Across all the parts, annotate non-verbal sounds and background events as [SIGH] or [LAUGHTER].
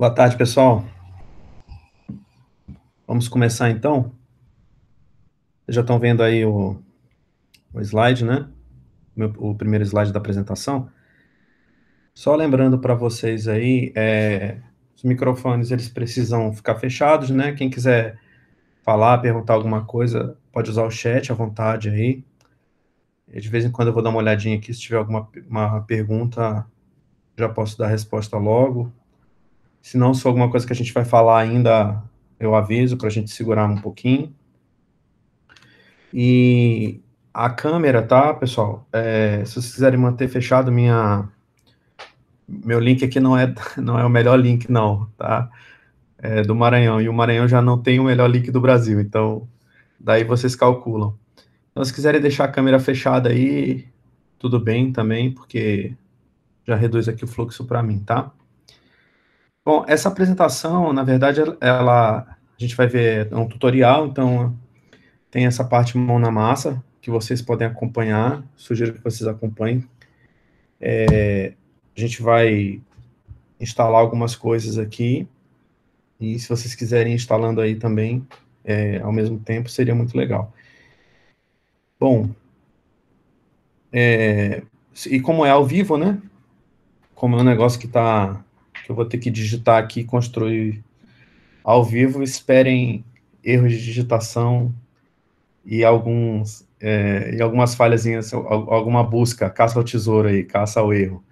Boa tarde, pessoal. Vamos começar então. Vocês já estão vendo aí o, o slide, né? O, meu, o primeiro slide da apresentação. Só lembrando para vocês aí, é, os microfones eles precisam ficar fechados, né? Quem quiser falar, perguntar alguma coisa, pode usar o chat à vontade aí. De vez em quando eu vou dar uma olhadinha aqui, se tiver alguma uma pergunta, já posso dar a resposta logo se não, se for alguma coisa que a gente vai falar ainda, eu aviso para a gente segurar um pouquinho. E a câmera, tá, pessoal? É, se vocês quiserem manter fechado minha meu link aqui não é [LAUGHS] não é o melhor link não, tá? É do Maranhão e o Maranhão já não tem o melhor link do Brasil, então daí vocês calculam. Então, se quiserem deixar a câmera fechada aí, tudo bem também, porque já reduz aqui o fluxo para mim, tá? Bom, essa apresentação, na verdade, ela a gente vai ver é um tutorial, então tem essa parte mão na massa que vocês podem acompanhar. Sugiro que vocês acompanhem. É, a gente vai instalar algumas coisas aqui e se vocês quiserem instalando aí também é, ao mesmo tempo seria muito legal. Bom, é, e como é ao vivo, né? Como é um negócio que está que eu vou ter que digitar aqui e construir ao vivo. Esperem erros de digitação e alguns é, e algumas falhazinhas, alguma busca, caça ao tesouro aí, caça ao erro.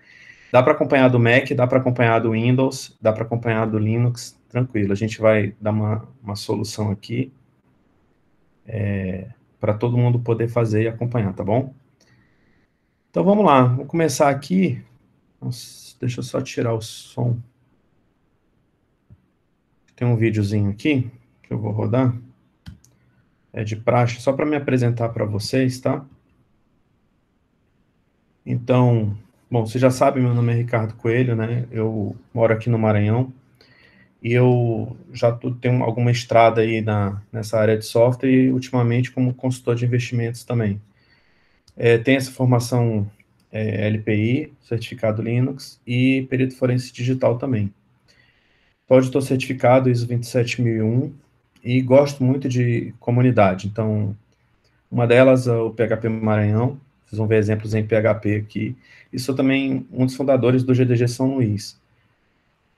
Dá para acompanhar do Mac, dá para acompanhar do Windows, dá para acompanhar do Linux, tranquilo. A gente vai dar uma, uma solução aqui é, para todo mundo poder fazer e acompanhar, tá bom? Então vamos lá, vou começar aqui. Nossa. Deixa eu só tirar o som. Tem um videozinho aqui que eu vou rodar. É de praxe, só para me apresentar para vocês, tá? Então, bom, você já sabe meu nome é Ricardo Coelho, né? Eu moro aqui no Maranhão e eu já tenho alguma estrada aí na, nessa área de software e ultimamente como consultor de investimentos também. É, tenho essa formação é, LPI, certificado Linux e perito forense digital também. Sou auditor certificado ISO 27001 e gosto muito de comunidade. Então, uma delas é o PHP Maranhão, vocês vão ver exemplos em PHP aqui. E sou também um dos fundadores do GDG São Luís.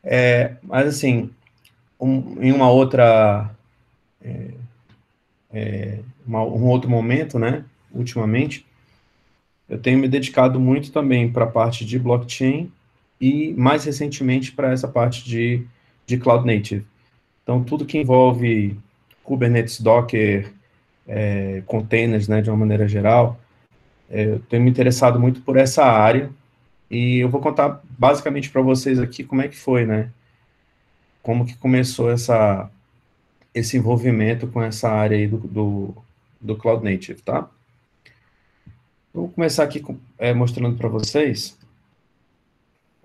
É, mas, assim, um, em uma outra... É, é, uma, um outro momento, né, ultimamente, eu tenho me dedicado muito também para a parte de blockchain e, mais recentemente, para essa parte de, de cloud native. Então, tudo que envolve Kubernetes, Docker, é, containers, né, de uma maneira geral, é, eu tenho me interessado muito por essa área e eu vou contar basicamente para vocês aqui como é que foi, né? Como que começou essa, esse envolvimento com essa área aí do, do, do Cloud Native, tá? Vou começar aqui é, mostrando para vocês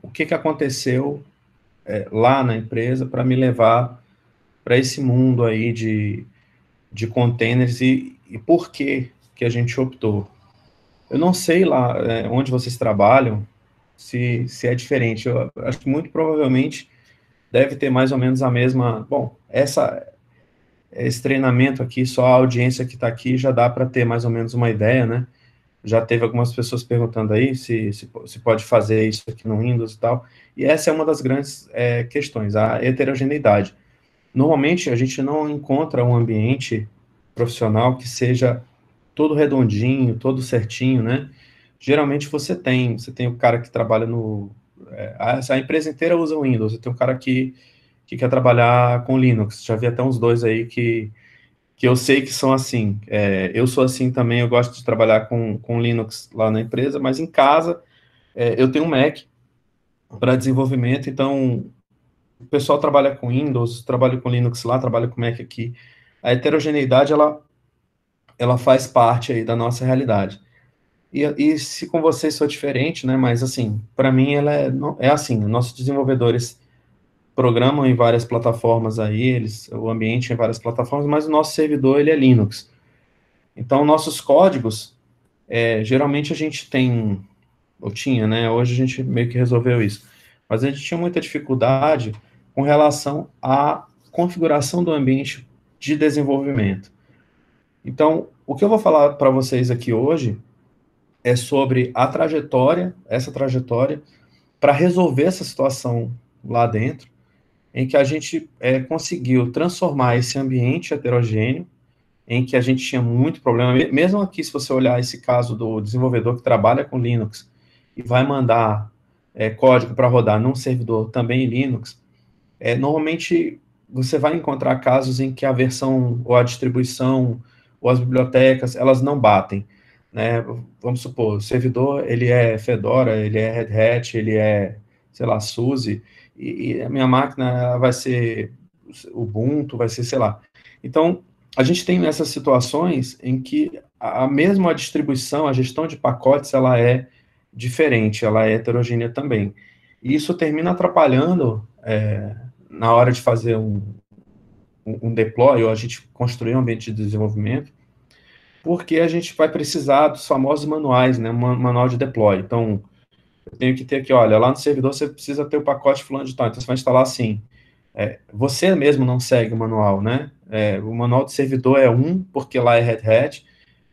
o que, que aconteceu é, lá na empresa para me levar para esse mundo aí de, de containers e, e por que, que a gente optou. Eu não sei lá é, onde vocês trabalham, se, se é diferente. Eu acho que muito provavelmente deve ter mais ou menos a mesma. Bom, essa, esse treinamento aqui, só a audiência que está aqui já dá para ter mais ou menos uma ideia, né? já teve algumas pessoas perguntando aí se, se, se, pode fazer isso aqui no Windows e tal. E essa é uma das grandes é, questões, a heterogeneidade. Normalmente a gente não encontra um ambiente profissional que seja todo redondinho, todo certinho, né? Geralmente você tem, você tem o cara que trabalha no. É, a, a, empresa inteira usa o Windows, você tem o cara que, que quer trabalhar com Linux. Já vi até uns dois aí que que eu sei que são assim. É, eu sou assim também, eu gosto de trabalhar com, com Linux lá na empresa, mas em casa é, eu tenho um Mac para desenvolvimento, então o pessoal trabalha com Windows, trabalha com Linux lá, trabalha com Mac aqui. A heterogeneidade, ela, ela faz parte aí da nossa realidade. E, e se com vocês sou é diferente, né, mas assim, para mim ela é, é assim, nossos desenvolvedores programam em várias plataformas aí, eles, o ambiente em várias plataformas, mas o nosso servidor ele é Linux. Então, nossos códigos, é, geralmente a gente tem, ou tinha, né? Hoje a gente meio que resolveu isso. Mas a gente tinha muita dificuldade com relação à configuração do ambiente de desenvolvimento. Então, o que eu vou falar para vocês aqui hoje é sobre a trajetória, essa trajetória, para resolver essa situação lá dentro em que a gente é, conseguiu transformar esse ambiente heterogêneo, em que a gente tinha muito problema, mesmo aqui, se você olhar esse caso do desenvolvedor que trabalha com Linux e vai mandar é, código para rodar num servidor também em Linux, é, normalmente você vai encontrar casos em que a versão ou a distribuição ou as bibliotecas elas não batem. Né? Vamos supor, o servidor ele é Fedora, ele é Red Hat, ele é, sei lá, SUSE, e, e a minha máquina vai ser Ubuntu, vai ser, sei lá. Então, a gente tem essas situações em que a mesma distribuição, a gestão de pacotes, ela é diferente, ela é heterogênea também. E isso termina atrapalhando é, na hora de fazer um, um deploy ou a gente construir um ambiente de desenvolvimento, porque a gente vai precisar dos famosos manuais, né, manual de deploy. Então, eu tenho que ter aqui, olha, lá no servidor você precisa ter o pacote fulano de tal, então você vai instalar assim. É, você mesmo não segue o manual, né? É, o manual do servidor é um, porque lá é Red Hat,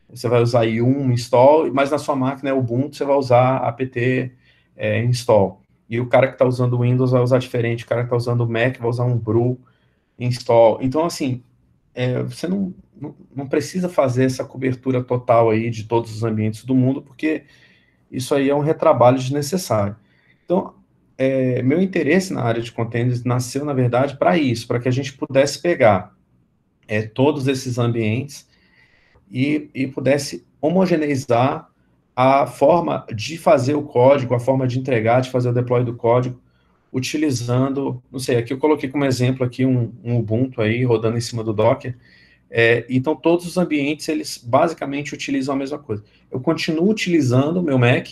você vai usar um install, mas na sua máquina é Ubuntu, você vai usar apt é, install. E o cara que está usando Windows vai usar diferente, o cara que está usando Mac vai usar um brew install. Então, assim, é, você não, não, não, precisa fazer essa cobertura total aí de todos os ambientes do mundo, porque isso aí é um retrabalho desnecessário. Então, é, meu interesse na área de containers nasceu, na verdade, para isso, para que a gente pudesse pegar é, todos esses ambientes e, e pudesse homogeneizar a forma de fazer o código, a forma de entregar, de fazer o deploy do código, utilizando, não sei, aqui eu coloquei como exemplo aqui um, um Ubuntu aí rodando em cima do Docker, é, então, todos os ambientes, eles basicamente utilizam a mesma coisa. Eu continuo utilizando o meu Mac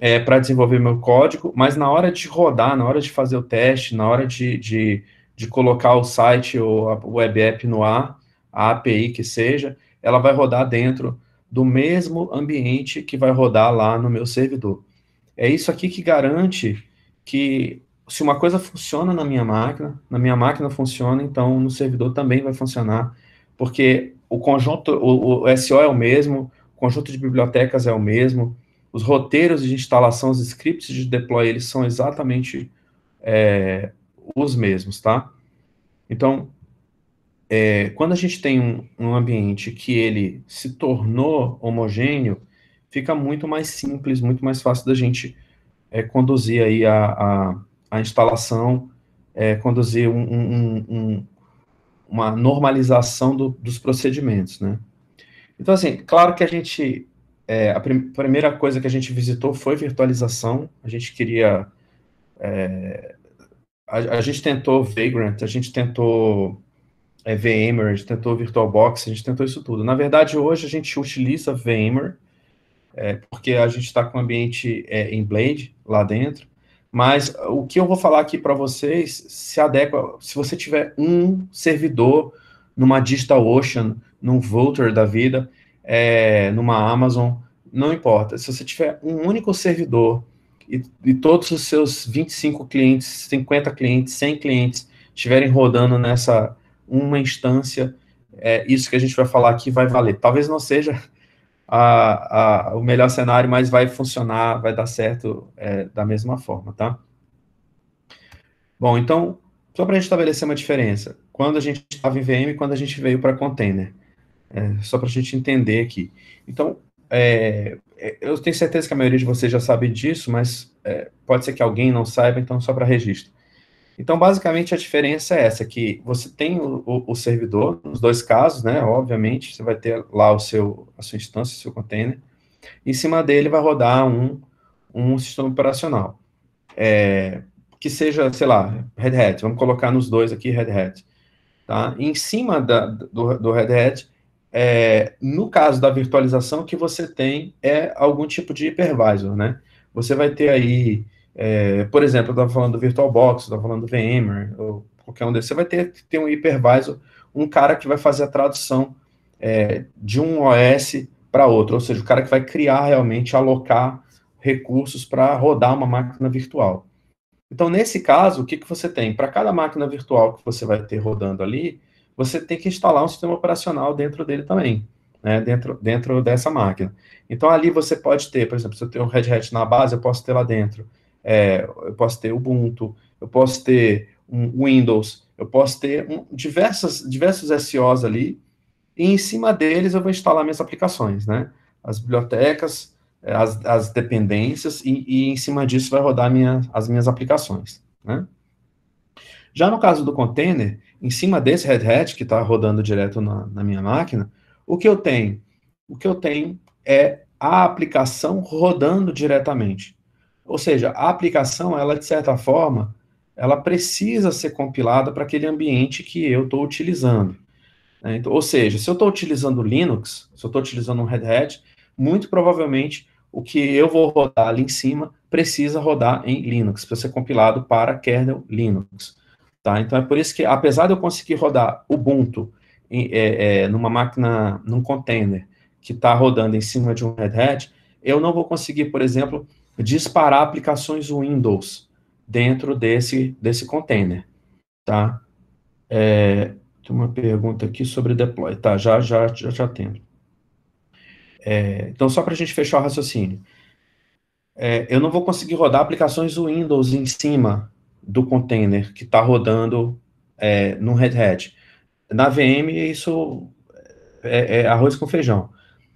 é, para desenvolver meu código, mas na hora de rodar, na hora de fazer o teste, na hora de, de, de colocar o site ou a web app no ar, a API que seja, ela vai rodar dentro do mesmo ambiente que vai rodar lá no meu servidor. É isso aqui que garante que se uma coisa funciona na minha máquina, na minha máquina funciona, então no servidor também vai funcionar porque o conjunto, o, o SO é o mesmo, o conjunto de bibliotecas é o mesmo, os roteiros de instalação, os scripts de deploy, eles são exatamente é, os mesmos, tá? Então, é, quando a gente tem um, um, ambiente que ele se tornou homogêneo, fica muito mais simples, muito mais fácil da gente é, conduzir aí a, a, a instalação, é, conduzir um, um, uma normalização do, dos procedimentos, né? Então, assim, claro que a gente, é, a prim primeira coisa que a gente visitou foi virtualização, a gente queria, é, a, a, gente tentou Vagrant, a gente tentou é, VMware, a gente tentou VirtualBox, a gente tentou isso tudo. Na verdade, hoje a gente utiliza VMware, é, porque a gente está com o ambiente é, em Blade lá dentro, mas o que eu vou falar aqui para vocês se adequa. Se você tiver um servidor numa DigitalOcean, num Vulture da vida, é, numa Amazon, não importa. Se você tiver um único servidor e, e, todos os seus 25 clientes, 50 clientes, 100 clientes estiverem rodando nessa uma instância, é, isso que a gente vai falar aqui vai valer. Talvez não seja a, a, o melhor cenário, mas vai funcionar, vai dar certo é, da mesma forma, tá? Bom, então, só para a gente estabelecer uma diferença, quando a gente estava em VM e quando a gente veio para container, é, só para a gente entender aqui. Então, é, é, eu tenho certeza que a maioria de vocês já sabe disso, mas é, pode ser que alguém não saiba, então só para registro. Então, basicamente, a diferença é essa, que você tem o, o, o, servidor, nos dois casos, né, obviamente, você vai ter lá o seu, a sua instância, o seu container, em cima dele vai rodar um, um sistema operacional, é, que seja, sei lá, Red Hat, vamos colocar nos dois aqui Red Hat, tá? E em cima da, do, do Red Hat, é, no caso da virtualização, o que você tem é algum tipo de hypervisor, né? Você vai ter aí é, por exemplo, eu estava falando do VirtualBox, estava falando do VMware, ou qualquer um desses, você vai ter que ter um hypervisor, um cara que vai fazer a tradução é, de um OS para outro, ou seja, o cara que vai criar realmente, alocar recursos para rodar uma máquina virtual. Então, nesse caso, o que, que você tem? Para cada máquina virtual que você vai ter rodando ali, você tem que instalar um sistema operacional dentro dele também, né? dentro, dentro dessa máquina. Então, ali você pode ter, por exemplo, se eu tenho um Red Hat na base, eu posso ter lá dentro é, eu posso ter Ubuntu, eu posso ter um Windows, eu posso ter um, diversas, diversos SOs ali, e em cima deles eu vou instalar minhas aplicações, né? As bibliotecas, é, as, as dependências, e, e, em cima disso vai rodar minha, as minhas aplicações, né? Já no caso do container, em cima desse Red Hat que está rodando direto na, na minha máquina, o que eu tenho? O que eu tenho é a aplicação rodando diretamente. Ou seja, a aplicação, ela de certa forma, ela precisa ser compilada para aquele ambiente que eu estou utilizando. Né? Então, ou seja, se eu estou utilizando Linux, se eu estou utilizando um Red Hat, muito provavelmente o que eu vou rodar ali em cima precisa rodar em Linux, para ser compilado para kernel Linux. Tá? Então é por isso que, apesar de eu conseguir rodar Ubuntu em, é, é, numa máquina, num container que está rodando em cima de um Red Hat, eu não vou conseguir, por exemplo, disparar aplicações Windows dentro desse, desse container, tá? É, tem uma pergunta aqui sobre deploy, tá? Já, já, já, já tenho. É, então, só para a gente fechar o raciocínio. É, eu não vou conseguir rodar aplicações Windows em cima do container que está rodando é, no Red Hat. Na VM, isso é, é, arroz com feijão.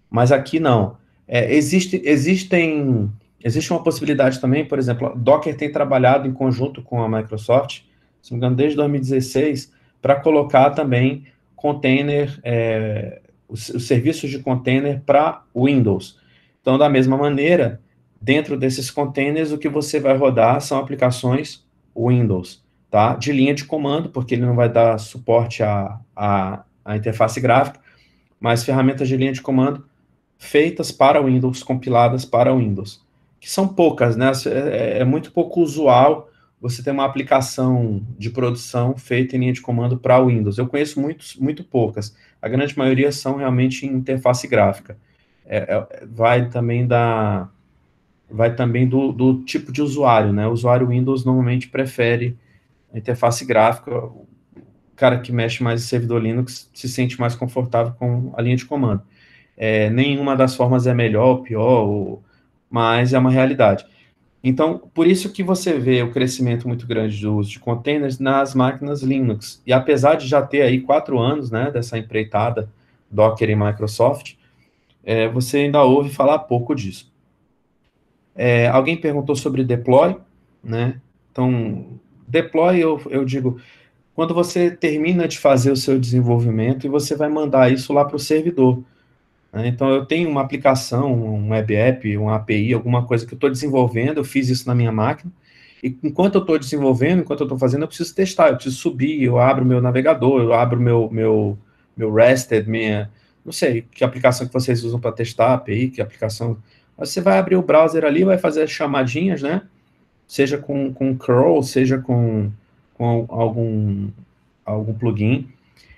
Mas aqui não. É, existe, existem Existe uma possibilidade também, por exemplo, a Docker tem trabalhado em conjunto com a Microsoft, se não me engano, desde 2016, para colocar também container, é, os, os serviços de container para Windows. Então, da mesma maneira, dentro desses containers, o que você vai rodar são aplicações Windows, tá? De linha de comando, porque ele não vai dar suporte à, à, à interface gráfica, mas ferramentas de linha de comando feitas para Windows, compiladas para Windows que são poucas, né? É, é, é muito pouco usual você ter uma aplicação de produção feita em linha de comando para Windows. Eu conheço muitos, muito poucas. A grande maioria são realmente em interface gráfica. É, é, vai também da vai também do, do, tipo de usuário, né? O usuário Windows normalmente prefere a interface gráfica. O cara que mexe mais em servidor Linux se sente mais confortável com a linha de comando. É, nenhuma das formas é melhor ou pior, ou mas é uma realidade. Então, por isso que você vê o crescimento muito grande do uso de containers nas máquinas Linux. E apesar de já ter aí quatro anos, né, dessa empreitada Docker e Microsoft, é, você ainda ouve falar pouco disso. É, alguém perguntou sobre deploy, né? Então, deploy, eu, eu digo, quando você termina de fazer o seu desenvolvimento e você vai mandar isso lá para o servidor. Né? Então, eu tenho uma aplicação, um web app, uma API, alguma coisa que eu estou desenvolvendo, eu fiz isso na minha máquina, e enquanto eu estou desenvolvendo, enquanto eu estou fazendo, eu preciso testar, eu preciso subir, eu abro meu navegador, eu abro meu, meu, meu RESTed, minha, não sei, que aplicação que vocês usam para testar a API, que aplicação... Você vai abrir o browser ali, vai fazer as chamadinhas, né? Seja com, com curl, seja com, com algum, algum plugin,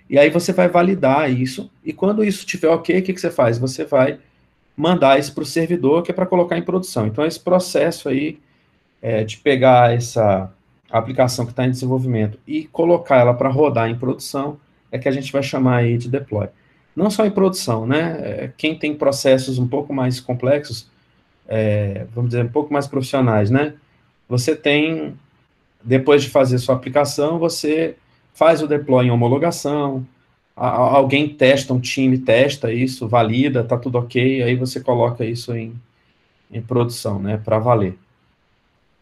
e aí você vai validar isso, e quando isso estiver ok, o que, que você faz? Você vai mandar isso para o servidor, que é para colocar em produção. Então, esse processo aí é, de pegar essa aplicação que está em desenvolvimento e colocar ela para rodar em produção, é que a gente vai chamar aí de deploy. Não só em produção, né? É, quem tem processos um pouco mais complexos, é, vamos dizer, um pouco mais profissionais, né? Você tem, depois de fazer sua aplicação, você faz o deploy em homologação, a, alguém testa, um time testa isso, valida, tá tudo ok, aí você coloca isso em, em produção, né, para valer.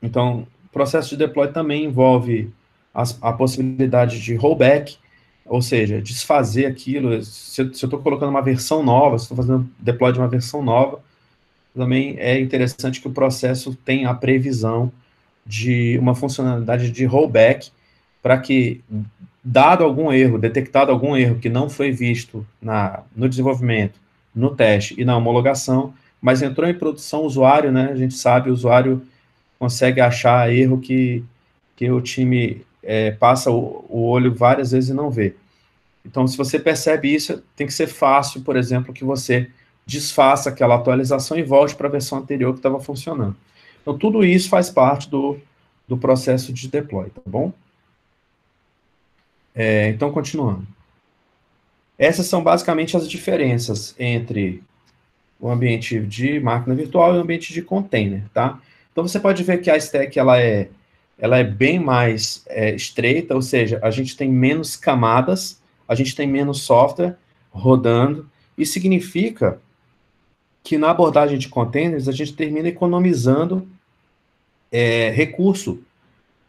Então, o processo de deploy também envolve as, a possibilidade de rollback, ou seja, desfazer aquilo. Se eu estou colocando uma versão nova, se estou fazendo deploy de uma versão nova, também é interessante que o processo tenha a previsão de uma funcionalidade de rollback, para que, dado algum erro, detectado algum erro que não foi visto na, no desenvolvimento, no teste e na homologação, mas entrou em produção o usuário, né? A gente sabe, o usuário consegue achar erro que, que o time é, passa o, o olho várias vezes e não vê. Então, se você percebe isso, tem que ser fácil, por exemplo, que você desfaça aquela atualização e volte para a versão anterior que estava funcionando. Então, tudo isso faz parte do, do processo de deploy, tá bom? É, então, continuando. Essas são basicamente as diferenças entre o ambiente de máquina virtual e o ambiente de container, tá? Então, você pode ver que a stack, ela é, ela é bem mais é, estreita, ou seja, a gente tem menos camadas, a gente tem menos software rodando, e significa que na abordagem de containers, a gente termina economizando é, recurso.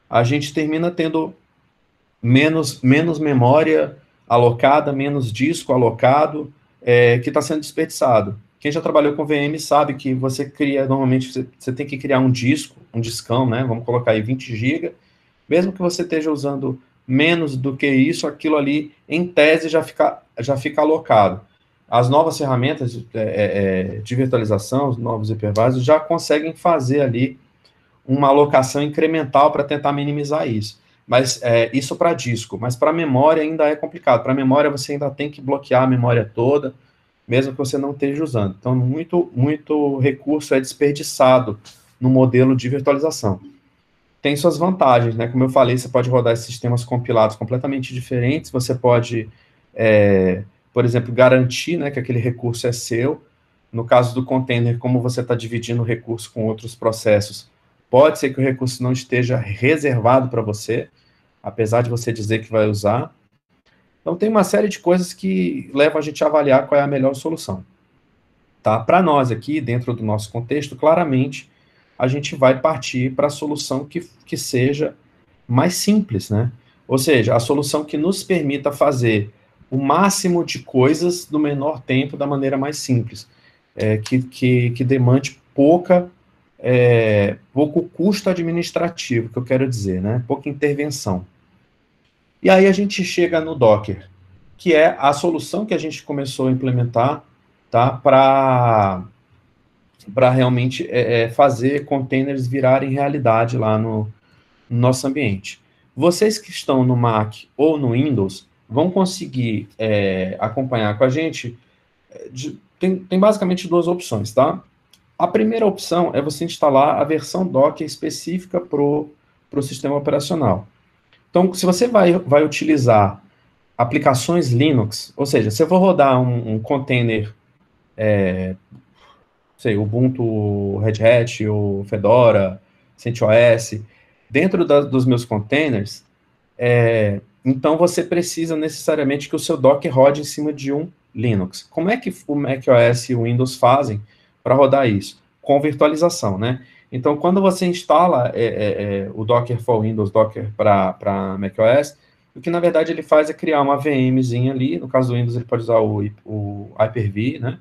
A gente termina tendo menos, menos memória alocada, menos disco alocado, é, que está sendo desperdiçado. Quem já trabalhou com VM sabe que você cria, normalmente, você, você, tem que criar um disco, um discão, né? Vamos colocar aí 20 GB. Mesmo que você esteja usando menos do que isso, aquilo ali, em tese, já fica, já fica alocado. As novas ferramentas de, é, é, é, de virtualização, os novos hypervisors já conseguem fazer ali uma alocação incremental para tentar minimizar isso. Mas é, isso para disco, mas para memória ainda é complicado. Para memória você ainda tem que bloquear a memória toda, mesmo que você não esteja usando. Então muito muito recurso é desperdiçado no modelo de virtualização. Tem suas vantagens, né? Como eu falei, você pode rodar sistemas compilados completamente diferentes. Você pode, é, por exemplo, garantir, né, que aquele recurso é seu. No caso do container, como você está dividindo o recurso com outros processos, Pode ser que o recurso não esteja reservado para você, apesar de você dizer que vai usar. Então, tem uma série de coisas que levam a gente a avaliar qual é a melhor solução. Tá? Para nós aqui, dentro do nosso contexto, claramente, a gente vai partir para a solução que, que seja mais simples, né? Ou seja, a solução que nos permita fazer o máximo de coisas no menor tempo, da maneira mais simples, é, que, que, que demande pouca é, pouco custo administrativo, que eu quero dizer, né? Pouca intervenção. E aí a gente chega no Docker, que é a solução que a gente começou a implementar, tá? Para para realmente é, é, fazer containers virarem realidade lá no, no nosso ambiente. Vocês que estão no Mac ou no Windows vão conseguir é, acompanhar com a gente. É, de, tem, tem basicamente duas opções, tá? A primeira opção é você instalar a versão Docker específica para o sistema operacional. Então, se você vai, vai utilizar aplicações Linux, ou seja, se eu vou rodar um, um container, é, sei, Ubuntu, Red Hat, ou Fedora, CentOS, dentro da, dos meus containers, é, então você precisa necessariamente que o seu Docker rode em cima de um Linux. Como é que o macOS e o Windows fazem? para rodar isso, com virtualização, né? Então, quando você instala é, é, é o Docker for Windows, Docker para macOS, o que na verdade ele faz é criar uma VMzinha ali, no caso do Windows ele pode usar o, o Hyper-V, né?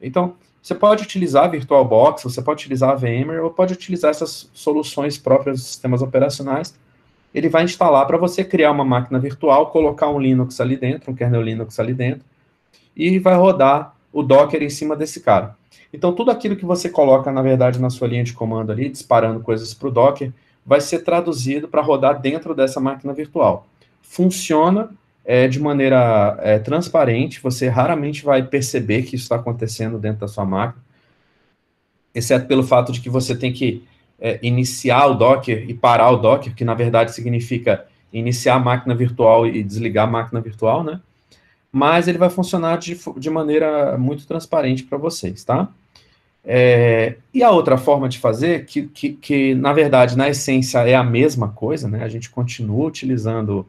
Então, você pode utilizar VirtualBox, você pode utilizar a VMware, ou pode utilizar essas soluções próprias dos sistemas operacionais. Ele vai instalar para você criar uma máquina virtual, colocar um Linux ali dentro, um kernel Linux ali dentro, e vai rodar o Docker em cima desse cara. Então, tudo aquilo que você coloca, na verdade, na sua linha de comando ali, disparando coisas para o Docker, vai ser traduzido para rodar dentro dessa máquina virtual. Funciona é, de maneira é, transparente, você raramente vai perceber que isso está acontecendo dentro da sua máquina, exceto pelo fato de que você tem que é, iniciar o Docker e parar o Docker, que na verdade significa iniciar a máquina virtual e desligar a máquina virtual, né? Mas ele vai funcionar de, de maneira muito transparente para vocês, tá? É, e a outra forma de fazer, que, que, que, na verdade na essência é a mesma coisa, né? a gente continua utilizando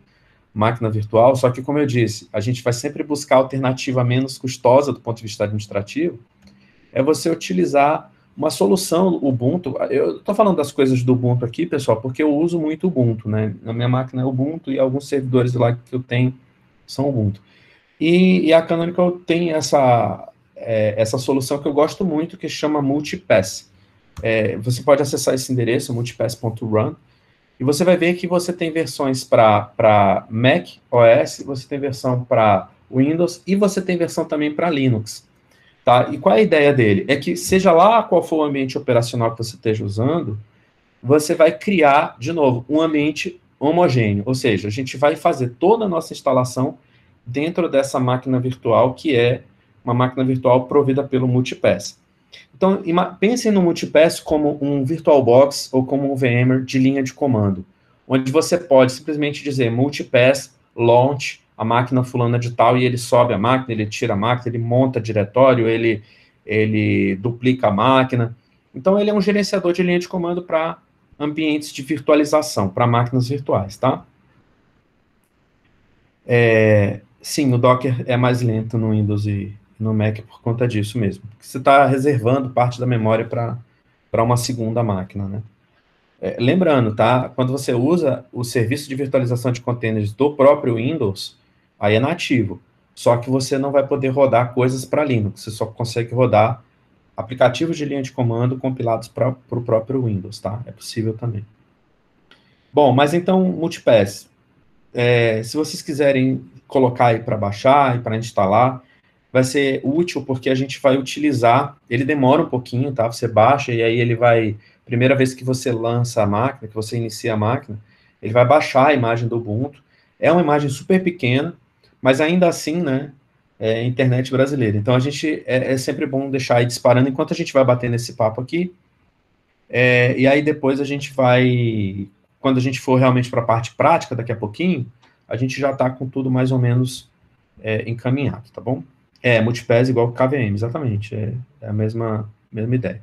máquina virtual, só que, como eu disse, a gente vai sempre buscar alternativa menos custosa do ponto de vista administrativo, é você utilizar uma solução Ubuntu. Eu estou falando das coisas do Ubuntu aqui, pessoal, porque eu uso muito Ubuntu, né? Na minha máquina é Ubuntu e alguns servidores lá que eu tenho são Ubuntu. E, e a Canonical tem essa é, essa solução que eu gosto muito, que chama Multipass. É, você pode acessar esse endereço, multipass.run, e você vai ver que você tem versões para Mac OS, você tem versão para Windows e você tem versão também para Linux. Tá? E qual é a ideia dele? É que, seja lá qual for o ambiente operacional que você esteja usando, você vai criar, de novo, um ambiente homogêneo. Ou seja, a gente vai fazer toda a nossa instalação dentro dessa máquina virtual que é uma máquina virtual provida pelo Multipass. Então, pensem no Multipass como um VirtualBox ou como um VMware de linha de comando, onde você pode simplesmente dizer Multipass launch a máquina fulana de tal e ele sobe a máquina, ele tira a máquina, ele monta diretório, ele, ele duplica a máquina. Então, ele é um gerenciador de linha de comando para ambientes de virtualização, para máquinas virtuais, tá? É, sim, o Docker é mais lento no Windows e no Mac por conta disso mesmo. Porque você está reservando parte da memória para uma segunda máquina, né? É, lembrando, tá? Quando você usa o serviço de virtualização de containers do próprio Windows, aí é nativo. Só que você não vai poder rodar coisas para Linux. Você só consegue rodar aplicativos de linha de comando compilados para o próprio Windows, tá? É possível também. Bom, mas então, Multipass. É, se vocês quiserem colocar aí para baixar e para instalar, vai ser útil porque a gente vai utilizar, ele demora um pouquinho, tá? Você baixa e aí ele vai, primeira vez que você lança a máquina, que você inicia a máquina, ele vai baixar a imagem do Ubuntu. É uma imagem super pequena, mas ainda assim, né, é internet brasileira. Então a gente é, é sempre bom deixar aí disparando enquanto a gente vai bater nesse papo aqui. É, e aí depois a gente vai, quando a gente for realmente para a parte prática daqui a pouquinho, a gente já está com tudo mais ou menos é, encaminhado, tá bom? É, multipass igual KVM, exatamente. É, é a mesma, mesma ideia.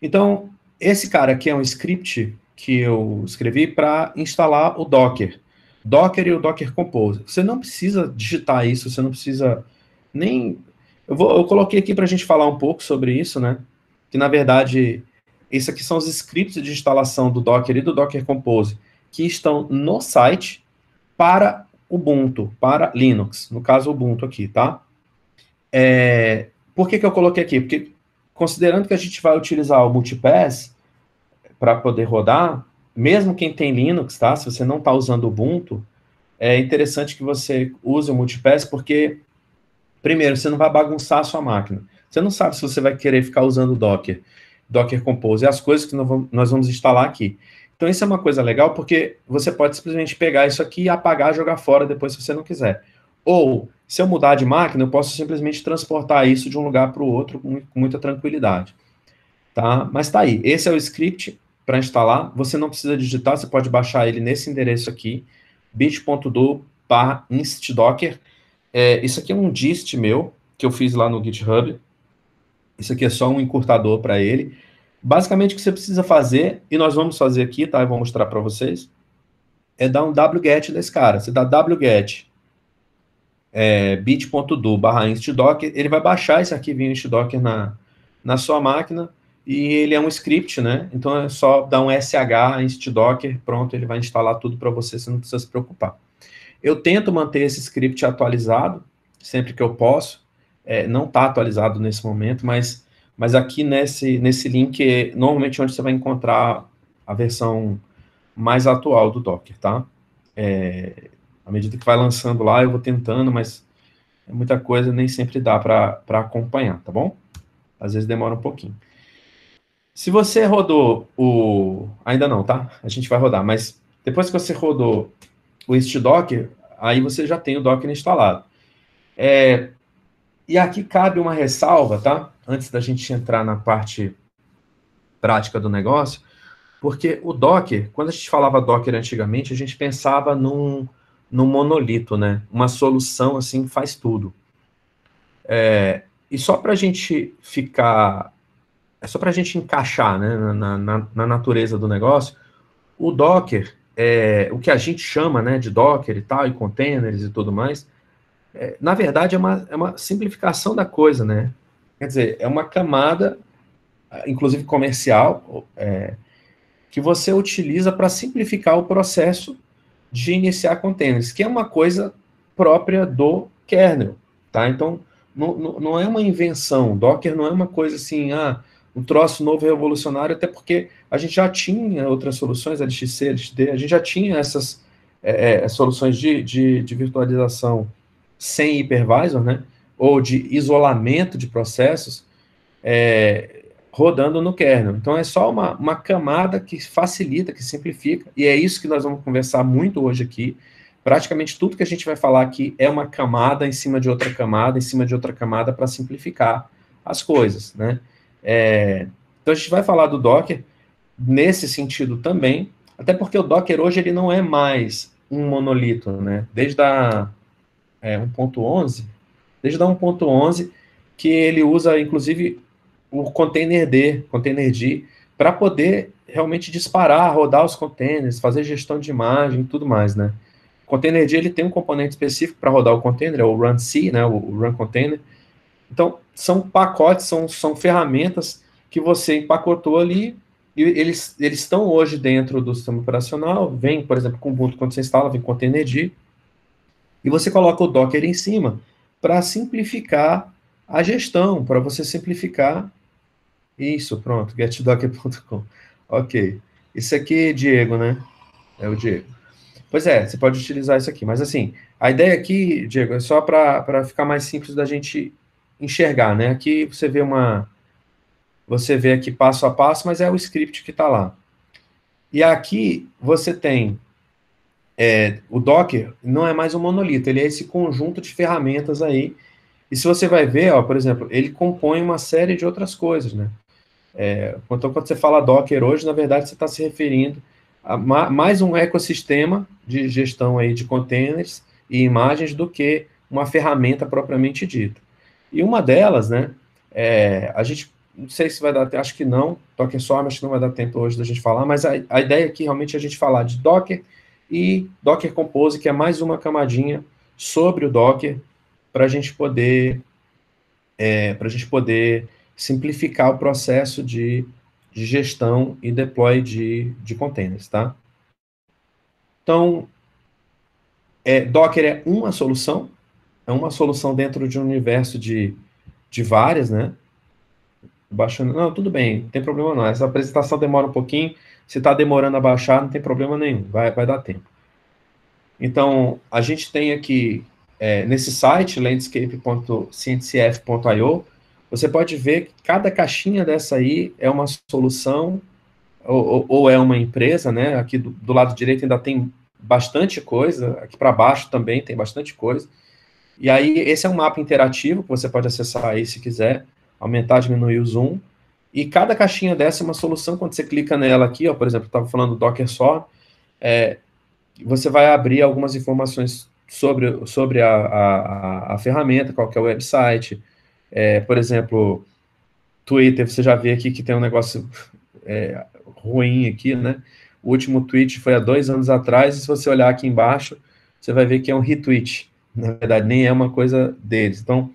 Então, esse cara aqui é um script que eu escrevi para instalar o Docker. Docker e o Docker Compose. Você não precisa digitar isso, você não precisa nem... Eu, vou, eu coloquei aqui para a gente falar um pouco sobre isso, né? Que, na verdade, isso aqui são os scripts de instalação do Docker e do Docker Compose que estão no site para Ubuntu para Linux, no caso Ubuntu aqui, tá? É, por que, que eu coloquei aqui? Porque considerando que a gente vai utilizar o Multipass para poder rodar, mesmo quem tem Linux, tá? Se você não está usando o Ubuntu, é interessante que você use o Multipass, porque, primeiro, você não vai bagunçar a sua máquina. Você não sabe se você vai querer ficar usando Docker, Docker Compose, e as coisas que nós vamos instalar aqui. Então isso é uma coisa legal porque você pode simplesmente pegar isso aqui e apagar, jogar fora depois se você não quiser. Ou se eu mudar de máquina, eu posso simplesmente transportar isso de um lugar para o outro com muita tranquilidade. Tá? Mas tá aí, esse é o script para instalar, você não precisa digitar, você pode baixar ele nesse endereço aqui, bit.do barra instdocker. É, isso aqui é um dist meu, que eu fiz lá no GitHub. Isso aqui é só um encurtador para ele. Basicamente, o que você precisa fazer, e nós vamos fazer aqui, tá? Eu vou mostrar para vocês, é dar um wget desse cara. Você dá wget é, bit.do barra instadocker, ele vai baixar esse arquivinho instadocker na, na sua máquina, e ele é um script, né? Então é só dar um sh instadocker, pronto, ele vai instalar tudo para você, você não precisa se preocupar. Eu tento manter esse script atualizado, sempre que eu posso, é, não está atualizado nesse momento, mas mas aqui nesse, nesse link é normalmente onde você vai encontrar a versão mais atual do Docker, tá? É, à medida que vai lançando lá, eu vou tentando, mas é muita coisa, nem sempre dá para acompanhar, tá bom? Às vezes demora um pouquinho. Se você rodou o... Ainda não, tá? A gente vai rodar, mas depois que você rodou o istio Docker, aí você já tem o Docker instalado. É, e aqui cabe uma ressalva, tá? Antes da gente entrar na parte prática do negócio, porque o Docker, quando a gente falava Docker antigamente, a gente pensava num, num monolito, né? Uma solução assim faz tudo. É, e só para a gente ficar, é só para a gente encaixar, né, na, na, na, natureza do negócio, o Docker, é, o que a gente chama, né, de Docker e tal e containers e tudo mais, é, na verdade, é uma, é uma simplificação da coisa, né? Quer dizer, é uma camada, inclusive comercial, é, que você utiliza para simplificar o processo de iniciar containers, que é uma coisa própria do kernel, tá? Então, não, não, é uma invenção. Docker não é uma coisa assim, ah, um troço novo revolucionário, até porque a gente já tinha outras soluções, LXC, LXD, a gente já tinha essas é, é soluções de, de, de virtualização sem hypervisor, né, ou de isolamento de processos, é, rodando no kernel. Então, é só uma, uma camada que facilita, que simplifica, e é isso que nós vamos conversar muito hoje aqui. Praticamente tudo que a gente vai falar aqui é uma camada em cima de outra camada, em cima de outra camada, para simplificar as coisas, né? É, então, a gente vai falar do Docker nesse sentido também, até porque o Docker hoje ele não é mais um monolito, né? Desde a é, 1.11, desde o 1.11, que ele usa, inclusive, o container D, container D, para poder realmente disparar, rodar os containers, fazer gestão de imagem e tudo mais, né? O container D, ele tem um componente específico para rodar o container, é o run C, né, o run container. Então, são pacotes, são, são ferramentas que você empacotou ali, e eles, eles estão hoje dentro do sistema operacional, vem, por exemplo, com o Ubuntu, quando você instala, vem container D, e você coloca o Docker em cima para simplificar a gestão, para você simplificar isso, pronto, getdocker.com. Ok. Isso aqui, é Diego, né? É o Diego. Pois é, você pode utilizar isso aqui. Mas assim, a ideia aqui, Diego, é só para ficar mais simples da gente enxergar, né? Aqui você vê uma. Você vê aqui passo a passo, mas é o script que está lá. E aqui você tem é, o Docker não é mais um monolito, ele é esse conjunto de ferramentas aí. E se você vai ver, ó, por exemplo, ele compõe uma série de outras coisas, né? É, então, quando você fala Docker hoje, na verdade, você está se referindo a ma mais um ecossistema de gestão aí de containers e imagens do que uma ferramenta propriamente dita. E uma delas, né, é, a gente não sei se vai dar tempo, acho que não, Docker Swarm, acho que não vai dar tempo hoje da gente falar, mas a, a ideia aqui é realmente é a gente falar de Docker, e Docker Compose, que é mais uma camadinha sobre o Docker para a gente poder é, para a gente poder simplificar o processo de, de gestão e deploy de, de containers, tá? Então, é, Docker é uma solução, é uma solução dentro de um universo de, de várias, né? Baixando, não, tudo bem, não tem problema não. Essa apresentação demora um pouquinho, se está demorando a baixar, não tem problema nenhum, vai, vai dar tempo. Então, a gente tem aqui, é, nesse site, landscape.cncf.io, você pode ver que cada caixinha dessa aí é uma solução ou, ou é uma empresa, né? Aqui do, do, lado direito ainda tem bastante coisa, aqui para baixo também tem bastante coisa. E aí, esse é um mapa interativo que você pode acessar aí se quiser, aumentar, diminuir o zoom. E cada caixinha dessa é uma solução. Quando você clica nela aqui, ó, por exemplo, eu estava falando Docker só, é, você vai abrir algumas informações sobre, sobre a, a, a ferramenta, qual que é o website. É, por exemplo, Twitter, você já vê aqui que tem um negócio é, ruim aqui, né? O último tweet foi há dois anos atrás, e se você olhar aqui embaixo, você vai ver que é um retweet. Na verdade, nem é uma coisa deles. Então,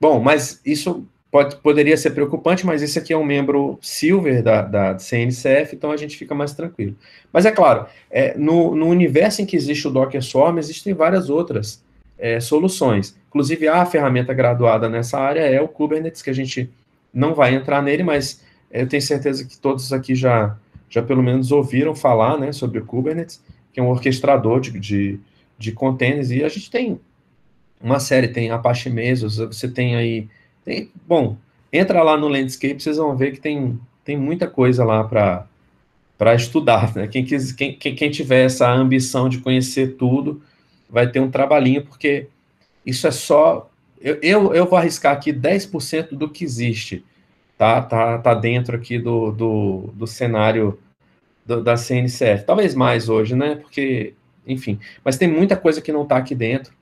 bom, mas isso pode, poderia ser preocupante, mas esse aqui é um membro silver da, da CNCF, então a gente fica mais tranquilo. Mas é claro, é, no, no, universo em que existe o Docker Swarm, existem várias outras é, soluções. Inclusive, a ferramenta graduada nessa área é o Kubernetes, que a gente não vai entrar nele, mas eu tenho certeza que todos aqui já, já pelo menos ouviram falar né, sobre o Kubernetes, que é um orquestrador de, de, de containers, e a gente tem uma série, tem Apache Mesos, você tem aí tem, bom, entra lá no Landscape, vocês vão ver que tem, tem muita coisa lá para estudar. Né? Quem, quis, quem, quem tiver essa ambição de conhecer tudo vai ter um trabalhinho, porque isso é só. Eu, eu, eu vou arriscar aqui 10% do que existe. Tá, tá, tá dentro aqui do, do, do cenário do, da CNCF. Talvez mais hoje, né? Porque, enfim. Mas tem muita coisa que não está aqui dentro.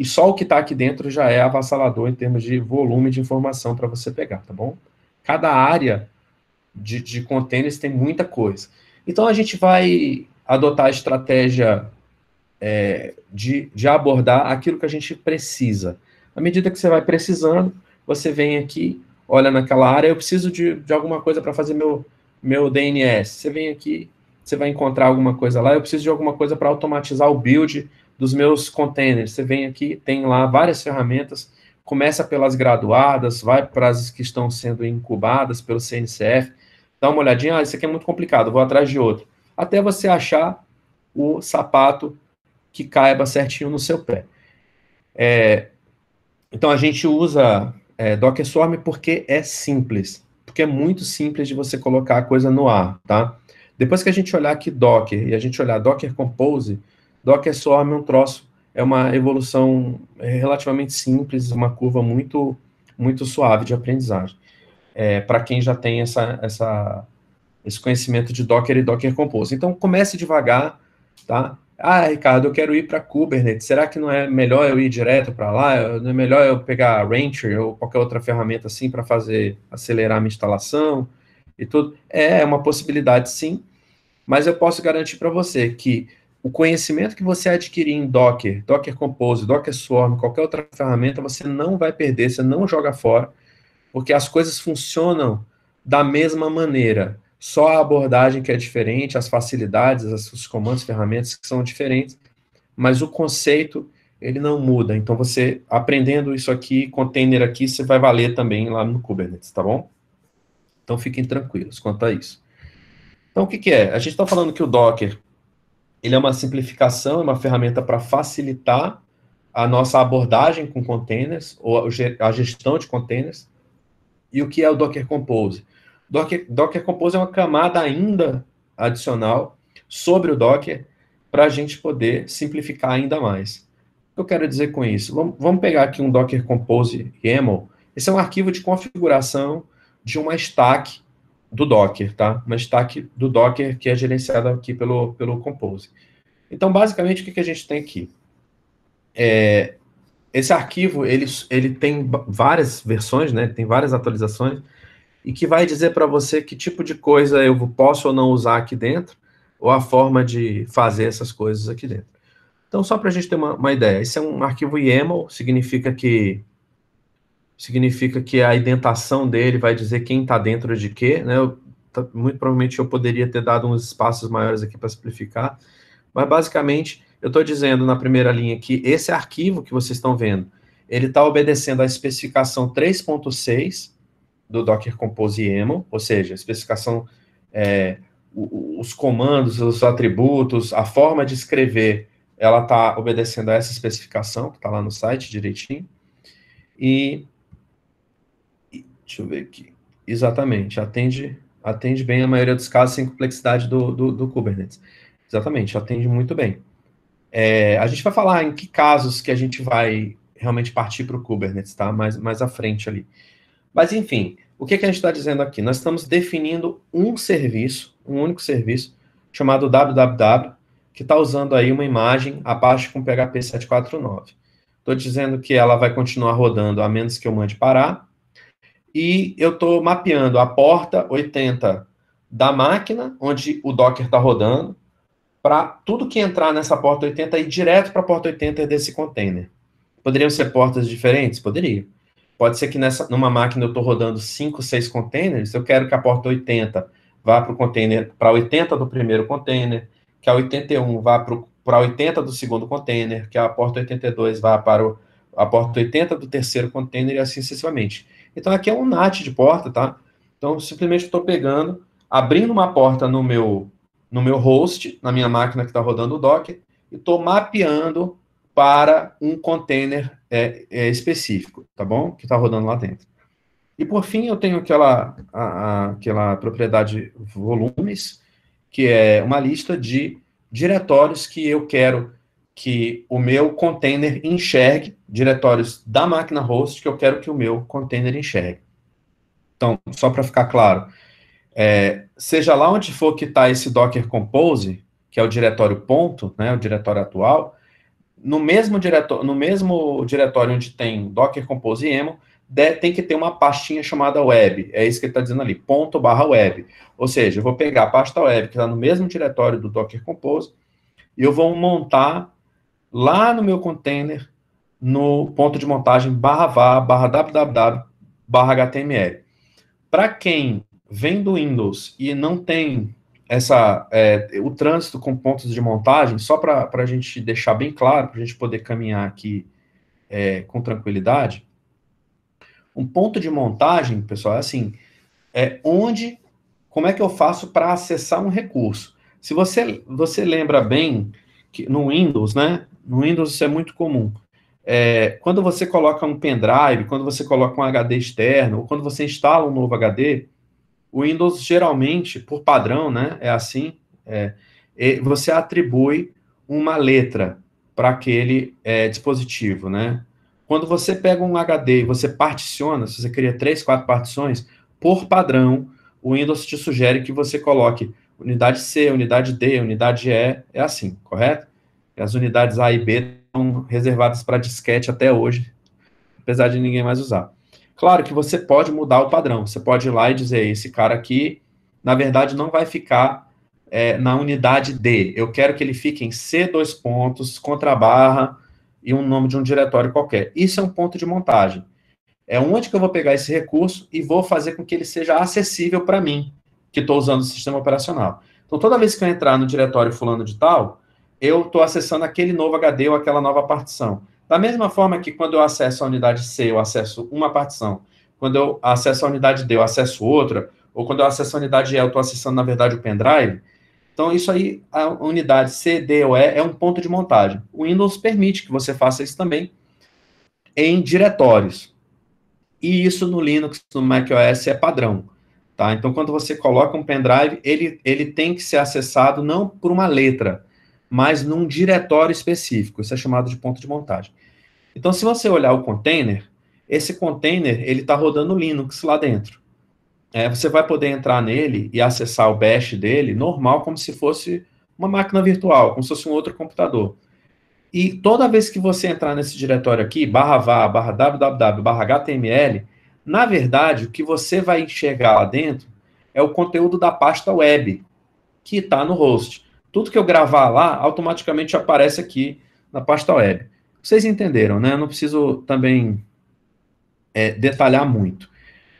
E só o que está aqui dentro já é avassalador em termos de volume de informação para você pegar, tá bom? Cada área de, de containers tem muita coisa. Então a gente vai adotar a estratégia é, de, de abordar aquilo que a gente precisa. À medida que você vai precisando, você vem aqui, olha naquela área, eu preciso de, de alguma coisa para fazer meu, meu DNS. Você vem aqui, você vai encontrar alguma coisa lá, eu preciso de alguma coisa para automatizar o build dos meus containers. Você vem aqui, tem lá várias ferramentas, começa pelas graduadas, vai para as que estão sendo incubadas pelo CNCF, dá uma olhadinha, ah, isso aqui é muito complicado, vou atrás de outro. Até você achar o sapato que caiba certinho no seu pé. É, então a gente usa é, Swarm porque é simples, porque é muito simples de você colocar a coisa no ar, tá? Depois que a gente olhar aqui Docker e a gente olhar Docker Compose, Docker Swarm é um troço, é uma evolução é relativamente simples, uma curva muito, muito suave de aprendizagem. É, Para quem já tem essa, essa, esse conhecimento de Docker e Docker Compose. Então, comece devagar, tá? Ah, Ricardo, eu quero ir para Kubernetes. Será que não é melhor eu ir direto para lá? Não é melhor eu pegar Rancher ou qualquer outra ferramenta assim para fazer acelerar a minha instalação e tudo? É uma possibilidade, sim. Mas eu posso garantir para você que o conhecimento que você adquirir em Docker, Docker Compose, Docker Swarm, qualquer outra ferramenta, você não vai perder, você não joga fora, porque as coisas funcionam da mesma maneira. Só a abordagem que é diferente, as facilidades, os comandos, ferramentas que são diferentes, mas o conceito ele não muda. Então você aprendendo isso aqui, container aqui, você vai valer também lá no Kubernetes, tá bom? Então fiquem tranquilos quanto a isso. Então o que, que é? A gente está falando que o Docker ele é uma simplificação, é uma ferramenta para facilitar a nossa abordagem com containers, ou a gestão de containers. E o que é o Docker Compose? Docker, Docker Compose é uma camada ainda adicional sobre o Docker para a gente poder simplificar ainda mais. O que eu quero dizer com isso? Vamos, vamos pegar aqui um Docker Compose YAML. Esse é um arquivo de configuração de uma stack do Docker, tá? Uma stack do Docker que é gerenciada aqui pelo, pelo Compose. Então, basicamente, o que, que a gente tem aqui? É, esse arquivo, ele, ele tem várias versões, né? Tem várias atualizações e que vai dizer para você que tipo de coisa eu posso ou não usar aqui dentro ou a forma de fazer essas coisas aqui dentro. Então, só para a gente ter uma, uma, ideia, esse é um arquivo YAML, significa que significa que a identação dele vai dizer quem está dentro de quê, né? Eu, muito provavelmente eu poderia ter dado uns espaços maiores aqui para simplificar, mas basicamente eu estou dizendo na primeira linha que esse arquivo que vocês estão vendo, ele está obedecendo à especificação 3.6 do Docker Compose YAML, ou seja, a especificação, é, os comandos, os atributos, a forma de escrever, ela está obedecendo a essa especificação que está lá no site direitinho. E Deixa eu ver aqui. Exatamente, atende, atende bem a maioria dos casos sem complexidade do, do, do Kubernetes. Exatamente, atende muito bem. É, a gente vai falar em que casos que a gente vai realmente partir para o Kubernetes, tá? Mais, mais à frente ali. Mas, enfim, o que, que a gente está dizendo aqui? Nós estamos definindo um serviço, um único serviço, chamado www, que está usando aí uma imagem abaixo com PHP 749. Estou dizendo que ela vai continuar rodando a menos que eu mande parar, e eu estou mapeando a porta 80 da máquina, onde o Docker está rodando, para tudo que entrar nessa porta 80 ir direto para a porta 80 desse container. Poderiam ser portas diferentes? Poderia. Pode ser que nessa, numa máquina eu estou rodando 5, 6 containers, eu quero que a porta 80 vá para o container, para 80 do primeiro container, que a 81 vá para 80 do segundo container, que a porta 82 vá para o, a porta 80 do terceiro container e assim sucessivamente. Então aqui é um NAT de porta, tá? Então simplesmente estou pegando, abrindo uma porta no meu no meu host, na minha máquina que está rodando o Docker, e estou mapeando para um container é, é, específico, tá bom? Que está rodando lá dentro. E por fim, eu tenho aquela, a, a, aquela propriedade volumes, que é uma lista de diretórios que eu quero que o meu container enxergue diretórios da máquina host que eu quero que o meu container enxergue. Então, só para ficar claro, é, seja lá onde for que está esse Docker Compose, que é o diretório ponto, né, o diretório atual, no mesmo, diretor, no mesmo diretório onde tem Docker Compose e Emo, de, tem que ter uma pastinha chamada web. É isso que ele está dizendo ali, ponto barra web. Ou seja, eu vou pegar a pasta web que está no mesmo diretório do Docker Compose e eu vou montar lá no meu container, no ponto de montagem barra var, barra www, barra html. Para quem vem do Windows e não tem essa é, o trânsito com pontos de montagem, só para a gente deixar bem claro, para a gente poder caminhar aqui é, com tranquilidade, um ponto de montagem, pessoal, é assim, é onde, como é que eu faço para acessar um recurso? Se você, você lembra bem, que no Windows, né, no Windows isso é muito comum. É, quando você coloca um pendrive, quando você coloca um HD externo, ou quando você instala um novo HD, o Windows geralmente, por padrão, né, é assim, é, você atribui uma letra para aquele é, dispositivo, né? Quando você pega um HD e você particiona, se você cria três, quatro partições, por padrão, o Windows te sugere que você coloque unidade C, unidade D, unidade E, é assim, correto? As unidades A e B estão reservadas para disquete até hoje, apesar de ninguém mais usar. Claro que você pode mudar o padrão. Você pode ir lá e dizer, esse cara aqui, na verdade, não vai ficar é, na unidade D. Eu quero que ele fique em C, dois pontos, contra barra e um nome de um diretório qualquer. Isso é um ponto de montagem. É onde que eu vou pegar esse recurso e vou fazer com que ele seja acessível para mim, que estou usando o sistema operacional. Então, toda vez que eu entrar no diretório fulano de tal, eu estou acessando aquele novo HD ou aquela nova partição. Da mesma forma que quando eu acesso a unidade C, eu acesso uma partição. Quando eu acesso a unidade D, eu acesso outra. Ou quando eu acesso a unidade E, eu estou acessando, na verdade, o pendrive. Então, isso aí, a unidade C, D ou E é um ponto de montagem. O Windows permite que você faça isso também em diretórios. E isso no Linux, no macOS, é padrão. Tá? Então, quando você coloca um pendrive, ele, ele tem que ser acessado não por uma letra, mas num diretório específico. Isso é chamado de ponto de montagem. Então, se você olhar o container, esse container ele está rodando Linux lá dentro. É, você vai poder entrar nele e acessar o bash dele normal, como se fosse uma máquina virtual, como se fosse um outro computador. E toda vez que você entrar nesse diretório aqui, barra var, barra www, barra html, na verdade, o que você vai enxergar lá dentro é o conteúdo da pasta web que está no host. Tudo que eu gravar lá, automaticamente aparece aqui na pasta web. Vocês entenderam, né? não preciso também é, detalhar muito.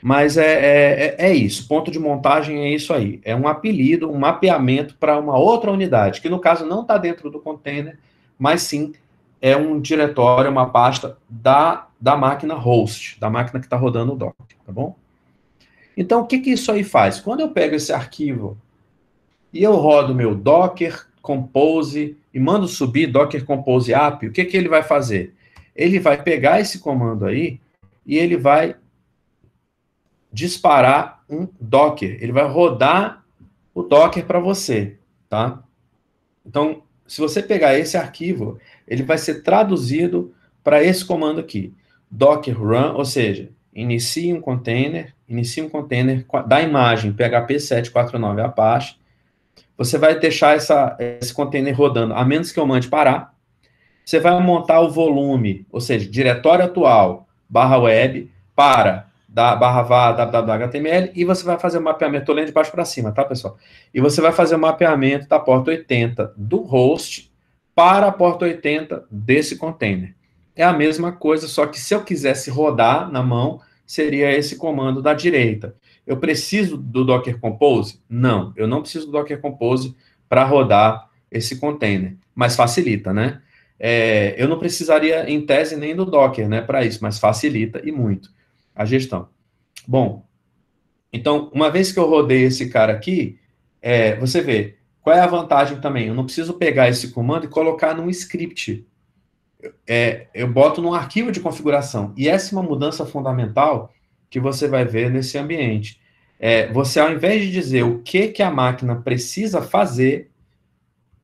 Mas é, é, é, é, isso, ponto de montagem é isso aí. É um apelido, um mapeamento para uma outra unidade, que no caso não está dentro do container, mas sim é um diretório, uma pasta da, da máquina host, da máquina que está rodando o Docker, tá bom? Então, o que, que isso aí faz? Quando eu pego esse arquivo e eu rodo meu Docker Compose e mando subir Docker Compose app, o que, que ele vai fazer? Ele vai pegar esse comando aí e ele vai disparar um Docker. Ele vai rodar o Docker para você, tá? Então, se você pegar esse arquivo, ele vai ser traduzido para esse comando aqui, docker run, ou seja, inicie um container, inicie um container da imagem PHP 749 Apache, você vai deixar essa, esse container rodando, a menos que eu mande parar. Você vai montar o volume, ou seja, diretório atual, barra web, para da barra var e você vai fazer o mapeamento, estou lendo de baixo para cima, tá, pessoal? E você vai fazer o mapeamento da porta 80 do host para a porta 80 desse container. É a mesma coisa, só que se eu quisesse rodar na mão, seria esse comando da direita. Eu preciso do Docker Compose? Não, eu não preciso do Docker Compose para rodar esse container, mas facilita, né? É, eu não precisaria, em tese, nem do Docker, né, para isso, mas facilita e muito a gestão. Bom, então, uma vez que eu rodei esse cara aqui, é, você vê, qual é a vantagem também? Eu não preciso pegar esse comando e colocar num script. É, eu boto num arquivo de configuração. E essa é uma mudança fundamental que você vai ver nesse ambiente. É, você, ao invés de dizer o que, que a máquina precisa fazer,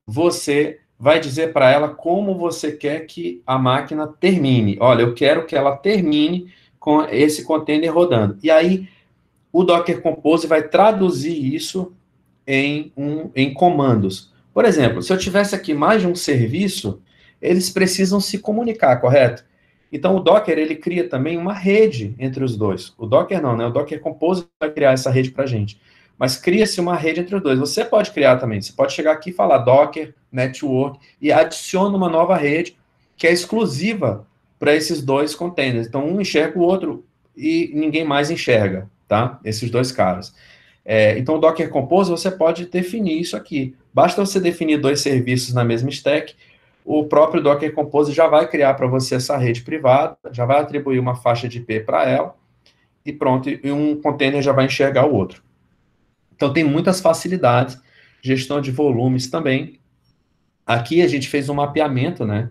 você vai dizer para ela como você quer que a máquina termine. Olha, eu quero que ela termine com esse container rodando. E aí, o Docker Compose vai traduzir isso em, um, em comandos. Por exemplo, se eu tivesse aqui mais de um serviço, eles precisam se comunicar, correto? Então, o Docker, ele cria também uma rede entre os dois. O Docker não, né? O Docker Compose vai criar essa rede para a gente. Mas cria-se uma rede entre os dois. Você pode criar também. Você pode chegar aqui e falar Docker, Network, e adiciona uma nova rede que é exclusiva para esses dois containers. Então, um enxerga o outro e ninguém mais enxerga, tá? Esses dois caras. É, então, o Docker Compose, você pode definir isso aqui. Basta você definir dois serviços na mesma stack o próprio Docker Compose já vai criar para você essa rede privada, já vai atribuir uma faixa de IP para ela, e pronto, e um container já vai enxergar o outro. Então, tem muitas facilidades, gestão de volumes também. Aqui a gente fez um mapeamento, né,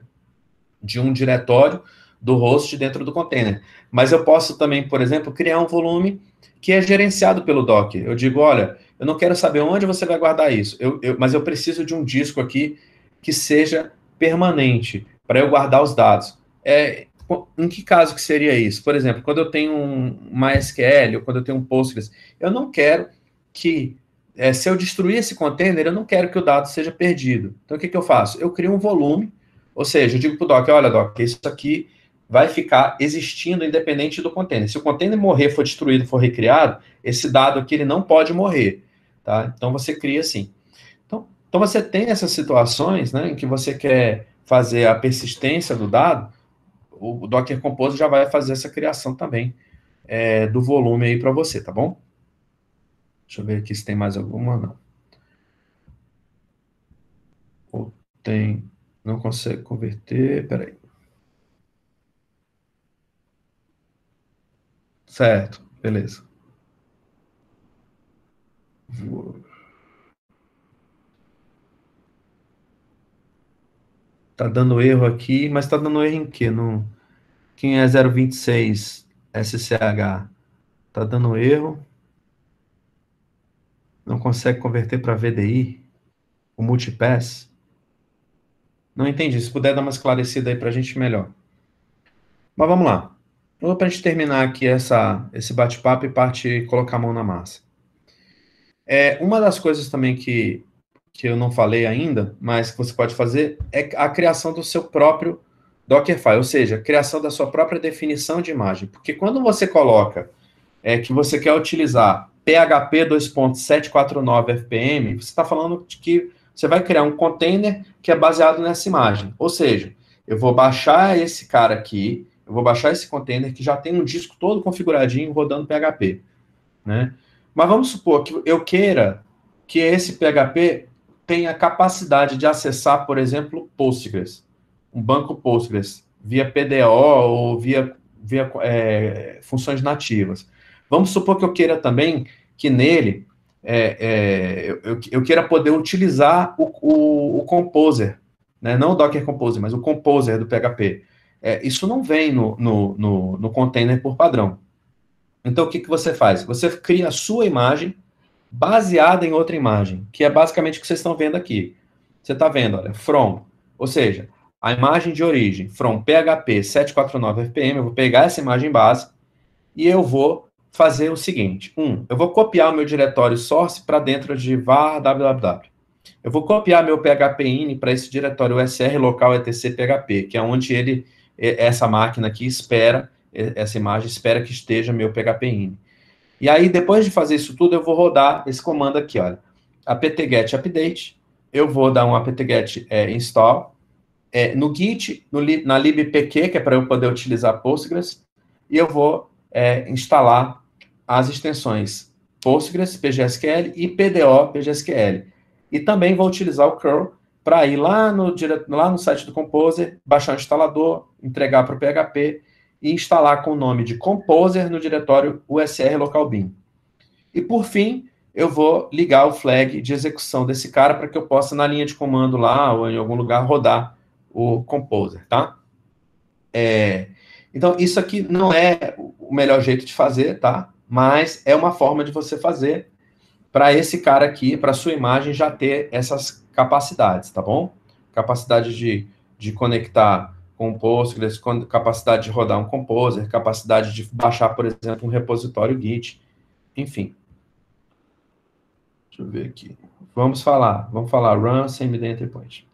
de um diretório do host dentro do container. Mas eu posso também, por exemplo, criar um volume que é gerenciado pelo Docker. Eu digo, olha, eu não quero saber onde você vai guardar isso, eu, eu, mas eu preciso de um disco aqui que seja permanente para eu guardar os dados. É, em que caso que seria isso? Por exemplo, quando eu tenho um MySQL ou quando eu tenho um Postgres, eu não quero que, é, se eu destruir esse container, eu não quero que o dado seja perdido. Então, o que, que eu faço? Eu crio um volume, ou seja, eu digo para o Doc, olha, Doc, isso aqui vai ficar existindo independente do container. Se o container morrer, for destruído, for recriado, esse dado aqui ele não pode morrer. Tá? Então, você cria assim. Então você tem essas situações né, em que você quer fazer a persistência do dado, o Docker Compose já vai fazer essa criação também é, do volume aí para você, tá bom? Deixa eu ver aqui se tem mais alguma, não. Ou tem... Não consegue converter, peraí. Certo, beleza. Vou... Tá dando erro aqui, mas tá dando erro em quê? No, quem é 026 SCH? Tá dando erro. Não consegue converter para VDI? O multipass? Não entendi. Se puder dar uma esclarecida aí para a gente, melhor. Mas vamos lá. Para a gente terminar aqui essa, esse bate-papo e parte colocar a mão na massa. É, uma das coisas também que que eu não falei ainda, mas que você pode fazer, é a criação do seu próprio Dockerfile, ou seja, a criação da sua própria definição de imagem. Porque quando você coloca é, que você quer utilizar PHP 2.749 FPM, você está falando de que você vai criar um container que é baseado nessa imagem. Ou seja, eu vou baixar esse cara aqui, eu vou baixar esse container que já tem um disco todo configuradinho rodando PHP. Né? Mas vamos supor que eu queira que esse PHP tem a capacidade de acessar, por exemplo, Postgres, um banco Postgres, via PDO ou via, via é, funções nativas. Vamos supor que eu queira também que nele é, é, eu, eu, queira poder utilizar o, o, o Composer, né? não o Docker Composer, mas o Composer do PHP. É, isso não vem no, no, no, no container por padrão. Então, o que, que você faz? Você cria a sua imagem baseada em outra imagem, que é basicamente o que vocês estão vendo aqui. Você está vendo, olha, from, ou seja, a imagem de origem, from PHP 749 fpm eu vou pegar essa imagem base e eu vou fazer o seguinte. Um, eu vou copiar o meu diretório source para dentro de var www. Eu vou copiar meu phpin para esse diretório sr local etc php, que é onde ele essa máquina aqui espera essa imagem espera que esteja meu phpin. E aí, depois de fazer isso tudo, eu vou rodar esse comando aqui, olha. apt-get update, eu vou dar um apt-get é, install, é, no Git, no, na libpq, que é para eu poder utilizar Postgres, e eu vou é, instalar as extensões Postgres, PGSQL e PDO, PGSQL. E também vou utilizar o curl para ir lá no, lá no site do Composer, baixar o instalador, entregar para o PHP e instalar com o nome de Composer no diretório USR local bin. E por fim, eu vou ligar o flag de execução desse cara para que eu possa, na linha de comando lá ou em algum lugar, rodar o Composer, tá? É, então, isso aqui não é o melhor jeito de fazer, tá? Mas é uma forma de você fazer para esse cara aqui, para sua imagem já ter essas capacidades, tá bom? Capacidade de, de conectar com o Postgres, capacidade de rodar um composer, capacidade de baixar, por exemplo, um repositório Git, enfim. Deixa eu ver aqui. Vamos falar, vamos falar run CMD endpoint.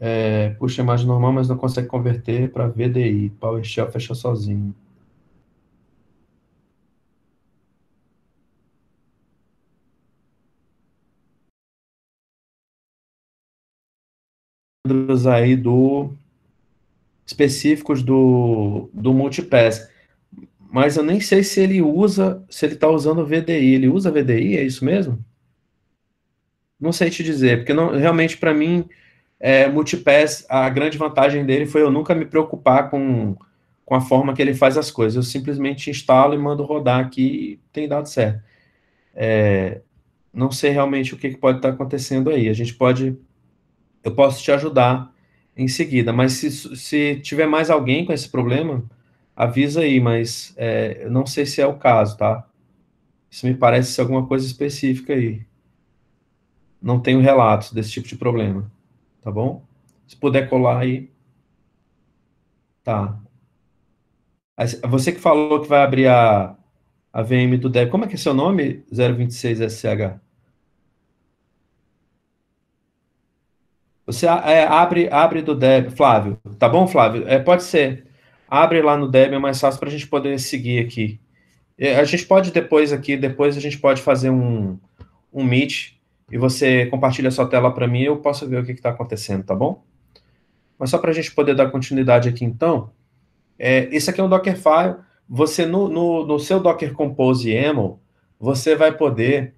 É, puxa imagem normal, mas não consegue converter para VDI. PowerShell fechou sozinho. aí do específicos do, do Multipass. Mas eu nem sei se ele usa, se ele está usando VDI. Ele usa VDI, é isso mesmo? Não sei te dizer, porque não, realmente para mim, é, Multipass, a grande vantagem dele foi eu nunca me preocupar com, com a forma que ele faz as coisas. Eu simplesmente instalo e mando rodar aqui e tem dado certo. É, não sei realmente o que, que pode estar tá acontecendo aí. A gente pode. Eu posso te ajudar em seguida. Mas se, se tiver mais alguém com esse problema, avisa aí, mas é, eu não sei se é o caso, tá? Isso me parece ser alguma coisa específica aí. Não tenho relatos desse tipo de problema, tá bom? Se puder colar aí. Tá. Você que falou que vai abrir a, a VM do Dev, como é que é seu nome? 026SCH. Você é, abre, abre do Debian, Flávio, tá bom, Flávio? É, pode ser. Abre lá no Debian, é mais fácil para a gente poder seguir aqui. A gente pode depois aqui, depois a gente pode fazer um, um meet e você compartilha sua tela para mim, eu posso ver o que está acontecendo, tá bom? Mas só para a gente poder dar continuidade aqui, então, é, esse aqui é um Dockerfile. Você no, no, no seu Docker Compose YAML, você vai poder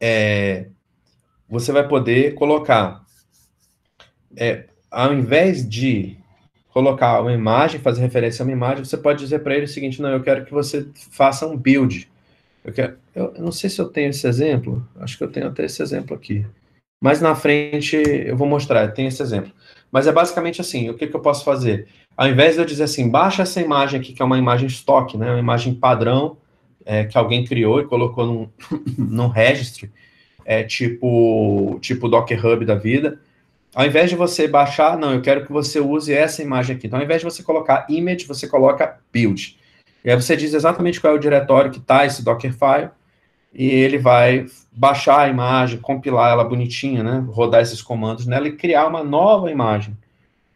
é, você vai poder colocar é, ao invés de colocar uma imagem, fazer referência a uma imagem, você pode dizer para ele o seguinte: não, eu quero que você faça um build. Eu, quero, eu, não sei se eu tenho esse exemplo, acho que eu tenho até esse exemplo aqui. Mas na frente eu vou mostrar, tem esse exemplo. Mas é basicamente assim: o que, que eu posso fazer? Ao invés de eu dizer assim, baixa essa imagem aqui, que é uma imagem estoque, né, uma imagem padrão é, que alguém criou e colocou num, [LAUGHS] num registry, é, tipo, tipo Docker Hub da vida, ao invés de você baixar, não, eu quero que você use essa imagem aqui. Então, ao invés de você colocar image, você coloca build. E aí você diz exatamente qual é o diretório que está esse Dockerfile, e ele vai baixar a imagem, compilar ela bonitinha, né? Rodar esses comandos nela e criar uma nova imagem.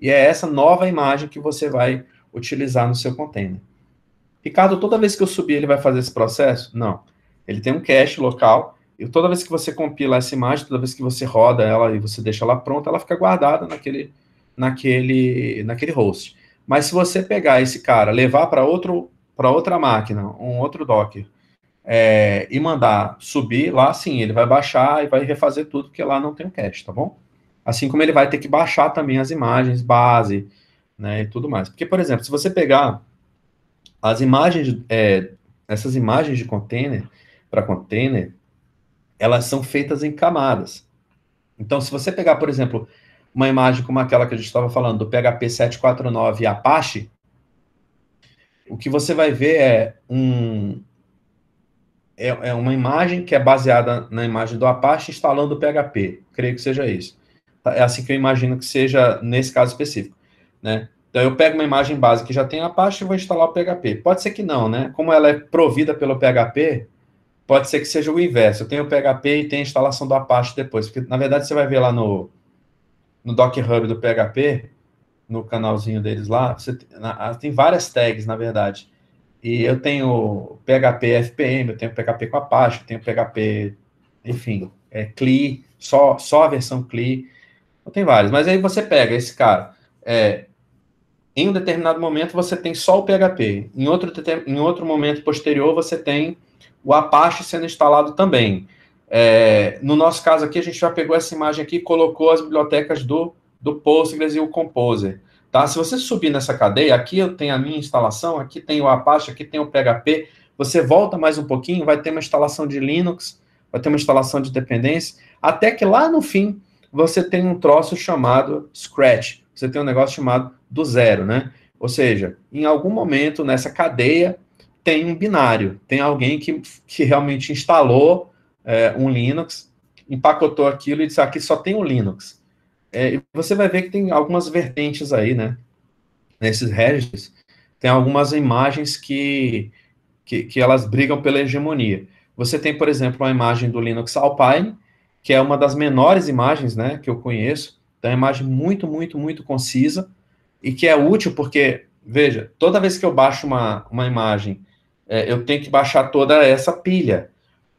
E é essa nova imagem que você vai utilizar no seu container. Ricardo, toda vez que eu subir, ele vai fazer esse processo? Não. Ele tem um cache local e toda vez que você compila essa imagem, toda vez que você roda ela e você deixa ela pronta, ela fica guardada naquele, naquele, naquele host. Mas se você pegar esse cara, levar para outro para outra máquina, um outro Docker, é, e mandar subir, lá sim, ele vai baixar e vai refazer tudo, porque lá não tem o cache, tá bom? Assim como ele vai ter que baixar também as imagens base, né, e tudo mais. Porque, por exemplo, se você pegar as imagens, é, essas imagens de container, para container, elas são feitas em camadas. Então, se você pegar, por exemplo, uma imagem como aquela que a gente estava falando, do PHP 749 Apache, o que você vai ver é, um, é, é uma imagem que é baseada na imagem do Apache instalando o PHP. Creio que seja isso. Tá? É assim que eu imagino que seja nesse caso específico, né? Então, eu pego uma imagem base que já tem Apache e vou instalar o PHP. Pode ser que não, né? Como ela é provida pelo PHP, pode ser que seja o inverso. Eu tenho o PHP e tem a instalação do Apache depois. Porque, na verdade, você vai ver lá no, no Doc Hub do PHP, no canalzinho deles lá, você, na, ah, tem várias tags, na verdade. E eu tenho PHP FPM, eu tenho PHP com Apache, eu tenho PHP, enfim, é CLI, só, só a versão CLI. Então, tem várias. Mas aí você pega esse cara. É, em um determinado momento, você tem só o PHP. Em outro, em outro momento posterior, você tem o Apache sendo instalado também. É, no nosso caso aqui, a gente já pegou essa imagem aqui e colocou as bibliotecas do, do Postgres e o Composer. Tá? Se você subir nessa cadeia, aqui eu tenho a minha instalação, aqui tem o Apache, aqui tem o PHP. Você volta mais um pouquinho, vai ter uma instalação de Linux, vai ter uma instalação de dependência, até que lá no fim você tem um troço chamado Scratch. Você tem um negócio chamado do zero, né? Ou seja, em algum momento nessa cadeia tem um binário, tem alguém que, que realmente instalou é, um Linux, empacotou aquilo e disse, aqui só tem o um Linux. É, e você vai ver que tem algumas vertentes aí, né? Nesses registros, tem algumas imagens que, que, que elas brigam pela hegemonia. Você tem, por exemplo, a imagem do Linux Alpine, que é uma das menores imagens né, que eu conheço, é uma imagem muito, muito, muito concisa, e que é útil porque, veja, toda vez que eu baixo uma, uma imagem é, eu tenho que baixar toda essa pilha.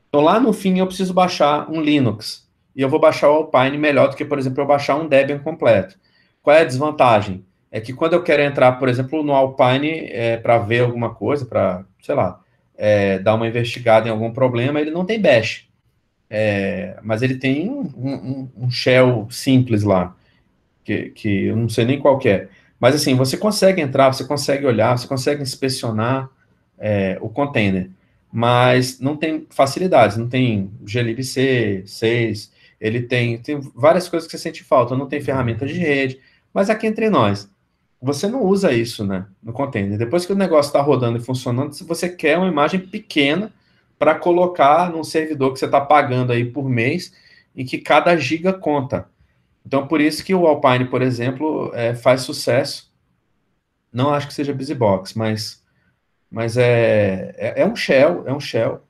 Então, lá no fim, eu preciso baixar um Linux. E eu vou baixar o Alpine melhor do que, por exemplo, eu baixar um Debian completo. Qual é a desvantagem? É que quando eu quero entrar, por exemplo, no Alpine é, para ver alguma coisa, para, sei lá, é, dar uma investigada em algum problema, ele não tem bash. É, mas ele tem um, um, um, shell simples lá, que, que eu não sei nem qual é. Mas assim, você consegue entrar, você consegue olhar, você consegue inspecionar é, o container, mas não tem facilidades, não tem glibc 6, ele tem, tem várias coisas que você sente falta, não tem ferramenta de rede, mas aqui entre nós, você não usa isso né, no container. Depois que o negócio está rodando e funcionando, se você quer uma imagem pequena para colocar num servidor que você está pagando aí por mês e que cada giga conta. Então, por isso que o Alpine, por exemplo, é, faz sucesso. Não acho que seja BusyBox, mas mas é, é, é um shell, é um shell.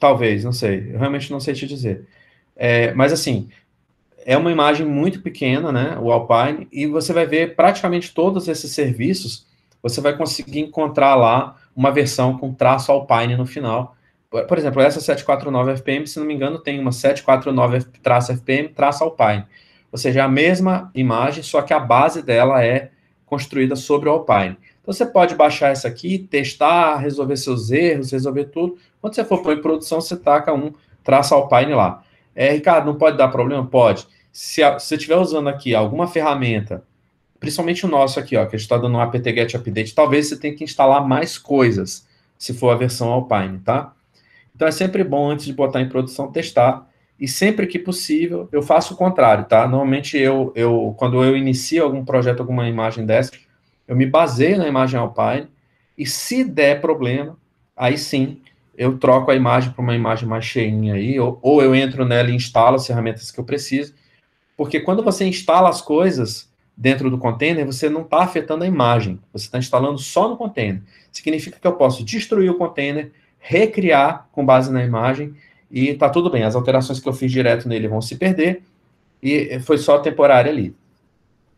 Talvez, não sei. Eu realmente não sei te dizer. É, mas assim, é uma imagem muito pequena, né? O Alpine, e você vai ver praticamente todos esses serviços. Você vai conseguir encontrar lá uma versão com traço Alpine no final. Por exemplo, essa 749 FPM, se não me engano, tem uma 749 traço FPM, traço Alpine. Ou seja, é a mesma imagem, só que a base dela é construída sobre o Alpine. Então você pode baixar essa aqui, testar, resolver seus erros, resolver tudo. Quando você for pôr em produção, você taca um traço Alpine lá. É, Ricardo, não pode dar problema? Pode. Se, se você estiver usando aqui alguma ferramenta, principalmente o nosso aqui, ó, que a gente está dando um apt-get update, talvez você tenha que instalar mais coisas, se for a versão Alpine, tá? Então é sempre bom, antes de botar em produção, testar. E sempre que possível, eu faço o contrário, tá? Normalmente eu, eu quando eu inicio algum projeto, alguma imagem dessa, eu me baseio na imagem Alpine, e se der problema, aí sim eu troco a imagem para uma imagem mais cheinha aí, ou, ou eu entro nela e instalo as ferramentas que eu preciso, porque quando você instala as coisas dentro do container, você não está afetando a imagem, você está instalando só no container. Significa que eu posso destruir o container, recriar com base na imagem, e está tudo bem. As alterações que eu fiz direto nele vão se perder, e foi só temporária ali.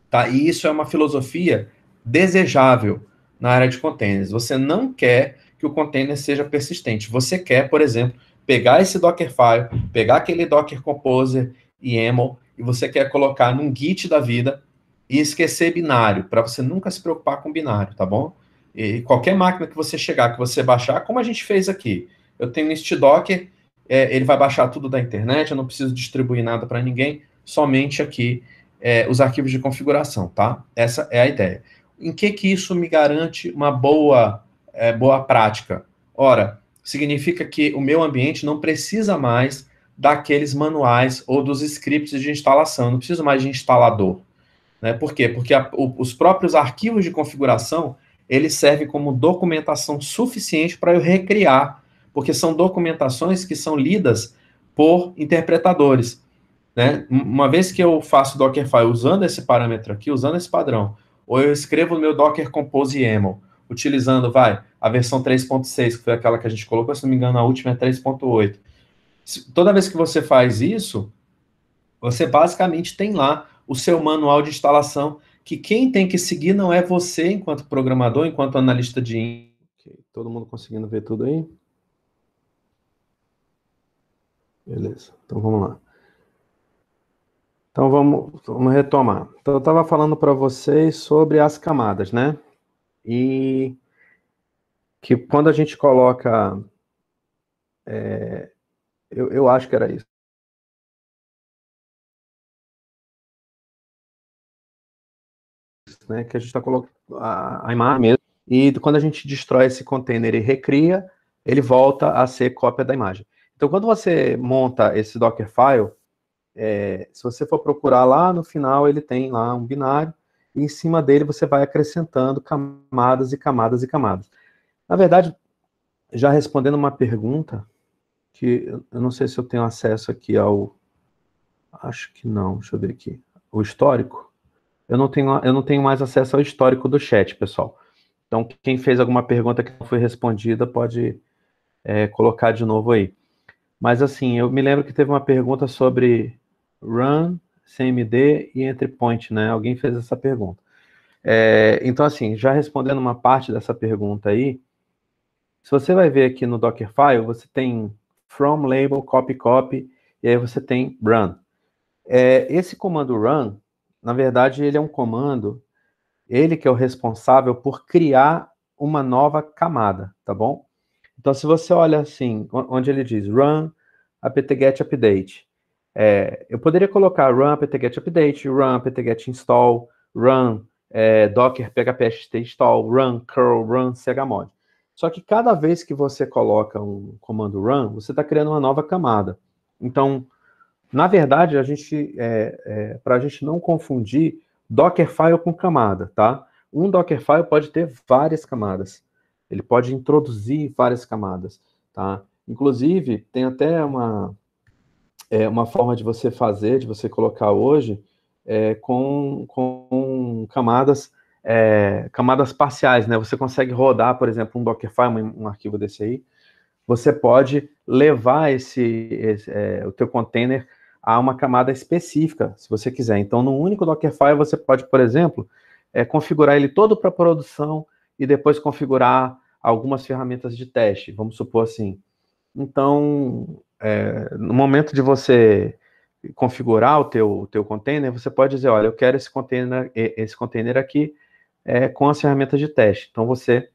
Tá? E isso é uma filosofia desejável na área de containers. Você não quer que o container seja persistente. Você quer, por exemplo, pegar esse Dockerfile, pegar aquele Docker Composer e YAML e você quer colocar num Git da vida e esquecer binário, para você nunca se preocupar com binário, tá bom? E qualquer máquina que você chegar, que você baixar, como a gente fez aqui, eu tenho este Docker, é, ele vai baixar tudo da internet, eu não preciso distribuir nada para ninguém, somente aqui é, os arquivos de configuração, tá? Essa é a ideia em que que isso me garante uma boa, é, boa prática? Ora, significa que o meu ambiente não precisa mais daqueles manuais ou dos scripts de instalação, não preciso mais de instalador. Né? Por quê? Porque a, o, os próprios arquivos de configuração, eles servem como documentação suficiente para eu recriar, porque são documentações que são lidas por interpretadores. Né? Uma vez que eu faço Dockerfile usando esse parâmetro aqui, usando esse padrão, ou eu escrevo no meu Docker Compose YAML, utilizando, vai, a versão 3.6, que foi aquela que a gente colocou, se não me engano, a última é 3.8. Toda vez que você faz isso, você basicamente tem lá o seu manual de instalação, que quem tem que seguir não é você, enquanto programador, enquanto analista de... Okay. Todo mundo conseguindo ver tudo aí? Beleza, então vamos lá. Então vamos, vamos retomar. Então, eu estava falando para vocês sobre as camadas, né? E que quando a gente coloca. É, eu, eu acho que era isso. Né, que a gente está colocando a, a imagem mesmo. E quando a gente destrói esse container e recria, ele volta a ser cópia da imagem. Então, quando você monta esse Dockerfile, é, se você for procurar lá no final, ele tem lá um binário, e em cima dele você vai acrescentando camadas e camadas e camadas. Na verdade, já respondendo uma pergunta, que eu não sei se eu tenho acesso aqui ao. Acho que não, deixa eu ver aqui. O histórico. Eu não tenho, eu não tenho mais acesso ao histórico do chat, pessoal. Então, quem fez alguma pergunta que não foi respondida, pode é, colocar de novo aí. Mas assim, eu me lembro que teve uma pergunta sobre run, CMD e entry point, né? Alguém fez essa pergunta. É, então, assim, já respondendo uma parte dessa pergunta aí, se você vai ver aqui no Dockerfile, você tem from label copy copy e aí você tem run. É, esse comando run, na verdade, ele é um comando, ele que é o responsável por criar uma nova camada, tá bom? Então, se você olha assim, onde ele diz run apt-get update, é, eu poderia colocar run apt-get update, run apt-get install, run é, docker phpst install, run curl, run chmod. Só que cada vez que você coloca um comando run, você está criando uma nova camada. Então, na verdade, a gente, é, é para a gente não confundir Dockerfile com camada, tá? Um Dockerfile pode ter várias camadas. Ele pode introduzir várias camadas, tá? Inclusive, tem até uma, é, uma forma de você fazer, de você colocar hoje, é, com, com camadas é, camadas parciais, né? Você consegue rodar, por exemplo, um Dockerfile, um, um arquivo desse aí. Você pode levar esse, esse é, o teu container a uma camada específica, se você quiser. Então, num único Dockerfile, você pode, por exemplo, é, configurar ele todo para produção, e depois configurar algumas ferramentas de teste, vamos supor assim. Então, é, no momento de você configurar o teu, teu container, você pode dizer, olha, eu quero esse container, esse container aqui é, com as ferramentas de teste. Então, você,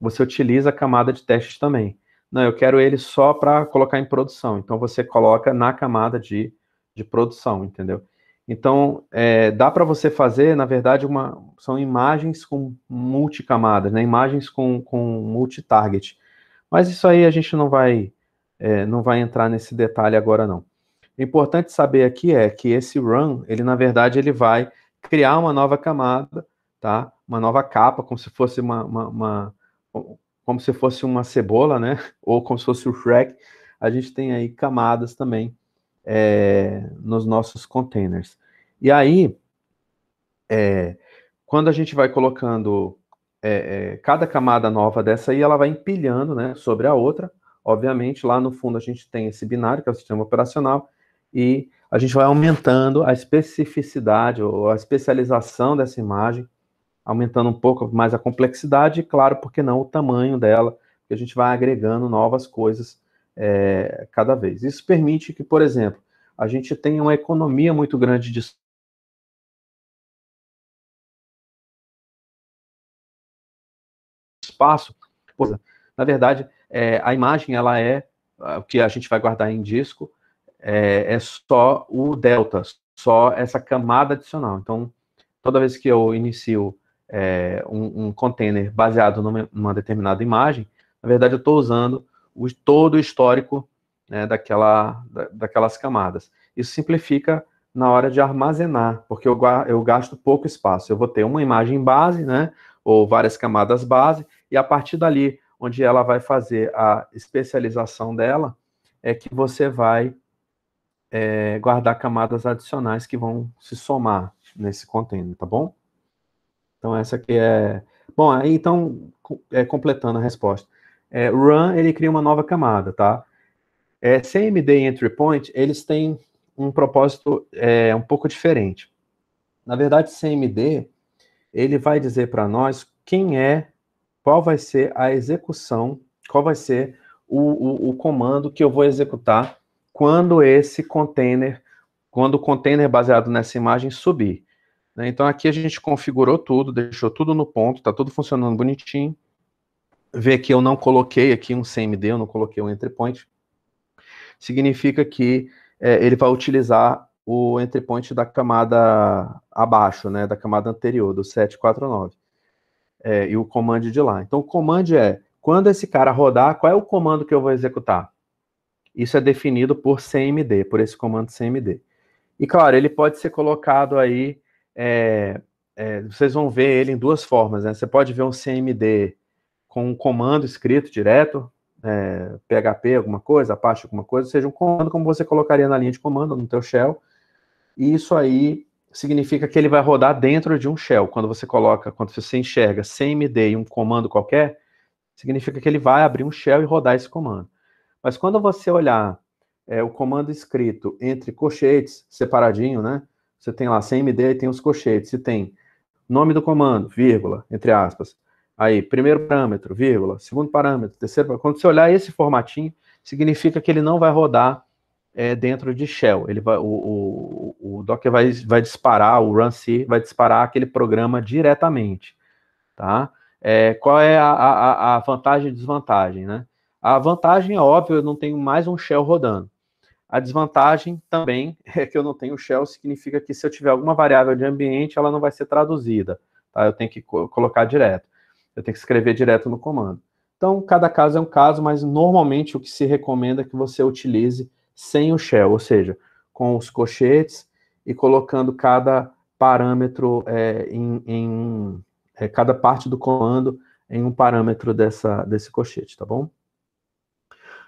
você utiliza a camada de testes também. Não, eu quero ele só para colocar em produção. Então, você coloca na camada de, de produção, entendeu? Então, é, dá para você fazer, na verdade, uma, são imagens com multicamadas, né? imagens com, com target Mas isso aí a gente não vai, é, não vai entrar nesse detalhe agora, não. O importante saber aqui é que esse run, ele na verdade, ele vai criar uma nova camada, tá? uma nova capa, como se fosse uma, uma, uma como se fosse uma cebola, né? [LAUGHS] ou como se fosse o Shrek. A gente tem aí camadas também é, nos nossos containers. E aí, é, quando a gente vai colocando é, é, cada camada nova dessa aí, ela vai empilhando né, sobre a outra. Obviamente, lá no fundo a gente tem esse binário, que é o sistema operacional, e a gente vai aumentando a especificidade ou a especialização dessa imagem, aumentando um pouco mais a complexidade, e claro, porque não o tamanho dela, que a gente vai agregando novas coisas é, cada vez. Isso permite que, por exemplo, a gente tenha uma economia muito grande de espaço. Na verdade, é, a imagem ela é ah, o que a gente vai guardar em disco é, é só o delta, só essa camada adicional. Então, toda vez que eu inicio é, um, um, container baseado numa, numa, determinada imagem, na verdade eu estou usando o, todo o histórico né, daquela, da, daquelas camadas. Isso simplifica na hora de armazenar, porque eu, eu gasto pouco espaço. Eu vou ter uma imagem base, né, ou várias camadas base, e a partir dali, onde ela vai fazer a especialização dela, é que você vai é, guardar camadas adicionais que vão se somar nesse container, tá bom? Então, essa aqui é. Bom, aí então, é, completando a resposta. É, run, ele cria uma nova camada, tá? É, CMD e Entry Point, eles têm um propósito é, um pouco diferente. Na verdade, CMD, ele vai dizer para nós quem é, qual vai ser a execução, qual vai ser o, o, o comando que eu vou executar quando esse container, quando o container baseado nessa imagem subir. Né? Então aqui a gente configurou tudo, deixou tudo no ponto, está tudo funcionando bonitinho ver que eu não coloquei aqui um CMD, eu não coloquei um entry point, significa que é, ele vai utilizar o entry point da camada abaixo, né, da camada anterior, do 749, é, e o comando de lá. Então, o comando é, quando esse cara rodar, qual é o comando que eu vou executar? Isso é definido por CMD, por esse comando CMD. E, claro, ele pode ser colocado aí, é, é, vocês vão ver ele em duas formas, né? Você pode ver um CMD com um comando escrito direto, é, PHP, alguma coisa, Apache, alguma coisa, seja um comando como você colocaria na linha de comando, no teu shell, e isso aí significa que ele vai rodar dentro de um shell. Quando você coloca, quando você enxerga cmd e um comando qualquer, significa que ele vai abrir um shell e rodar esse comando. Mas quando você olhar é, o comando escrito entre cochetes, separadinho, né? Você tem lá cmd e tem os cochetes, e tem nome do comando, vírgula, entre aspas, Aí, primeiro parâmetro, vírgula, segundo parâmetro, terceiro parâmetro. Quando você olhar esse formatinho, significa que ele não vai rodar é, dentro de shell. Ele vai, o, o, o, Docker vai, vai disparar, o run C vai disparar aquele programa diretamente. Tá? É, qual é a, a, a vantagem e desvantagem? Né? A vantagem é óbvio, eu não tenho mais um shell rodando. A desvantagem também [LAUGHS] é que eu não tenho shell, significa que se eu tiver alguma variável de ambiente, ela não vai ser traduzida. Tá? Eu tenho que colocar direto. Eu tenho que escrever direto no comando. Então, cada caso é um caso, mas normalmente o que se recomenda é que você utilize sem o shell, ou seja, com os cochetes e colocando cada parâmetro é, em, em é, cada parte do comando em um parâmetro dessa, desse cochete, tá bom?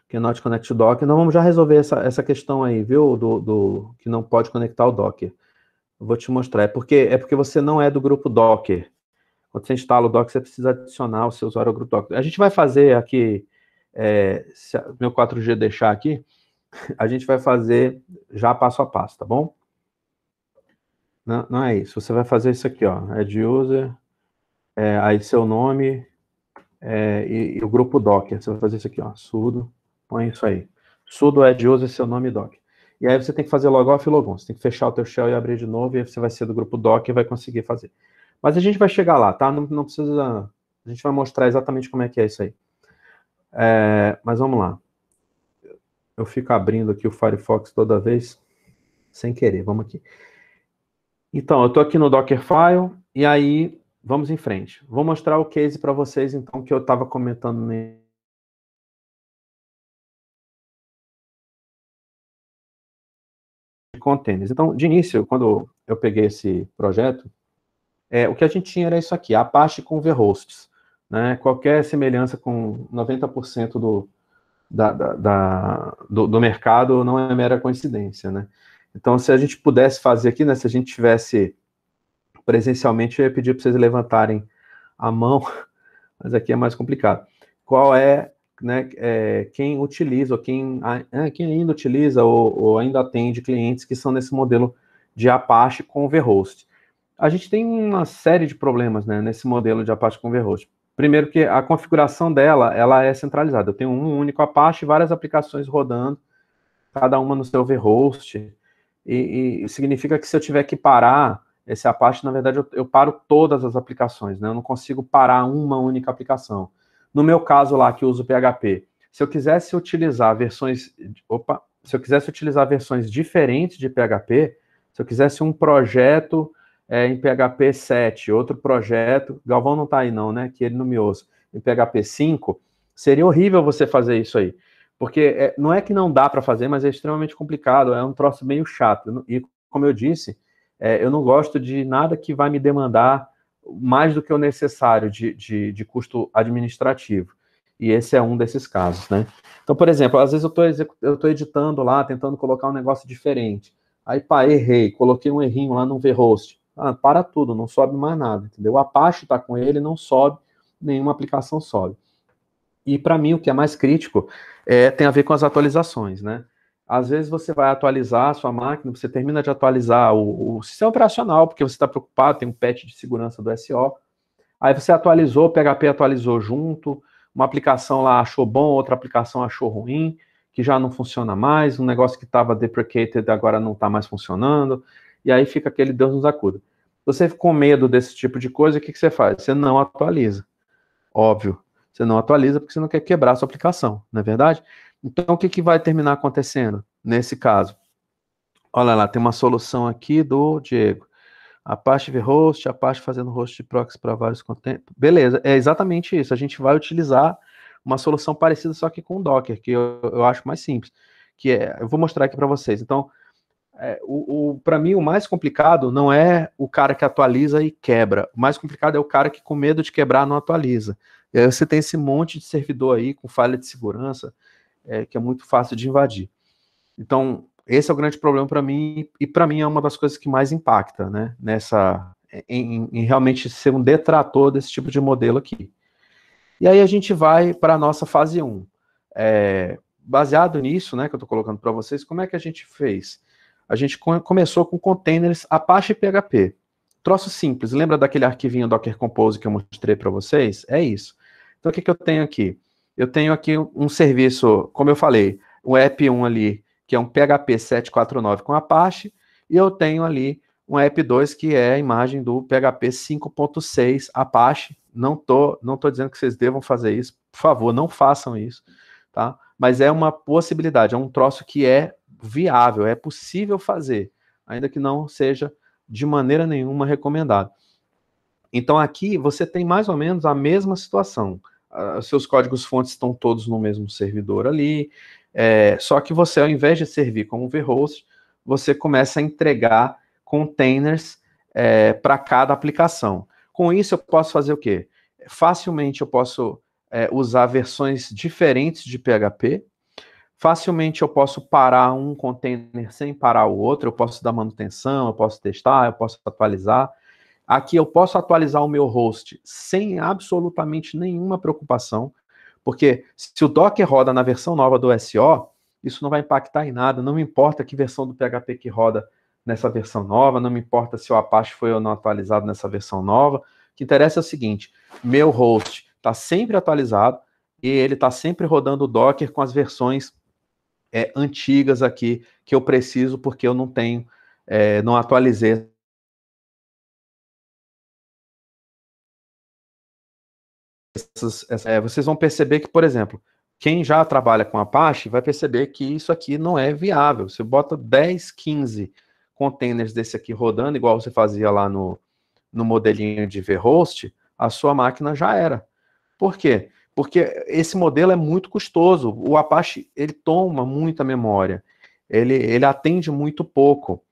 Que not connect to Docker. Nós então, vamos já resolver essa, essa questão aí, viu? Do, do que não pode conectar o Docker. vou te mostrar. É porque, é porque você não é do grupo Docker. Quando você instala o Docker, você precisa adicionar o seu usuário ao grupo Docker. A gente vai fazer aqui, é, se meu 4G deixar aqui, [LAUGHS] a gente vai fazer já passo a passo, tá bom? Não, não é isso. Você vai fazer isso aqui, ó. Add user, é, aí seu nome é, e, e, o grupo Docker. Você vai fazer isso aqui, ó. Sudo, põe isso aí. Sudo é user, seu nome e Docker. E aí você tem que fazer logoff e logon. Você tem que fechar o teu shell e abrir de novo, e aí você vai ser do grupo Docker e vai conseguir fazer. Mas a gente vai chegar lá, tá? Não, não precisa. A gente vai mostrar exatamente como é que é isso aí. É, mas vamos lá. Eu fico abrindo aqui o Firefox toda vez, sem querer. Vamos aqui. Então, eu estou aqui no Dockerfile, e aí vamos em frente. Vou mostrar o case para vocês, então, que eu estava comentando containers. Então, de início, quando eu peguei esse projeto, é, o que a gente tinha era isso aqui, a Apache com VHosts. Né? Qualquer semelhança com 90% do, da, da, da do, do, mercado não é mera coincidência. Né? Então, se a gente pudesse fazer aqui, né, se a gente tivesse presencialmente, eu ia pedir para vocês levantarem a mão, [LAUGHS] mas aqui é mais complicado. Qual é, né, é quem utiliza, ou quem, é, quem ainda utiliza ou, ou, ainda atende clientes que são nesse modelo de Apache com VHost? a gente tem uma série de problemas né, nesse modelo de Apache Converhost. Primeiro que a configuração dela ela é centralizada. Eu tenho um único Apache, várias aplicações rodando, cada uma no seu overhost. E, e significa que se eu tiver que parar esse Apache, na verdade, eu, eu paro todas as aplicações, né? Eu não consigo parar uma única aplicação. No meu caso lá, que uso PHP, se eu quisesse utilizar versões... Opa! Se eu quisesse utilizar versões diferentes de PHP, se eu quisesse um projeto é, em PHP 7, outro projeto, Galvão não está aí não, né, que ele não me ouça, em PHP 5, seria horrível você fazer isso aí, porque é, não é que não dá para fazer, mas é extremamente complicado, é um troço meio chato, e como eu disse, é, eu não gosto de nada que vai me demandar mais do que o necessário de, de, de custo administrativo, e esse é um desses casos, né. Então, por exemplo, às vezes eu estou editando lá, tentando colocar um negócio diferente, aí pá, errei, coloquei um errinho lá no VHost, ah, para tudo, não sobe mais nada, entendeu? O Apache está com ele, não sobe, nenhuma aplicação sobe. E para mim, o que é mais crítico é, tem a ver com as atualizações, né? Às vezes você vai atualizar a sua máquina, você termina de atualizar o, o sistema operacional, porque você está preocupado, tem um patch de segurança do SO. Aí você atualizou, o PHP atualizou junto, uma aplicação lá achou bom, outra aplicação achou ruim, que já não funciona mais, um negócio que estava deprecated agora não está mais funcionando e aí fica aquele Deus nos acuda. Você com medo desse tipo de coisa, o que, que você faz? Você não atualiza. Óbvio. Você não atualiza porque você não quer quebrar a sua aplicação, não é verdade? Então, o que, que vai terminar acontecendo nesse caso? Olha lá, tem uma solução aqui do Diego. Apache host, Apache fazendo host de proxy para vários contentes. Beleza, é exatamente isso. A gente vai utilizar uma solução parecida, só que com Docker, que eu, eu acho mais simples. Que é, eu vou mostrar aqui para vocês. Então, é, o, o para mim, o mais complicado não é o cara que atualiza e quebra. O mais complicado é o cara que, com medo de quebrar, não atualiza. E aí você tem esse monte de servidor aí com falha de segurança é, que é muito fácil de invadir. Então, esse é o grande problema para mim, e para mim é uma das coisas que mais impacta, né? Nessa. Em, em realmente ser um detrator desse tipo de modelo aqui. E aí a gente vai para a nossa fase 1. É, baseado nisso, né, que eu estou colocando para vocês, como é que a gente fez? a gente começou com containers Apache e PHP. Troço simples, lembra daquele arquivinho Docker Compose que eu mostrei para vocês? É isso. Então, o que, que eu tenho aqui? Eu tenho aqui um serviço, como eu falei, o um app 1 ali, que é um PHP 749 com Apache, e eu tenho ali um app 2 que é a imagem do PHP 5.6 Apache. Não tô, não tô dizendo que vocês devam fazer isso, por favor, não façam isso, tá? Mas é uma possibilidade, é um troço que é viável, é possível fazer, ainda que não seja de maneira nenhuma recomendado. Então aqui você tem mais ou menos a mesma situação. Uh, seus códigos-fontes estão todos no mesmo servidor ali, é, só que você, ao invés de servir como vhost, você começa a entregar containers é, para cada aplicação. Com isso, eu posso fazer o quê? Facilmente eu posso é, usar versões diferentes de PHP, Facilmente eu posso parar um container sem parar o outro, eu posso dar manutenção, eu posso testar, eu posso atualizar. Aqui eu posso atualizar o meu host sem absolutamente nenhuma preocupação, porque se o Docker roda na versão nova do SO, isso não vai impactar em nada, não me importa que versão do PHP que roda nessa versão nova, não me importa se o Apache foi ou não atualizado nessa versão nova. O que interessa é o seguinte: meu host está sempre atualizado e ele está sempre rodando o Docker com as versões é, antigas aqui que eu preciso porque eu não tenho, é, não atualizei Essas, essas, é, vocês vão perceber que, por exemplo, quem já trabalha com Apache vai perceber que isso aqui não é viável. Você bota 10, 15 containers desse aqui rodando, igual você fazia lá no, no modelinho de VHost, a sua máquina já era. Por quê? porque esse modelo é muito custoso. O Apache ele toma muita memória, ele, ele atende muito pouco.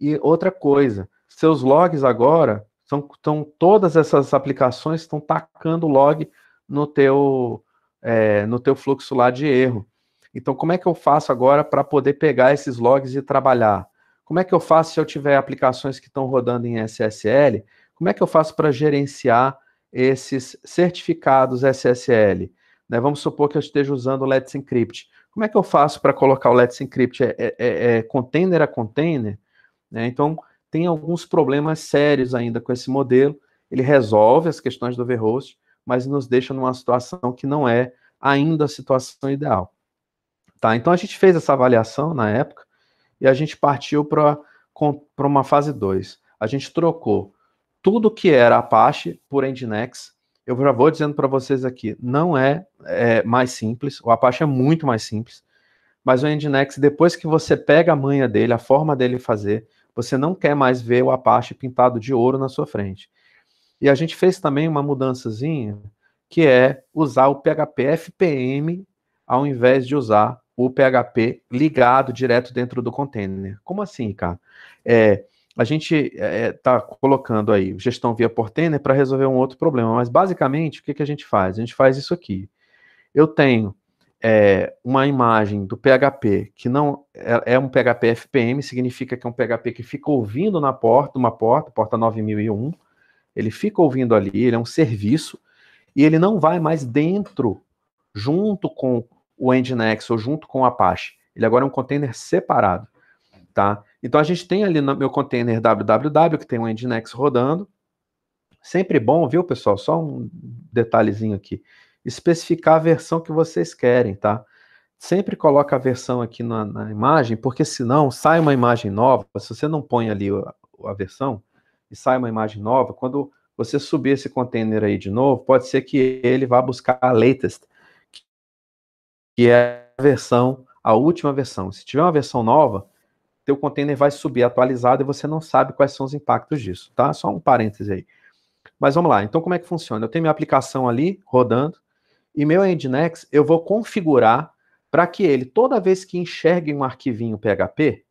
E outra coisa, seus logs agora são, estão todas essas aplicações estão tacando log no teu é, no teu fluxo lá de erro. Então, como é que eu faço agora para poder pegar esses logs e trabalhar? Como é que eu faço se eu tiver aplicações que estão rodando em SSL? Como é que eu faço para gerenciar esses certificados SSL. Né? Vamos supor que eu esteja usando o Let's Encrypt. Como é que eu faço para colocar o Let's Encrypt? É, é, é, é container a container? Né? Então, tem alguns problemas sérios ainda com esse modelo. Ele resolve as questões do Overhost, mas nos deixa numa situação que não é ainda a situação ideal. Tá? Então, a gente fez essa avaliação na época e a gente partiu para uma fase 2. A gente trocou tudo que era Apache por Nginx, eu já vou dizendo para vocês aqui, não é, é, mais simples, o Apache é muito mais simples, mas o Nginx, depois que você pega a manha dele, a forma dele fazer, você não quer mais ver o Apache pintado de ouro na sua frente. E a gente fez também uma mudançazinha, que é usar o PHP FPM ao invés de usar o PHP ligado direto dentro do container. Como assim, cara? É, a gente está é, é tá colocando aí gestão via Portainer para resolver um outro problema, mas basicamente o que, que a gente faz? A gente faz isso aqui. Eu tenho é, uma imagem do PHP que não é, é, um PHP FPM, significa que é um PHP que fica ouvindo na porta, uma porta, porta 9001, ele fica ouvindo ali, ele é um serviço, e ele não vai mais dentro, junto com o Nginx ou junto com o Apache. Ele agora é um container separado, tá? Então a gente tem ali no meu container www, que tem um Nginx rodando. Sempre bom, viu, pessoal? Só um detalhezinho aqui. Especificar a versão que vocês querem, tá? Sempre coloca a versão aqui na, na imagem, porque senão sai uma imagem nova. Se você não põe ali a, a versão e sai uma imagem nova, quando você subir esse container aí de novo, pode ser que ele vá buscar a latest, que é a versão, a última versão. Se tiver uma versão nova, teu container vai subir atualizado e você não sabe quais são os impactos disso, tá? Só um parêntese aí. Mas vamos lá, então como é que funciona? Eu tenho minha aplicação ali rodando e meu Nginx eu vou configurar para que ele, toda vez que enxergue um arquivinho PHP,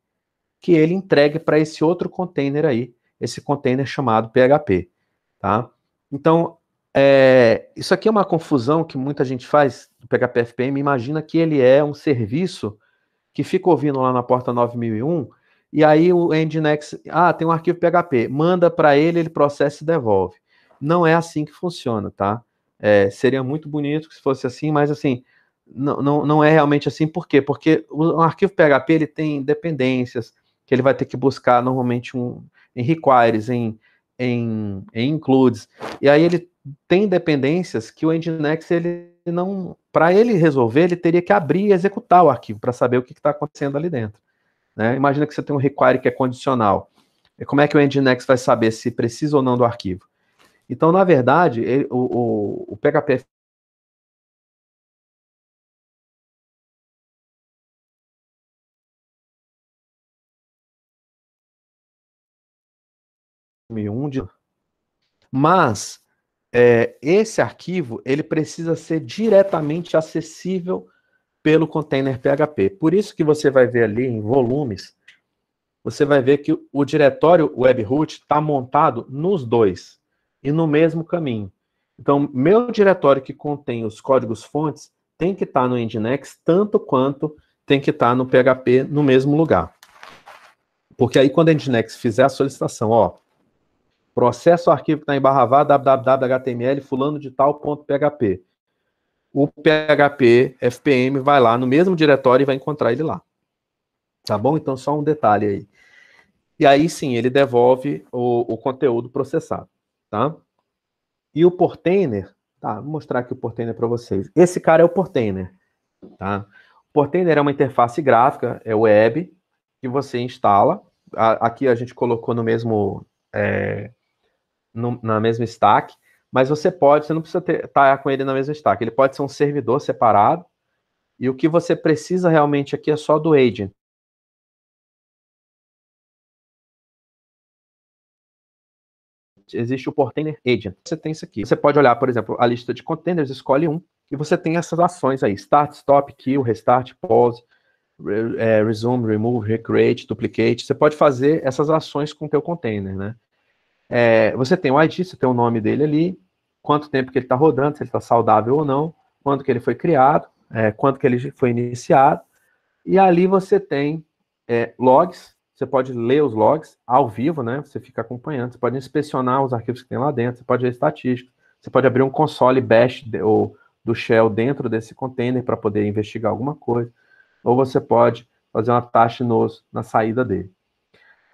que ele entregue para esse outro container aí, esse container chamado PHP, tá? Então, é, isso aqui é uma confusão que muita gente faz do PHP FPM, imagina que ele é um serviço que fica ouvindo lá na porta 9001, e aí o Nginx, ah, tem um arquivo PHP, manda para ele, ele processa e devolve. Não é assim que funciona, tá? É, seria muito bonito se fosse assim, mas assim, não, não, não é realmente assim, por quê? Porque o, arquivo PHP, ele tem dependências, que ele vai ter que buscar normalmente um, em requires, em, em, em includes, e aí ele tem dependências que o Nginx, ele não, para ele resolver, ele teria que abrir e executar o arquivo para saber o que está acontecendo ali dentro. Né? Imagina que você tem um require que é condicional. como é que o Nginx vai saber se precisa ou não do arquivo? Então, na verdade, ele, o, o, o PHP mas é, esse arquivo ele precisa ser diretamente acessível pelo container PHP. Por isso que você vai ver ali em volumes, você vai ver que o diretório webroot está montado nos dois e no mesmo caminho. Então, meu diretório que contém os códigos fontes tem que estar tá no Nginx tanto quanto tem que estar tá no PHP no mesmo lugar. Porque aí quando a Nginx fizer a solicitação, ó, Processo o arquivo que está em barra vá, www.html, fulano de tal.php. O PHP FPM vai lá no mesmo diretório e vai encontrar ele lá. Tá bom? Então, só um detalhe aí. E aí sim, ele devolve o, o conteúdo processado, tá? E o portainer, tá? Vou mostrar aqui o portainer para vocês. Esse cara é o portainer, tá? O portainer é uma interface gráfica, é web, que você instala. A, aqui a gente colocou no mesmo é, no, na mesma stack, mas você pode, você não precisa estar tá com ele na mesma stack. Ele pode ser um servidor separado, e o que você precisa realmente aqui é só do agent. Existe o container agent. Você tem isso aqui. Você pode olhar, por exemplo, a lista de containers, escolhe um, e você tem essas ações aí: start, stop, kill, restart, pause, é, resume, remove, recreate, duplicate. Você pode fazer essas ações com o teu container, né? É, você tem o ID, você tem o nome dele ali, quanto tempo que ele está rodando, se ele está saudável ou não, quando que ele foi criado, é, quanto que ele foi iniciado, e ali você tem é, logs, você pode ler os logs ao vivo, né? Você fica acompanhando, você pode inspecionar os arquivos que tem lá dentro, você pode ver estatísticas, você pode abrir um console bash de, ou do shell dentro desse container para poder investigar alguma coisa, ou você pode fazer uma taxa nos, na saída dele.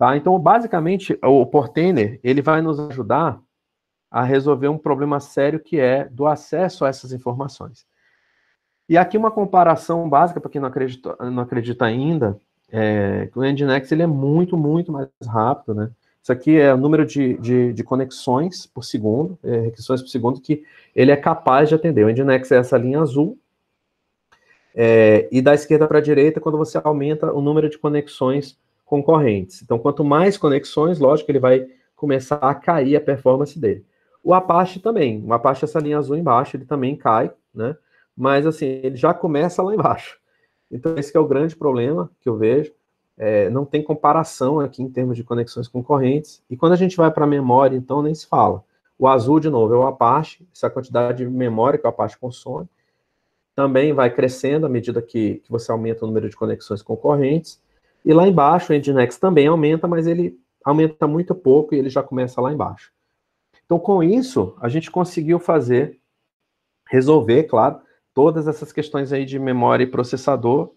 Tá? Então, basicamente, o Portainer ele vai nos ajudar a resolver um problema sério que é do acesso a essas informações. E aqui uma comparação básica para quem não acredita, não acredita ainda, é, o Nginx ele é muito, muito mais rápido, né? Isso aqui é o número de, de, de conexões por segundo, é, requisições por segundo, que ele é capaz de atender. O Nginx é essa linha azul, é, e da esquerda para a direita, quando você aumenta o número de conexões concorrentes. Então, quanto mais conexões, lógico, ele vai começar a cair a performance dele. O Apache também. O Apache, essa linha azul embaixo, ele também cai, né? Mas, assim, ele já começa lá embaixo. Então, esse é o grande problema que eu vejo. É, não tem comparação aqui em termos de conexões concorrentes. E quando a gente vai para a memória, então, nem se fala. O azul, de novo, é o Apache, essa quantidade de memória que o Apache consome. Também vai crescendo à medida que, que você aumenta o número de conexões concorrentes. E lá embaixo, o Nginx também aumenta, mas ele aumenta muito pouco e ele já começa lá embaixo. Então, com isso, a gente conseguiu fazer, resolver, claro, todas essas questões aí de memória e processador.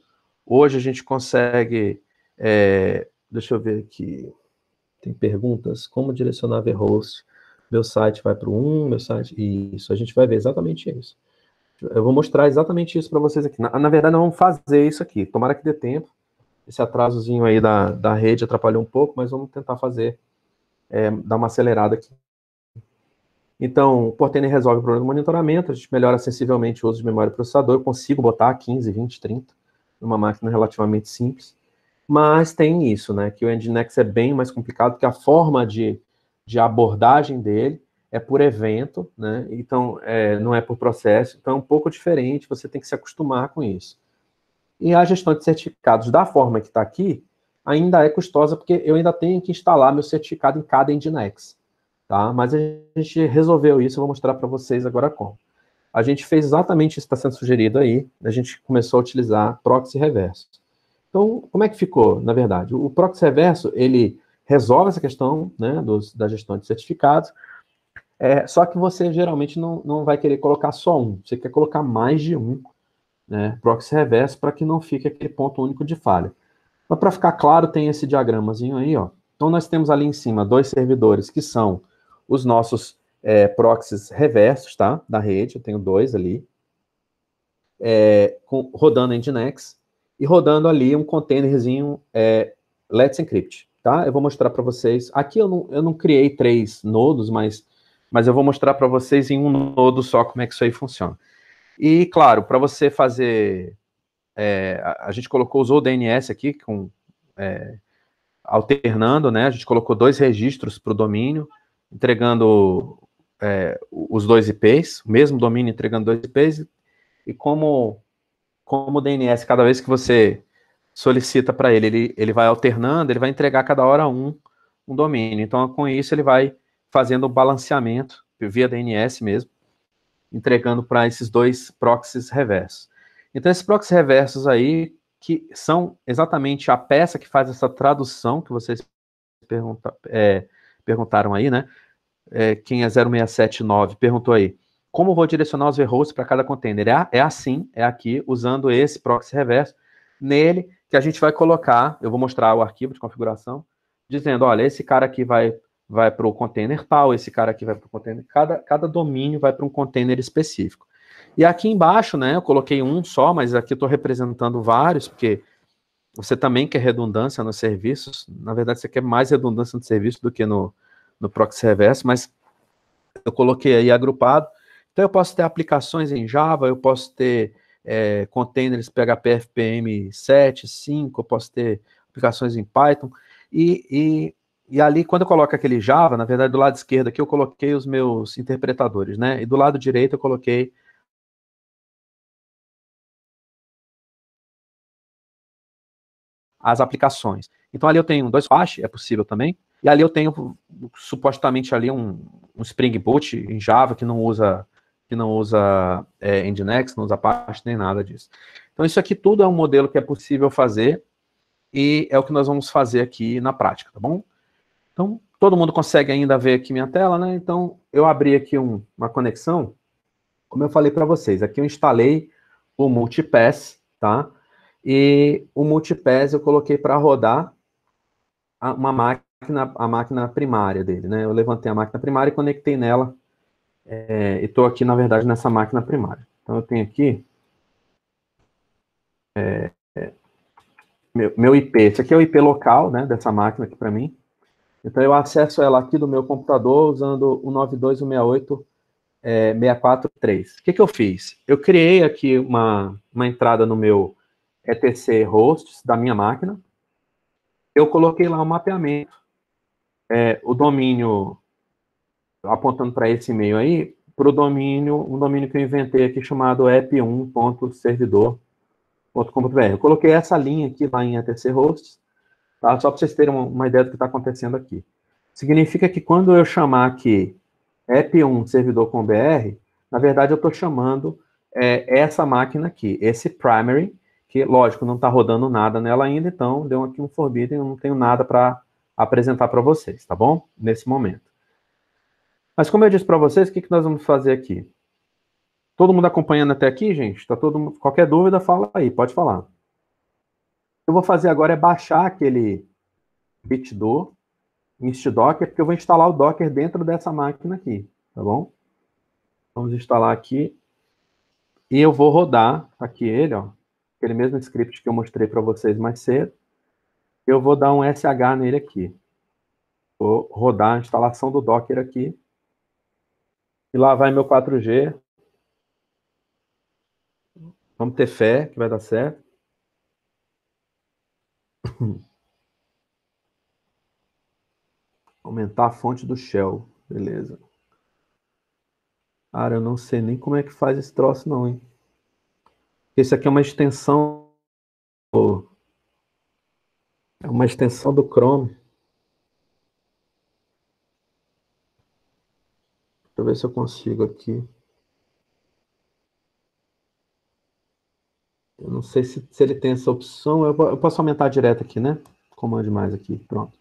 Hoje a gente consegue, é, deixa eu ver aqui, tem perguntas, como direcionar host? Meu site vai para o 1, meu site... Isso, a gente vai ver exatamente isso. Eu vou mostrar exatamente isso para vocês aqui. Na, na verdade, não vamos fazer isso aqui. Tomara que dê tempo esse atrasozinho aí da, da rede atrapalhou um pouco, mas vamos tentar fazer, é, dar uma acelerada aqui. Então, o Portainer resolve o problema do monitoramento, a gente melhora sensivelmente o uso de memória e processador, eu consigo botar 15, 20, 30 numa máquina relativamente simples, mas tem isso, né, que o Nginx é bem mais complicado, que a forma de, de abordagem dele é por evento, né, então é, não é por processo, então é um pouco diferente, você tem que se acostumar com isso. E a gestão de certificados, da forma que está aqui, ainda é custosa, porque eu ainda tenho que instalar meu certificado em cada Nginx. Tá? Mas a gente resolveu isso, eu vou mostrar para vocês agora como. A gente fez exatamente isso que está sendo sugerido aí, a gente começou a utilizar proxy reverso. Então, como é que ficou, na verdade? O proxy reverso, ele resolve essa questão né, dos, da gestão de certificados, é, só que você geralmente não, não vai querer colocar só um, você quer colocar mais de um né, proxy reverso, para que não fique aquele ponto único de falha. Mas para ficar claro, tem esse diagramazinho aí, ó. Então nós temos ali em cima dois servidores que são os nossos é, proxies reversos, tá? Da rede, eu tenho dois ali, é, com, rodando Nginx e rodando ali um containerzinho é, Let's Encrypt, tá? Eu vou mostrar para vocês. Aqui eu não, eu não criei três nodos, mas, mas eu vou mostrar para vocês em um nodo só como é que isso aí funciona. E, claro, para você fazer. É, a, a, gente colocou, usou o DNS aqui, com, é, alternando, né? A gente colocou dois registros para o domínio, entregando é, os dois IPs, o mesmo domínio entregando dois IPs, e como, como o DNS, cada vez que você solicita para ele, ele, ele vai alternando, ele vai entregar cada hora um, um domínio. Então, com isso, ele vai fazendo o balanceamento via DNS mesmo entregando para esses dois proxies reversos. Então, esses proxies reversos aí, que são exatamente a peça que faz essa tradução que vocês pergunta, é, perguntaram aí, né? É, quem é 0679 perguntou aí, como vou direcionar os erros para cada container? É, é assim, é aqui, usando esse proxy reverso, nele que a gente vai colocar, eu vou mostrar o arquivo de configuração, dizendo, olha, esse cara aqui vai vai para o container tal, esse cara aqui vai para o container. Cada, cada domínio vai para um container específico. E aqui embaixo, né, eu coloquei um só, mas aqui eu estou representando vários, porque você também quer redundância nos serviços. Na verdade, você quer mais redundância no serviço do que no, no proxy reverse mas eu coloquei aí agrupado. Então, eu posso ter aplicações em Java, eu posso ter é, containers PHP FPM 7, 5, eu posso ter aplicações em Python. E, e e ali, quando eu coloco aquele Java, na verdade, do lado esquerdo aqui eu coloquei os meus interpretadores, né? E do lado direito eu coloquei as aplicações. Então ali eu tenho dois Apache, é possível também. E ali eu tenho supostamente ali um, um Spring Boot em Java que não usa que não usa é, Nginx, não usa Apache nem nada disso. Então isso aqui tudo é um modelo que é possível fazer e é o que nós vamos fazer aqui na prática, tá bom? Então, todo mundo consegue ainda ver aqui minha tela, né? Então, eu abri aqui um, uma conexão. Como eu falei para vocês, aqui eu instalei o Multipass, tá? E o Multipass eu coloquei para rodar a, uma máquina, a máquina primária dele, né? Eu levantei a máquina primária e conectei nela. É, e estou aqui, na verdade, nessa máquina primária. Então, eu tenho aqui é, é meu, meu IP. Esse aqui é o IP local, né? Dessa máquina aqui para mim. Então eu acesso ela aqui do meu computador usando o 92.168.64.3. é, O que, que eu fiz? Eu criei aqui uma, uma entrada no meu etc hosts da minha máquina. Eu coloquei lá o um mapeamento. É, o domínio, apontando para esse e-mail aí, para o domínio, um domínio que eu inventei aqui chamado app1.servidor.com.br. Eu coloquei essa linha aqui lá em etc hosts Tá? Só para vocês terem uma ideia do que está acontecendo aqui. Significa que quando eu chamar aqui app1 servidor com BR, na verdade eu estou chamando é, essa máquina aqui, esse primary, que lógico não está rodando nada nela ainda, então deu aqui um forbidden, eu não tenho nada para apresentar para vocês, tá bom? Nesse momento. Mas como eu disse para vocês, o que, que nós vamos fazer aqui? Todo mundo acompanhando até aqui, gente? Tá todo mundo... Qualquer dúvida, fala aí, pode falar eu vou fazer agora é baixar aquele bitdo instdocker, porque eu vou instalar o Docker dentro dessa máquina aqui, tá bom? Vamos instalar aqui e eu vou rodar aqui ele, ó, aquele mesmo script que eu mostrei para vocês mais cedo. Eu vou dar um SH nele aqui. Vou rodar a instalação do Docker aqui. E lá vai meu 4G. Vamos ter fé que vai dar certo. [LAUGHS] Aumentar a fonte do Shell. Beleza. Cara, eu não sei nem como é que faz esse troço, não, hein? Esse aqui é uma extensão. É uma extensão do Chrome. Deixa eu ver se eu consigo aqui. Eu não sei se, se ele tem essa opção. Eu, eu posso aumentar direto aqui, né? Comando mais aqui. Pronto.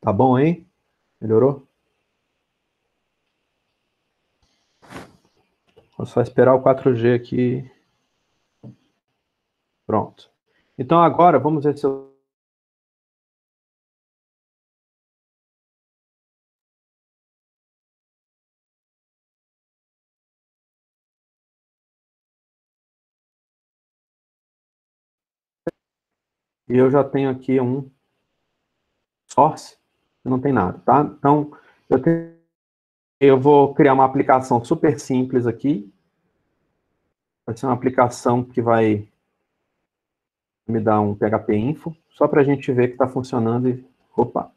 Tá bom, hein? Melhorou? Vou só esperar o 4G aqui. Pronto. Então agora, vamos ver se eu E eu já tenho aqui um source, não tem nada, tá? Então, eu, tenho, eu vou criar uma aplicação super simples aqui. Vai ser uma aplicação que vai me dar um PHP info, só para a gente ver que está funcionando e... Opa,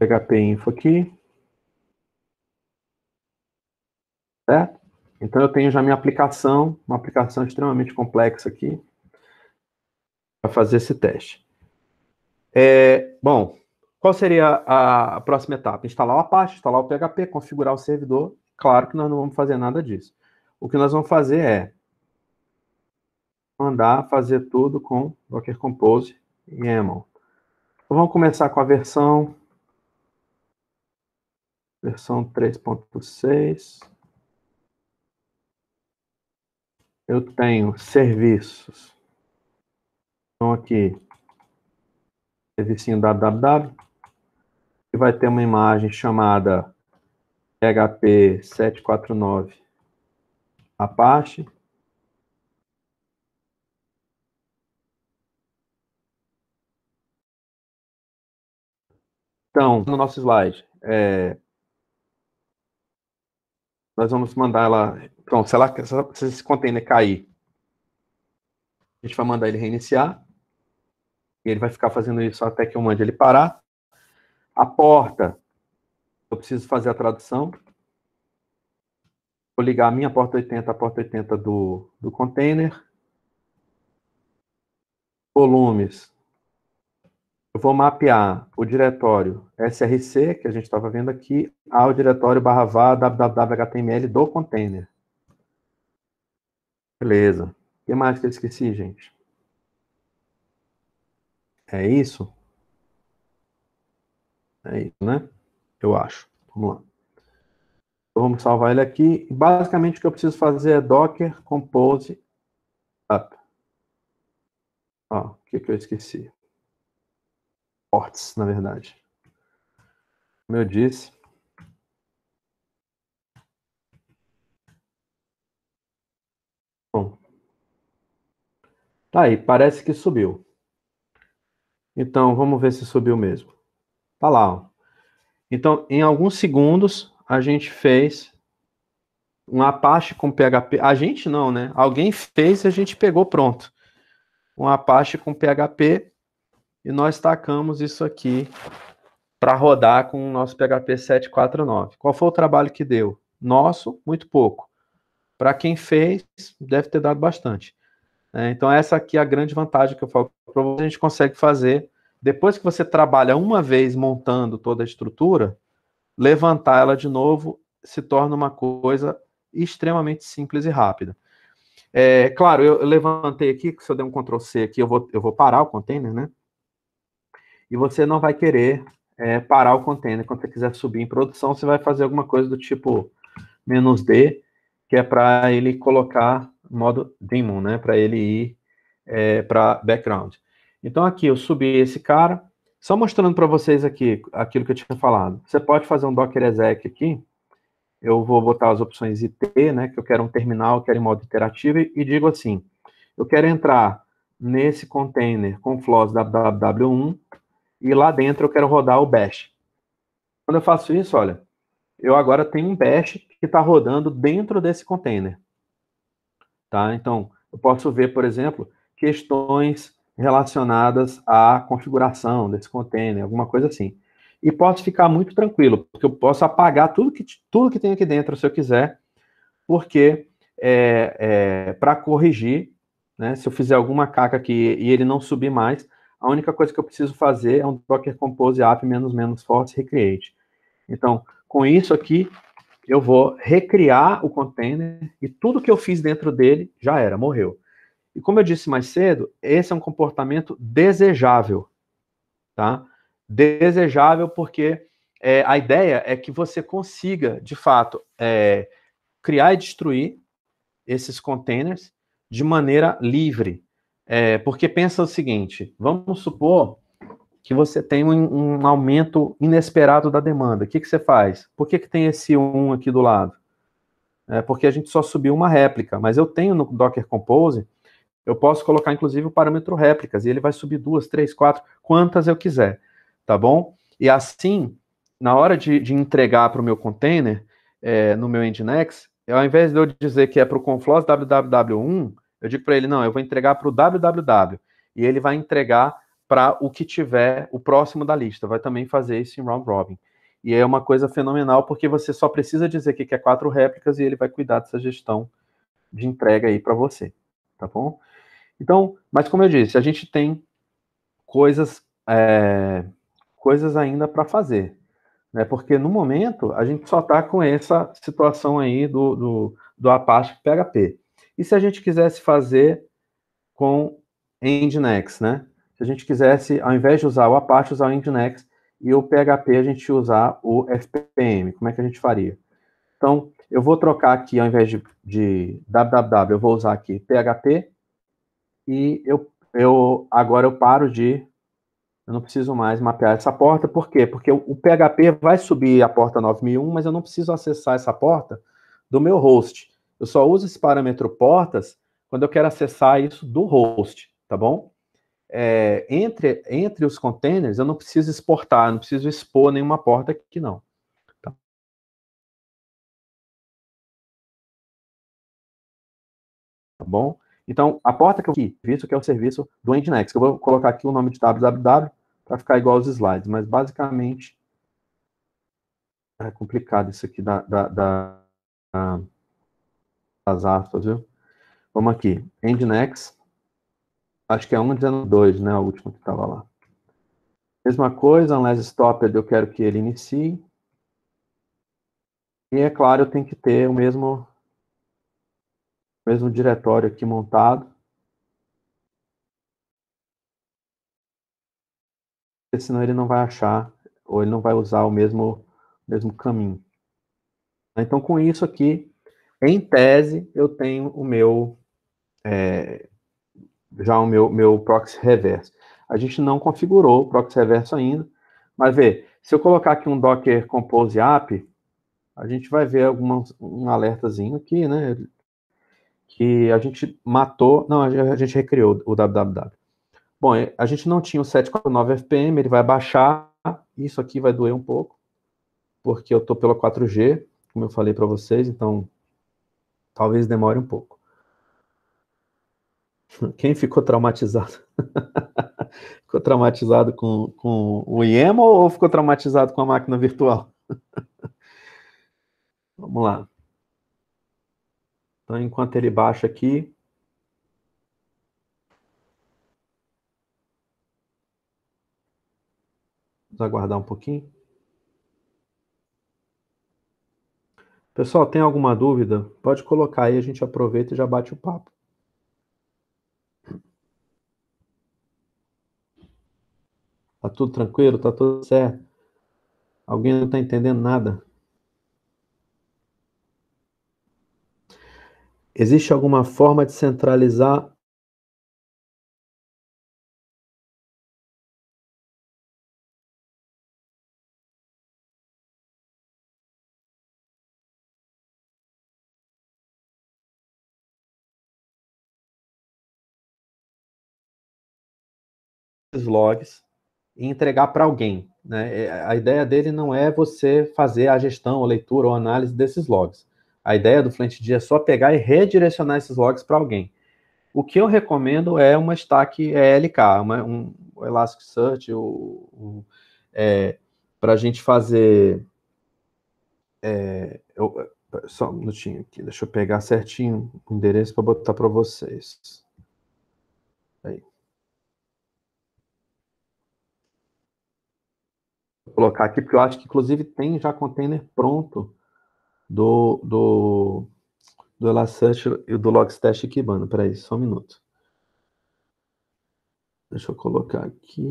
PHP info aqui. Certo? Então eu tenho já minha aplicação, uma aplicação extremamente complexa aqui, para fazer esse teste. É, bom, qual seria a, a próxima etapa? Instalar o Apache, instalar o PHP, configurar o servidor. Claro que nós não vamos fazer nada disso. O que nós vamos fazer é mandar fazer tudo com Docker Compose YAML. Então, vamos começar com a versão versão 3.6. Eu tenho serviços. Então, aqui, servicinho www, que vai ter uma imagem chamada PHP 749 Apache. Então, no nosso slide, é, nós vamos mandar ela. Pronto, se, ela, se esse container cair, a gente vai mandar ele reiniciar. E ele vai ficar fazendo isso até que eu mande ele parar. A porta, eu preciso fazer a tradução. Vou ligar a minha porta 80 à porta 80 do, do container. Volumes, eu vou mapear o diretório src, que a gente estava vendo aqui, ao diretório barra www.html do container. Beleza. O que mais que eu esqueci, gente? É isso? É isso, né? Eu acho. Vamos lá. Então, vamos salvar ele aqui. Basicamente, o que eu preciso fazer é docker compose up. Ó, o que, que eu esqueci? fortes, na verdade. Como eu disse, Bom. Tá aí, parece que subiu. Então, vamos ver se subiu mesmo. Tá lá. Ó. Então, em alguns segundos, a gente fez um Apache com PHP. A gente não, né? Alguém fez e a gente pegou pronto. Um Apache com PHP e nós tacamos isso aqui para rodar com o nosso PHP 749. Qual foi o trabalho que deu? Nosso, muito pouco. Para quem fez, deve ter dado bastante. É, então, essa aqui é a grande vantagem que eu falo para você. A gente consegue fazer, depois que você trabalha uma vez montando toda a estrutura, levantar ela de novo se torna uma coisa extremamente simples e rápida. É, claro, eu levantei aqui, se eu der um Ctrl C aqui, eu vou, eu vou parar o container, né? e você não vai querer é, parar o container. Quando você quiser subir em produção, você vai fazer alguma coisa do tipo menos D, que é para ele colocar modo daemon, né? Para ele ir é, para background. Então aqui eu subi esse cara, só mostrando para vocês aqui aquilo que eu tinha falado. Você pode fazer um docker exec aqui. Eu vou botar as opções IT, né? Que eu quero um terminal, eu quero em modo interativo e digo assim: eu quero entrar nesse container com floss www1 e lá dentro eu quero rodar o bash. Quando eu faço isso, olha, eu agora tenho um bash que está rodando dentro desse container. Tá? Então, eu posso ver, por exemplo, questões relacionadas à configuração desse container, alguma coisa assim. E posso ficar muito tranquilo, porque eu posso apagar tudo que, tudo que tem aqui dentro, se eu quiser, porque é, é, para corrigir, né, se eu fizer alguma caca aqui e ele não subir mais, a única coisa que eu preciso fazer é um Docker Compose app menos menos forte recreate. Então, com isso aqui, eu vou recriar o container e tudo que eu fiz dentro dele já era, morreu. E como eu disse mais cedo, esse é um comportamento desejável, tá? Desejável porque é, a ideia é que você consiga, de fato, é, criar e destruir esses containers de maneira livre, é, porque pensa o seguinte: vamos supor que você tem um, um aumento inesperado da demanda. O que, que você faz? Por que, que tem esse 1 aqui do lado? É porque a gente só subiu uma réplica, mas eu tenho no Docker Compose, eu posso colocar inclusive o parâmetro réplicas, e ele vai subir duas, três, quatro, quantas eu quiser, tá bom? E assim, na hora de, de entregar para o meu container, é, no meu Nginx, eu, ao invés de eu dizer que é para o Conflos www1, eu digo para ele, não, eu vou entregar para o www. E ele vai entregar para o que tiver o próximo da lista. Vai também fazer isso em round robin. E é uma coisa fenomenal, porque você só precisa dizer que quer quatro réplicas e ele vai cuidar dessa gestão de entrega aí para você. Tá bom? Então, mas como eu disse, a gente tem coisas, é, coisas ainda para fazer. Né? Porque no momento a gente só está com essa situação aí do, do, do Apache PHP. E se a gente quisesse fazer com Nginx, né? Se a gente quisesse, ao invés de usar o Apache, usar o Nginx e o PHP a gente usar o FPM, como é que a gente faria? Então, eu vou trocar aqui, ao invés de, de www, eu vou usar aqui PHP e eu, eu agora eu paro de eu não preciso mais mapear essa porta, por quê? Porque o PHP vai subir a porta 9001, mas eu não preciso acessar essa porta do meu host. Eu só uso esse parâmetro portas quando eu quero acessar isso do host, tá bom? É, entre, entre os containers, eu não preciso exportar, não preciso expor nenhuma porta aqui, não. Tá? tá bom? Então, a porta que eu aqui, visto que é o serviço do Nginx, eu vou colocar aqui o nome de www para ficar igual aos slides, mas basicamente é complicado isso aqui da, da, da, da as aspas, viu? Vamos aqui. Endnex. Acho que é 1.19.2, né? A última que estava lá. Mesma coisa, unless stopped, eu quero que ele inicie. E, é claro, eu tenho que ter o mesmo, o mesmo diretório aqui montado. Porque senão ele não vai achar, ou ele não vai usar o mesmo, o mesmo caminho. Então, com isso aqui, em tese, eu tenho o meu é, já o meu, meu proxy reverso. A gente não configurou o proxy reverso ainda, mas vê, se eu colocar aqui um docker compose app, a gente vai ver algum um alertazinho aqui, né? Que a gente matou, não, a gente recriou o www. Bom, é, a gente não tinha o 749 FPM, ele vai baixar, isso aqui vai doer um pouco, porque eu tô pela 4G, como eu falei para vocês, então Talvez demore um pouco. [LAUGHS] Quem ficou traumatizado? [LAUGHS] ficou traumatizado com, com o IEM ou ficou traumatizado com a máquina virtual? [LAUGHS] Vamos lá. Então, enquanto ele baixa aqui. Vamos aguardar um pouquinho. Pessoal, tem alguma dúvida? Pode colocar aí, a gente aproveita e já bate o papo. Tá tudo tranquilo? Tá tudo certo? Alguém não está entendendo nada? Existe alguma forma de centralizar esses logs e entregar para alguém. Né? É, a ideia dele não é você fazer a gestão, a leitura ou análise desses logs. A ideia do FlintD é só pegar e redirecionar esses logs para alguém. O que eu recomendo é uma stack ELK, uma, um Elasticsearch, um, é, para a gente fazer. É, eu, só um minutinho aqui, deixa eu pegar certinho o endereço para botar para vocês. Aí. colocar aqui, porque eu acho que inclusive tem já container pronto do do do Elasticsearch e do Logstash Kibana. aí, só um minuto. Deixa eu colocar aqui.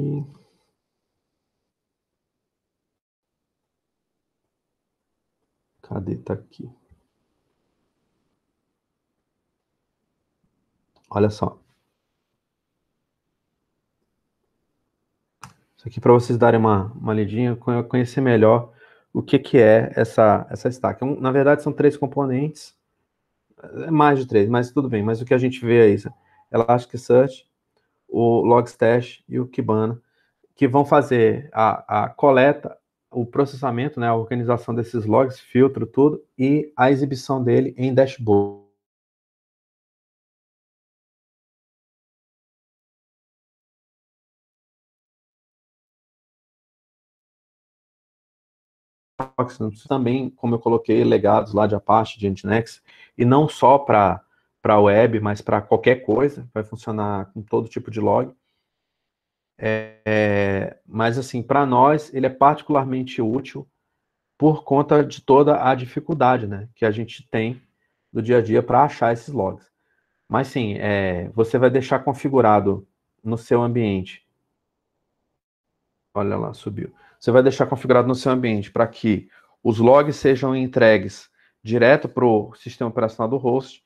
Cadê? Tá aqui. Olha só. Isso aqui para vocês darem uma, uma lidinha, conhecer melhor o que, que é essa, essa estaca. É na verdade, são três componentes, é mais de três, mas tudo bem. Mas o que a gente vê é isso. Elasticsearch, o Logstash e o Kibana, que vão fazer a, a coleta, o processamento, né, a organização desses logs, filtro, tudo, e a exibição dele em dashboard. proxies, também, como eu coloquei, legados lá de Apache, de Nginx, e não só para para web, mas para qualquer coisa, vai funcionar com todo tipo de log. É, é, mas assim, para nós ele é particularmente útil por conta de toda a dificuldade, né, que a gente tem do dia a dia para achar esses logs. Mas sim, é, você vai deixar configurado no seu ambiente. Olha lá, subiu você vai deixar configurado no seu ambiente para que os logs sejam entregues direto para o sistema operacional do host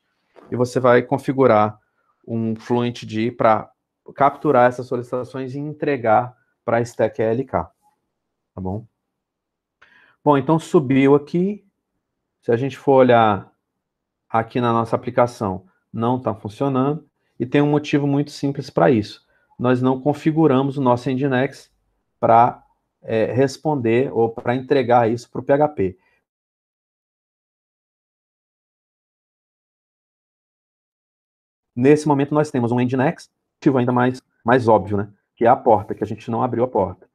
e você vai configurar um fluentd para capturar essas solicitações e entregar para a stack LK. tá bom? Bom, então subiu aqui. Se a gente for olhar aqui na nossa aplicação, não está funcionando e tem um motivo muito simples para isso. Nós não configuramos o nosso Nginx para é, responder ou para entregar isso para o PHP. Nesse momento nós temos um endnext, motivo ainda mais, mais óbvio, né? Que é a porta, que a gente não abriu a porta.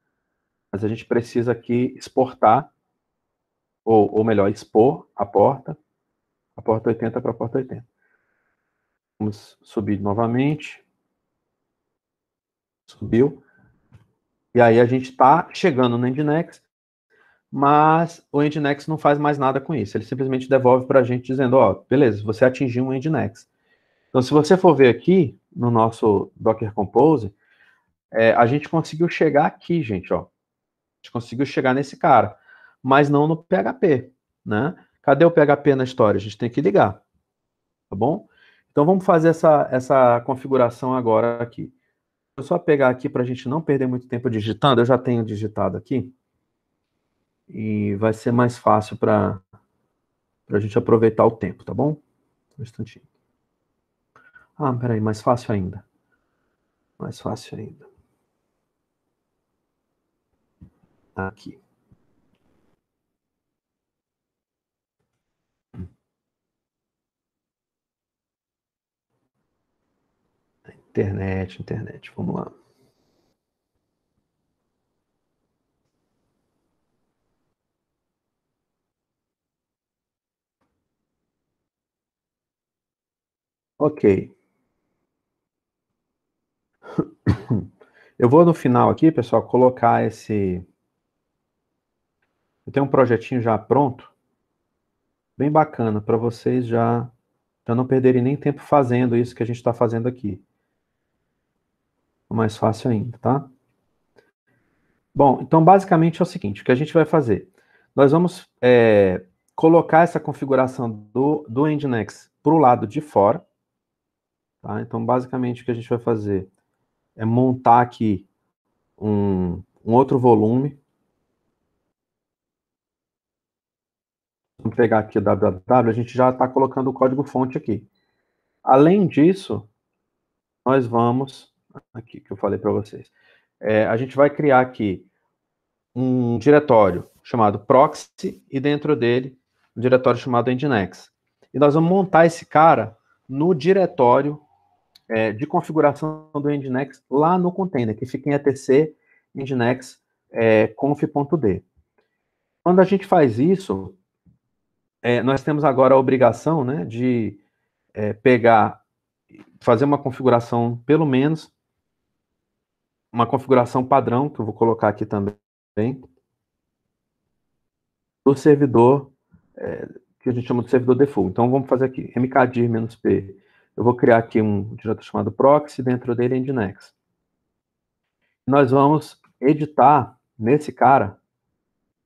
Mas a gente precisa aqui exportar, ou, ou melhor, expor a porta, a porta 80 para a porta 80. Vamos subir novamente. Subiu. E aí a gente está chegando no Nginx, mas o Nginx não faz mais nada com isso. Ele simplesmente devolve para a gente dizendo, ó, oh, beleza, você atingiu um Nginx. Então, se você for ver aqui no nosso Docker Compose, é, a gente conseguiu chegar aqui, gente, ó. A gente conseguiu chegar nesse cara, mas não no PHP, né? Cadê o PHP na história? A gente tem que ligar, tá bom? Então, vamos fazer essa, essa configuração agora aqui eu só pegar aqui para a gente não perder muito tempo digitando. Eu já tenho digitado aqui. E vai ser mais fácil para a gente aproveitar o tempo, tá bom? Um instantinho. Ah, peraí, mais fácil ainda. Mais fácil ainda. Aqui. Internet, internet, vamos lá. Ok. [COUGHS] Eu vou no final aqui, pessoal, colocar esse. Eu tenho um projetinho já pronto, bem bacana, para vocês já, para não perderem nem tempo fazendo isso que a gente está fazendo aqui mais fácil ainda, tá? Bom, então basicamente é o seguinte: o que a gente vai fazer? Nós vamos é, colocar essa configuração do, do Nginx para o lado de fora. Tá? Então, basicamente, o que a gente vai fazer é montar aqui um, um outro volume. Vamos pegar aqui o www, a gente já está colocando o código fonte aqui. Além disso, nós vamos aqui que eu falei para vocês. É, a gente vai criar aqui um diretório chamado proxy e dentro dele um diretório chamado nginx. E nós vamos montar esse cara no diretório é, de configuração do nginx lá no container, que fica em etc nginx é, conf.d. Quando a gente faz isso, é, nós temos agora a obrigação né, de é, pegar, fazer uma configuração pelo menos uma configuração padrão, que eu vou colocar aqui também, do servidor, é, que a gente chama de servidor default. Então, vamos fazer aqui, mkdir-p. Eu vou criar aqui um diretor chamado proxy, dentro dele nginx. Nós vamos editar, nesse cara,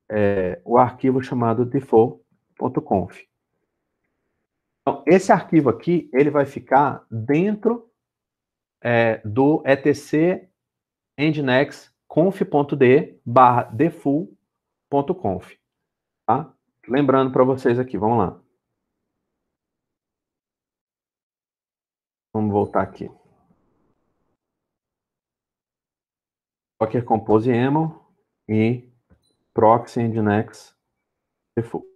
é, o arquivo chamado default.conf. Então, esse arquivo aqui, ele vai ficar dentro é, do etc endnexconfd barra defull.conf. Tá? Lembrando para vocês aqui, vamos lá. Vamos voltar aqui. Docker Compose YAML e Proxy Nginx Default.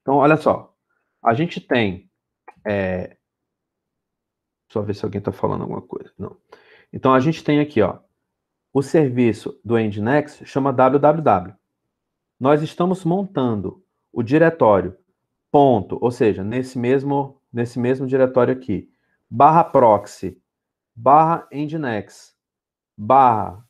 Então, olha só. A gente tem... É... Só ver se alguém está falando alguma coisa. Não. Então, a gente tem aqui, ó. O serviço do Endnex chama www. Nós estamos montando o diretório ponto, ou seja, nesse mesmo nesse mesmo diretório aqui, barra proxy, barra Endnex barra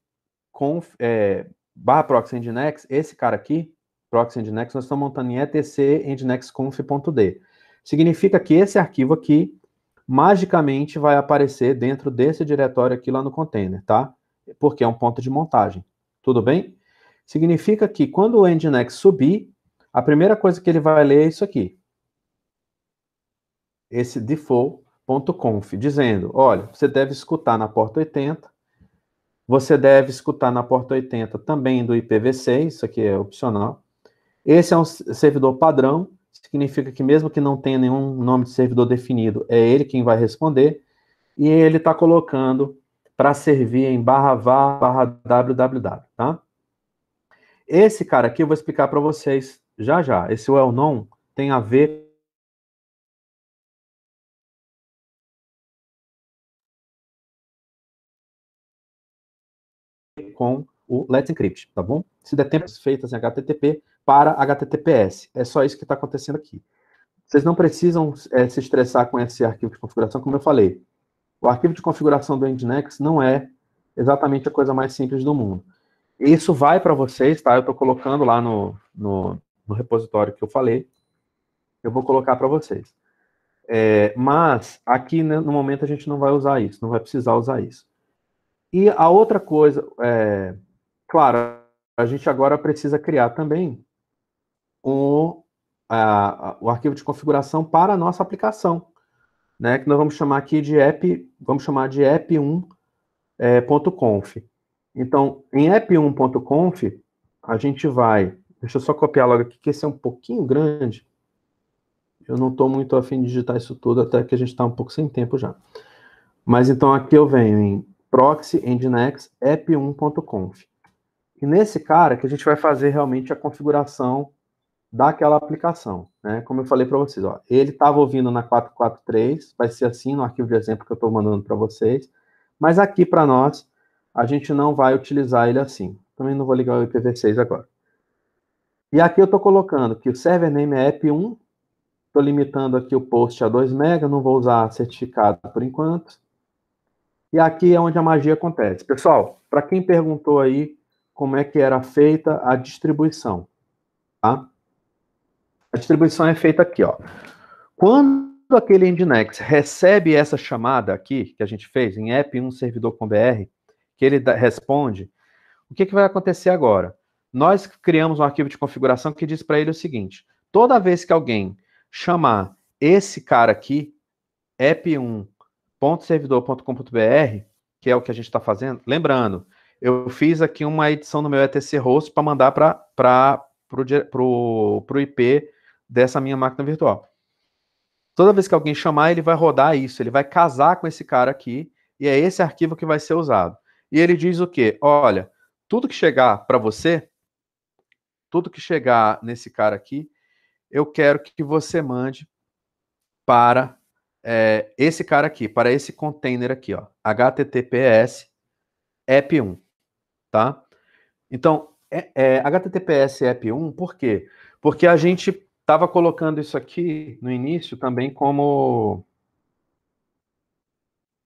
conf, é, barra proxy Endnex esse cara aqui, proxy Endnex nós estamos montando em etc endnexconf.d Significa que esse arquivo aqui magicamente vai aparecer dentro desse diretório aqui lá no container, tá? porque é um ponto de montagem. Tudo bem? Significa que quando o Nginx subir, a primeira coisa que ele vai ler é isso aqui. Esse default.conf, dizendo, olha, você deve escutar na porta 80, você deve escutar na porta 80 também do IPv6, isso aqui é opcional. Esse é um servidor padrão, significa que mesmo que não tenha nenhum nome de servidor definido, é ele quem vai responder, e ele está colocando para servir em barra var, barra www, tá? Esse cara aqui eu vou explicar para vocês já já. Esse well não tem a ver com o Let's Encrypt, tá bom? Se der tempo, feitas em HTTP para HTTPS. É só isso que está acontecendo aqui. Vocês não precisam é, se estressar com esse arquivo de configuração, como eu falei. O arquivo de configuração do Nginx não é exatamente a coisa mais simples do mundo. Isso vai para vocês, tá? Eu estou colocando lá no, no, no, repositório que eu falei. Eu vou colocar para vocês. É, mas aqui né, no momento a gente não vai usar isso, não vai precisar usar isso. E a outra coisa, é, claro, a gente agora precisa criar também o a, a, o arquivo de configuração para a nossa aplicação né, que nós vamos chamar aqui de app, vamos chamar de app1.conf. Então, em app1.conf, a gente vai, deixa eu só copiar logo aqui, que esse é um pouquinho grande. Eu não estou muito afim de digitar isso tudo, até que a gente está um pouco sem tempo já. Mas então aqui eu venho em proxy, nginx, app1.conf. E nesse cara que a gente vai fazer realmente a configuração daquela aplicação. Né? Como eu falei para vocês, ó, ele estava ouvindo na 443, vai ser assim no arquivo de exemplo que eu estou mandando para vocês, mas aqui para nós, a gente não vai utilizar ele assim. Também não vou ligar o IPv6 agora. E aqui eu estou colocando que o server name é app1, estou limitando aqui o post a 2 mega, não vou usar certificado por enquanto. E aqui é onde a magia acontece. Pessoal, para quem perguntou aí como é que era feita a distribuição, tá? A distribuição é feita aqui, ó. Quando aquele Nginx recebe essa chamada aqui, que a gente fez em app1 servidor com BR, que ele responde, o que, que vai acontecer agora? Nós criamos um arquivo de configuração que diz para ele o seguinte, toda vez que alguém chamar esse cara aqui, app1.servidor.com.br, que é o que a gente está fazendo, lembrando, eu fiz aqui uma edição no meu etc host para mandar para o IP dessa minha máquina virtual. Toda vez que alguém chamar, ele vai rodar isso, ele vai casar com esse cara aqui, e é esse arquivo que vai ser usado. E ele diz o quê? Olha, tudo que chegar para você, tudo que chegar nesse cara aqui, eu quero que você mande para é, esse cara aqui, para esse container aqui, ó, https app1, tá? Então, é, é, https app1, por quê? Porque a gente estava colocando isso aqui no início também como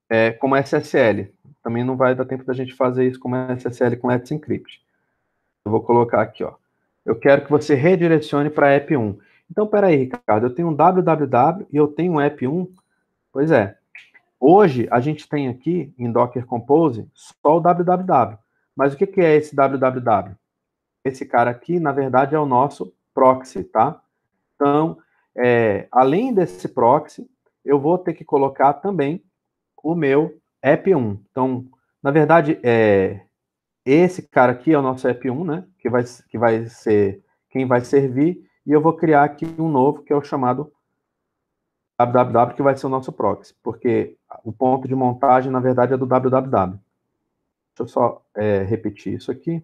é, como SSL. Também não vai dar tempo da gente fazer isso como SSL com Let's Encrypt. Eu vou colocar aqui, ó. Eu quero que você redirecione para app 1. Então, peraí, Ricardo, eu tenho um www e eu tenho um app 1? Pois é. Hoje, a gente tem aqui, em Docker Compose, só o www. Mas o que, que é esse www? Esse cara aqui, na verdade, é o nosso proxy, tá? Então, é, além desse proxy, eu vou ter que colocar também o meu app1. Então, na verdade, é, esse cara aqui é o nosso app1, né? Que vai, que vai ser quem vai servir. E eu vou criar aqui um novo, que é o chamado www, que vai ser o nosso proxy. Porque o ponto de montagem, na verdade, é do www. Deixa eu só é, repetir isso aqui.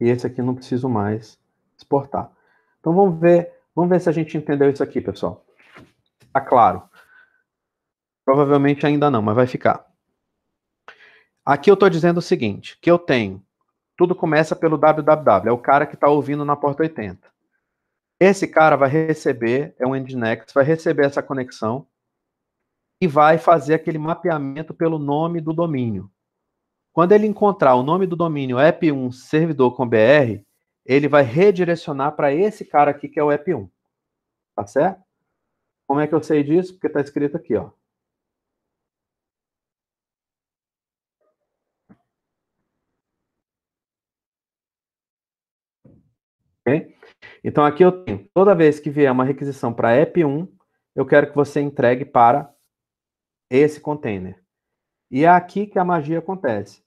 E esse aqui não preciso mais exportar. Então vamos ver, vamos ver se a gente entendeu isso aqui, pessoal. Tá claro. Provavelmente ainda não, mas vai ficar. Aqui eu estou dizendo o seguinte, que eu tenho, tudo começa pelo www, é o cara que está ouvindo na porta 80. Esse cara vai receber, é um Nginx, vai receber essa conexão e vai fazer aquele mapeamento pelo nome do domínio. Quando ele encontrar o nome do domínio app1 servidor com BR, ele vai redirecionar para esse cara aqui que é o app1. Tá certo? Como é que eu sei disso? Porque está escrito aqui, ó. Okay? Então aqui eu tenho, toda vez que vier uma requisição para app1, eu quero que você entregue para esse container. E é aqui que a magia acontece.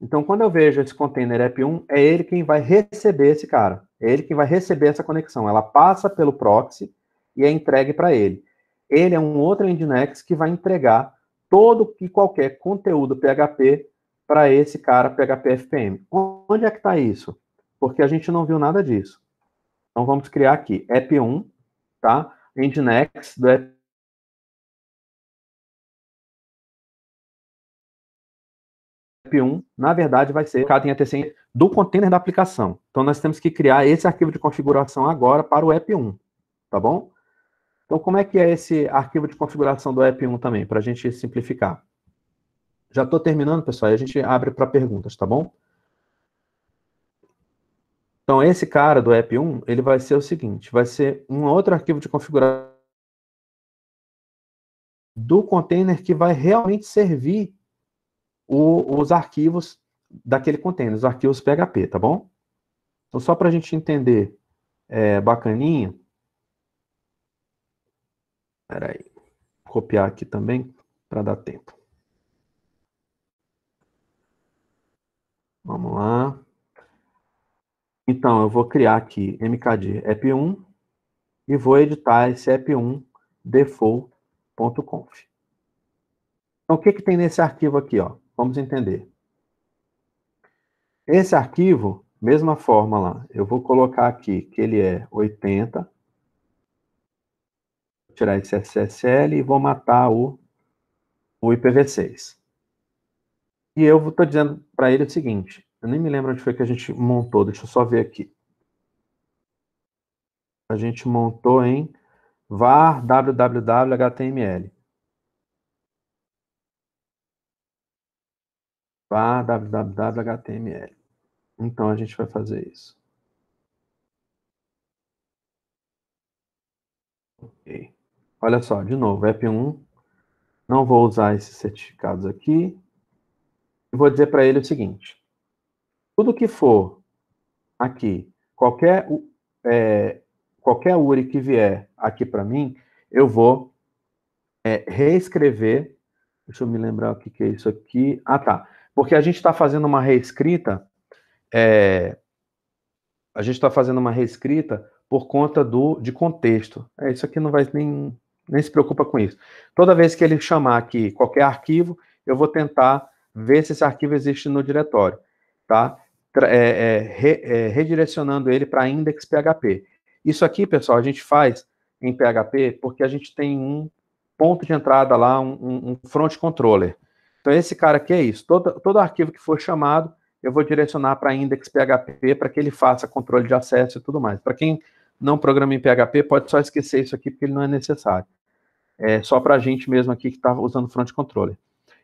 Então, quando eu vejo esse container app1, é ele quem vai receber esse cara. É ele quem vai receber essa conexão. Ela passa pelo proxy e é entregue para ele. Ele é um outro Nginx que vai entregar todo e qualquer conteúdo PHP para esse cara PHP FPM. Onde é que está isso? Porque a gente não viu nada disso. Então, vamos criar aqui app1, tá? Nginx do app PEP1, na verdade, vai ser colocado em ETC do container da aplicação. Então, nós temos que criar esse arquivo de configuração agora para o App 1 tá bom? Então, como é que é esse arquivo de configuração do App 1 também, para a gente simplificar? Já estou terminando, pessoal, e a gente abre para perguntas, tá bom? Então, esse cara do App 1 ele vai ser o seguinte, vai ser um outro arquivo de configuração do container que vai realmente servir o, os arquivos daquele container, os arquivos PHP, tá bom? Então, só para a gente entender é, bacaninha, Espera aí. Copiar aqui também para dar tempo. Vamos lá. Então, eu vou criar aqui mkd app1 e vou editar esse app1 default.conf. Então, o que, que tem nesse arquivo aqui? Ó? Vamos entender. Esse arquivo, mesma forma lá, eu vou colocar aqui que ele é 80. Vou tirar esse SSL e vou matar o, o IPv6. E eu estou dizendo para ele o seguinte, eu nem me lembro onde foi que a gente montou, deixa eu só ver aqui. A gente montou em var www.html. www.html. Então a gente vai fazer isso. Ok. Olha só, de novo, app1. Não vou usar esses certificados aqui. E vou dizer para ele o seguinte. Tudo que for aqui, qualquer, é, qualquer URI que vier aqui para mim, eu vou é, reescrever. Deixa eu me lembrar o que, que é isso aqui. Ah, tá porque a gente está fazendo uma reescrita, é, a gente está fazendo uma reescrita por conta do de contexto. É, isso aqui não vai nem, nem se preocupa com isso. Toda vez que ele chamar aqui qualquer arquivo, eu vou tentar ver se esse arquivo existe no diretório, tá? É, é, re, é, redirecionando ele para index.php. Isso aqui, pessoal, a gente faz em PHP porque a gente tem um ponto de entrada lá, um, um front controller. Então, esse cara aqui é isso. Todo, todo arquivo que for chamado, eu vou direcionar para index.php para que ele faça controle de acesso e tudo mais. Para quem não programa em PHP, pode só esquecer isso aqui, porque ele não é necessário. É só para a gente mesmo aqui que está usando front controller.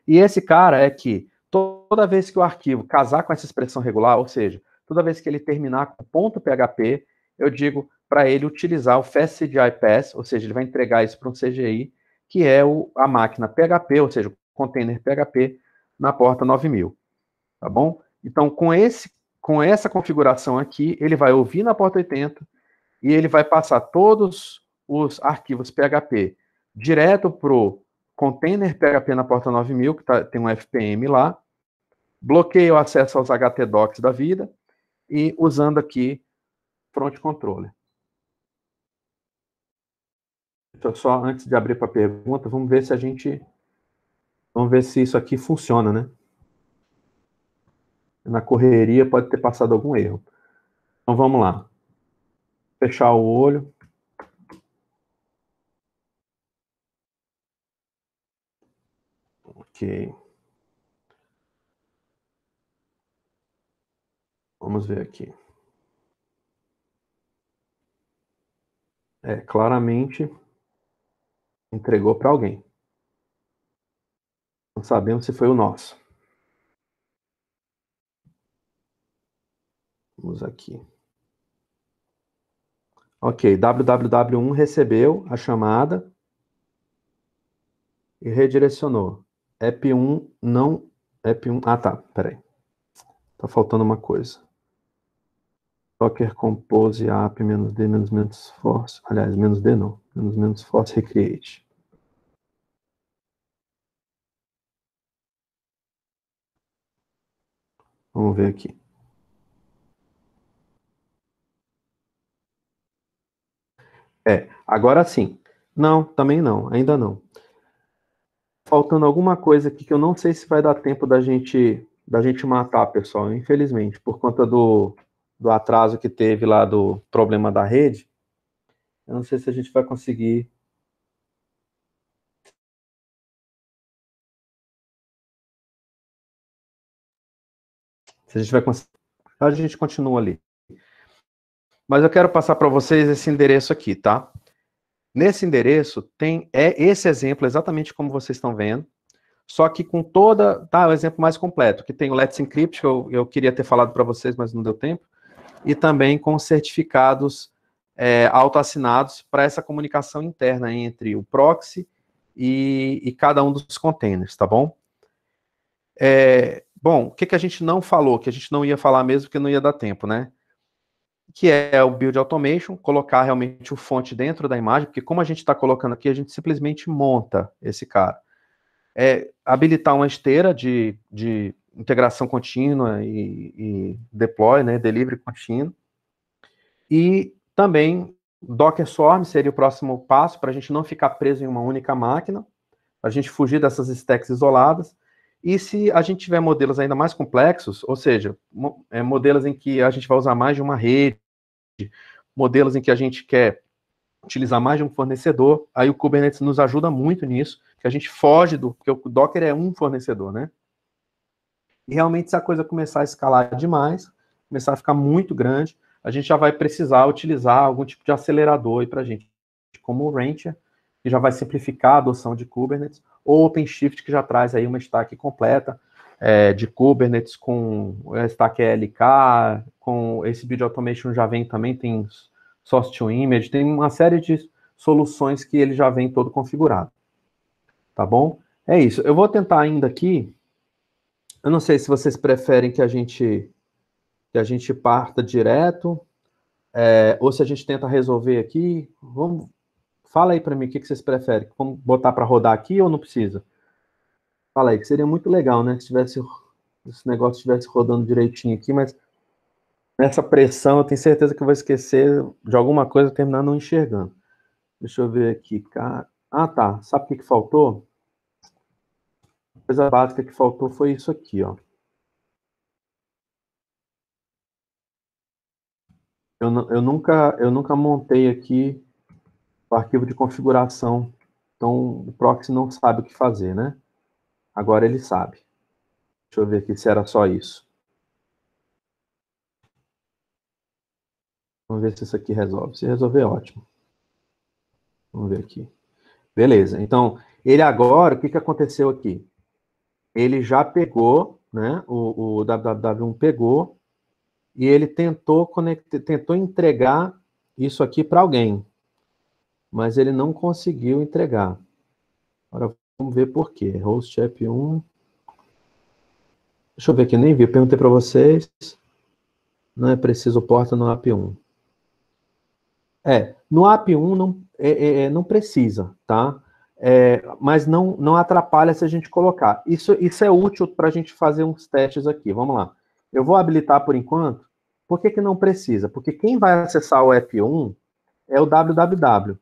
E esse cara é que toda vez que o arquivo casar com essa expressão regular, ou seja, toda vez que ele terminar com ponto .php, eu digo para ele utilizar o FastCGI Pass, ou seja, ele vai entregar isso para um CGI, que é o, a máquina PHP, ou seja, o container PHP na porta 9000, tá bom? Então, com, esse, com essa configuração aqui, ele vai ouvir na porta 80 e ele vai passar todos os arquivos PHP direto para o container PHP na porta 9000, que tá, tem um FPM lá, bloqueia o acesso aos HTdocs da vida e usando aqui front controller. eu só antes de abrir para pergunta, vamos ver se a gente Vamos ver se isso aqui funciona, né? Na correria pode ter passado algum erro. Então vamos lá. Fechar o olho. Ok. Vamos ver aqui. É, claramente entregou para alguém. Não sabemos se foi o nosso. Vamos aqui. Ok, www1 recebeu a chamada e redirecionou. App 1 não. App 1. Ah, tá. Peraí. Tá faltando uma coisa. Docker compose app menos D menos menos force. Aliás, menos D não. Menos menos force recreate. Vamos ver aqui. É, agora sim. Não, também não, ainda não. Faltando alguma coisa aqui que eu não sei se vai dar tempo da gente da gente matar, pessoal, infelizmente, por conta do, do atraso que teve lá do problema da rede. Eu não sei se a gente vai conseguir Se a gente vai conseguir, a gente continua ali. Mas eu quero passar para vocês esse endereço aqui, tá? Nesse endereço tem é esse exemplo exatamente como vocês estão vendo, só que com toda, tá, o exemplo mais completo, que tem o Let's Encrypt, que eu, eu queria ter falado para vocês, mas não deu tempo, e também com certificados é, autoassinados para essa comunicação interna entre o proxy e, e, cada um dos containers, tá bom? É, Bom, o que, que a gente não falou, que a gente não ia falar mesmo, porque não ia dar tempo, né? Que é o build automation, colocar realmente o fonte dentro da imagem, porque como a gente está colocando aqui, a gente simplesmente monta esse cara. É, habilitar uma esteira de, de integração contínua e, e deploy, né, delivery contínuo. E também Docker Swarm seria o próximo passo para a gente não ficar preso em uma única máquina, para a gente fugir dessas stacks isoladas e se a gente tiver modelos ainda mais complexos, ou seja, é, modelos em que a gente vai usar mais de uma rede, modelos em que a gente quer utilizar mais de um fornecedor, aí o Kubernetes nos ajuda muito nisso, que a gente foge do, porque o Docker é um fornecedor, né? E realmente se a coisa começar a escalar demais, começar a ficar muito grande, a gente já vai precisar utilizar algum tipo de acelerador aí para a gente, como o Rancher, que já vai simplificar a adoção de Kubernetes, ou OpenShift, que já traz aí uma stack completa é, de Kubernetes com é, stack ELK, com esse Build Automation já vem também, tem Source to Image, tem uma série de soluções que ele já vem todo configurado. Tá bom? É isso. Eu vou tentar ainda aqui. Eu não sei se vocês preferem que a gente que a gente parta direto é, ou se a gente tenta resolver aqui. Vamos, Fala aí para mim, o que, que vocês preferem? Vamos botar para rodar aqui ou não precisa? Fala aí, que seria muito legal, né? Se tivesse esse negócio estivesse rodando direitinho aqui, mas nessa pressão eu tenho certeza que eu vou esquecer de alguma coisa terminar não enxergando. Deixa eu ver aqui. Ah, tá. Sabe o que, que faltou? A coisa básica que faltou foi isso aqui, ó. Eu, eu, nunca, eu nunca montei aqui o arquivo de configuração. Então, o proxy não sabe o que fazer, né? Agora ele sabe. Deixa eu ver aqui se era só isso. Vamos ver se isso aqui resolve. Se resolver, ótimo. Vamos ver aqui. Beleza. Então, ele agora, o que, que aconteceu aqui? Ele já pegou, né? O, o WWW1 pegou e ele tentou, conectar, tentou entregar isso aqui para alguém mas ele não conseguiu entregar. Agora vamos ver por quê. Host app 1. Deixa eu ver aqui, nem vi, perguntei para vocês. Não é preciso porta no app 1. É, no app 1 não, é, é, é, não precisa, tá? É, mas não, não atrapalha se a gente colocar. Isso, isso é útil para a gente fazer uns testes aqui. Vamos lá. Eu vou habilitar por enquanto. Por que, que não precisa? Porque quem vai acessar o app 1 é o www.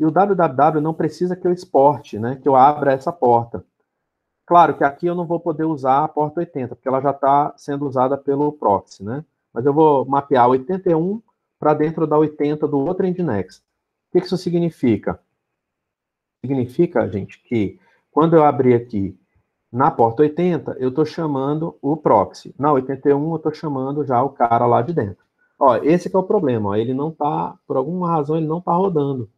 E o www não precisa que eu exporte, né? Que eu abra essa porta. Claro que aqui eu não vou poder usar a porta 80, porque ela já está sendo usada pelo proxy, né? Mas eu vou mapear 81 para dentro da 80 do outro Nginx. O que isso significa? Significa, gente, que quando eu abrir aqui na porta 80, eu estou chamando o proxy. Na 81, eu estou chamando já o cara lá de dentro. Ó, esse é o problema. Ó, ele não está, por alguma razão, ele não está rodando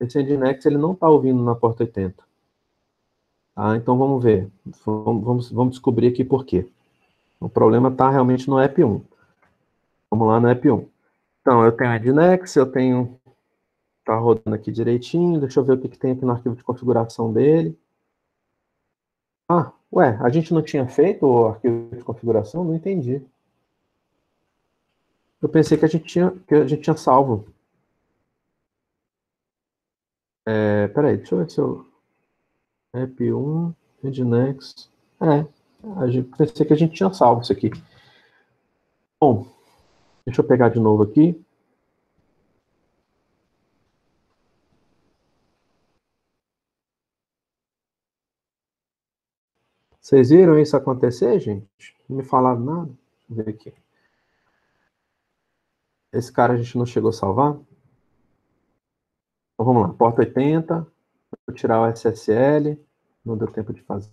esse Nginx ele não está ouvindo na porta 80. Tá? Então vamos ver, vamos, vamos descobrir aqui por quê. O problema está realmente no app 1. Vamos lá no app 1. Então, eu tenho a Nginx, eu tenho... Está rodando aqui direitinho, deixa eu ver o que, que tem aqui no arquivo de configuração dele. Ah, ué, a gente não tinha feito o arquivo de configuração? Não entendi. Eu pensei que a gente tinha, que a gente tinha salvo. É, peraí, deixa eu ver se eu. App 1, Rednex. É, a gente, pensei que a gente tinha salvo isso aqui. Bom, deixa eu pegar de novo aqui. Vocês viram isso acontecer, gente? Não me falaram nada? Deixa eu ver aqui. Esse cara a gente não chegou a salvar? Então, vamos lá, porta 80, vou tirar o SSL, não deu tempo de fazer.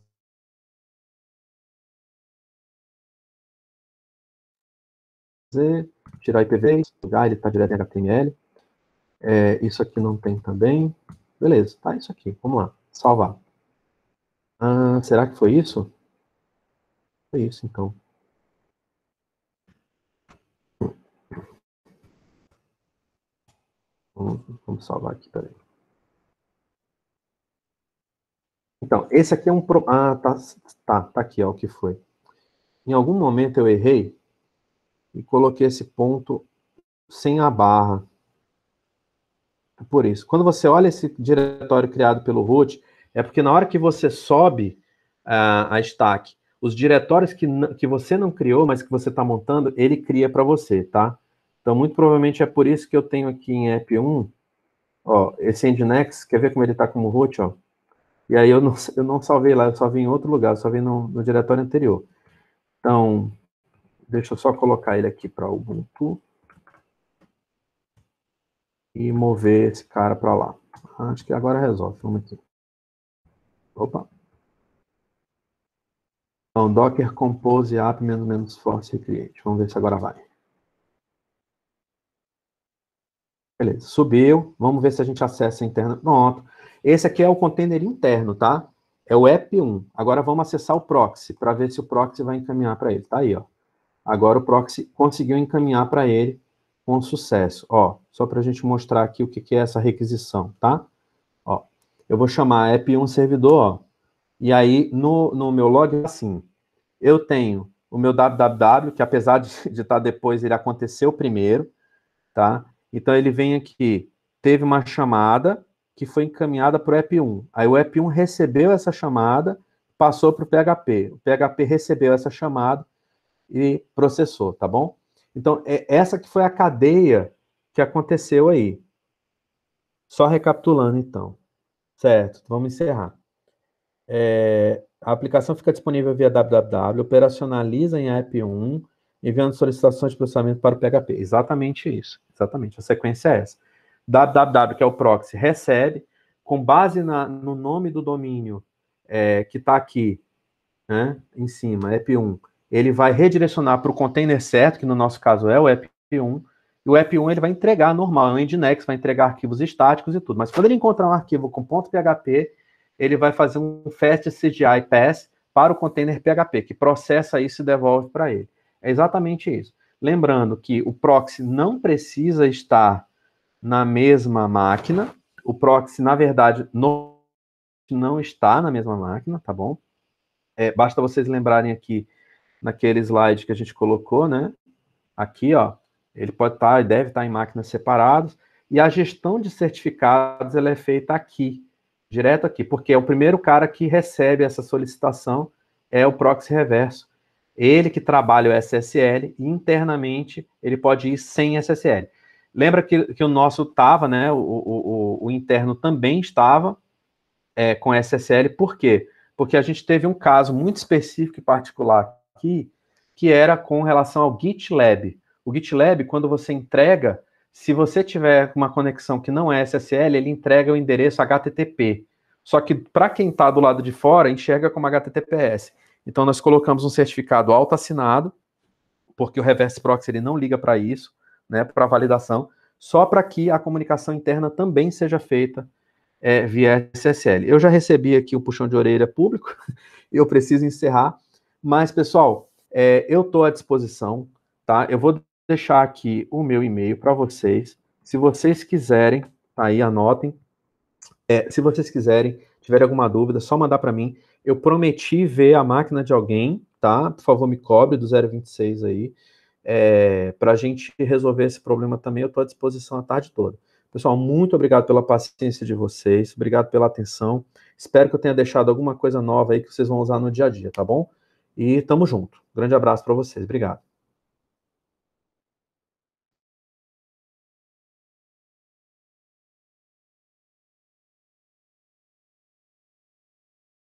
tirar IPv, lugar, ele está direto em HTML. É, isso aqui não tem também. Beleza, tá isso aqui. Vamos lá, salvar. Ah, será que foi isso? Foi isso, então. Vamos, vamos salvar aqui, peraí. Então, esse aqui é um... Pro... Ah, tá, tá, tá aqui, ó, o que foi. Em algum momento eu errei e coloquei esse ponto sem a barra. É por isso. Quando você olha esse diretório criado pelo root, é porque na hora que você sobe uh, a stack, os diretórios que, que você não criou, mas que você está montando, ele cria para você, tá? Então, muito provavelmente é por isso que eu tenho aqui em app 1, ó, esse Nginx, quer ver como ele está como root, ó? E aí eu não, eu não salvei lá, eu salvei em outro lugar, eu salvei no, no diretório anterior. Então, deixa eu só colocar ele aqui para Ubuntu e mover esse cara para lá. Acho que agora resolve, vamos aqui. Opa. Então, docker compose app menos menos force create. Vamos ver se agora vai. Beleza, subiu. Vamos ver se a gente acessa a interna. Pronto. Esse aqui é o container interno, tá? É o EP1. Agora vamos acessar o proxy para ver se o proxy vai encaminhar para ele. Tá aí, ó. Agora o proxy conseguiu encaminhar para ele com sucesso. Ó, só para a gente mostrar aqui o que, que é essa requisição, tá? Ó, eu vou chamar EP1 servidor, ó. E aí, no, no meu log, assim, eu tenho o meu www, que apesar de estar [LAUGHS] de tá depois, ele aconteceu primeiro, tá? Então ele vem aqui, teve uma chamada que foi encaminhada para o EP1. Aí o EP1 recebeu essa chamada, passou para o PHP. O PHP recebeu essa chamada e processou, tá bom? Então, é essa que foi a cadeia que aconteceu aí. Só recapitulando, então. Certo, vamos encerrar. É, a aplicação fica disponível via www, operacionaliza em app 1, enviando solicitações de processamento para o PHP. Exatamente isso, exatamente. A sequência é essa. www, que é o proxy, recebe, com base na, no nome do domínio é, que está aqui, né, em cima, EP1, ele vai redirecionar para o container certo, que no nosso caso é o EP1, e o EP1 ele vai entregar normal, é um Nginx, vai entregar arquivos estáticos e tudo. Mas quando ele encontrar um arquivo com .php, ele vai fazer um fast CGI pass para o container PHP, que processa isso e devolve para ele. É exatamente isso. Lembrando que o proxy não precisa estar na mesma máquina. O proxy, na verdade, não, não está na mesma máquina, tá bom? É, basta vocês lembrarem aqui naquele slide que a gente colocou, né? Aqui, ó, ele pode estar tá, e deve estar tá em máquinas separadas. E a gestão de certificados ela é feita aqui, direto aqui, porque é o primeiro cara que recebe essa solicitação é o proxy reverso. Ele que trabalha o SSL, internamente ele pode ir sem SSL. Lembra que, que o nosso estava, né? O, o, o, interno também estava é, com SSL, por quê? Porque a gente teve um caso muito específico e particular aqui, que era com relação ao GitLab. O GitLab, quando você entrega, se você tiver uma conexão que não é SSL, ele entrega o endereço HTTP. Só que para quem está do lado de fora, enxerga como HTTPS. Então nós colocamos um certificado assinado, porque o reverse proxy ele não liga para isso, né, para validação, só para que a comunicação interna também seja feita é, via SSL. Eu já recebi aqui um puxão de orelha público, [LAUGHS] eu preciso encerrar, mas pessoal, é, eu estou à disposição, tá? Eu vou deixar aqui o meu e-mail para vocês, se vocês quiserem, tá aí anotem, é, se vocês quiserem, tiverem alguma dúvida, só mandar para mim. Eu prometi ver a máquina de alguém, tá? Por favor, me cobre do 026 aí, é, para a gente resolver esse problema também. Eu estou à disposição a tarde toda. Pessoal, muito obrigado pela paciência de vocês, obrigado pela atenção. Espero que eu tenha deixado alguma coisa nova aí que vocês vão usar no dia a dia, tá bom? E tamo junto. Grande abraço para vocês. Obrigado.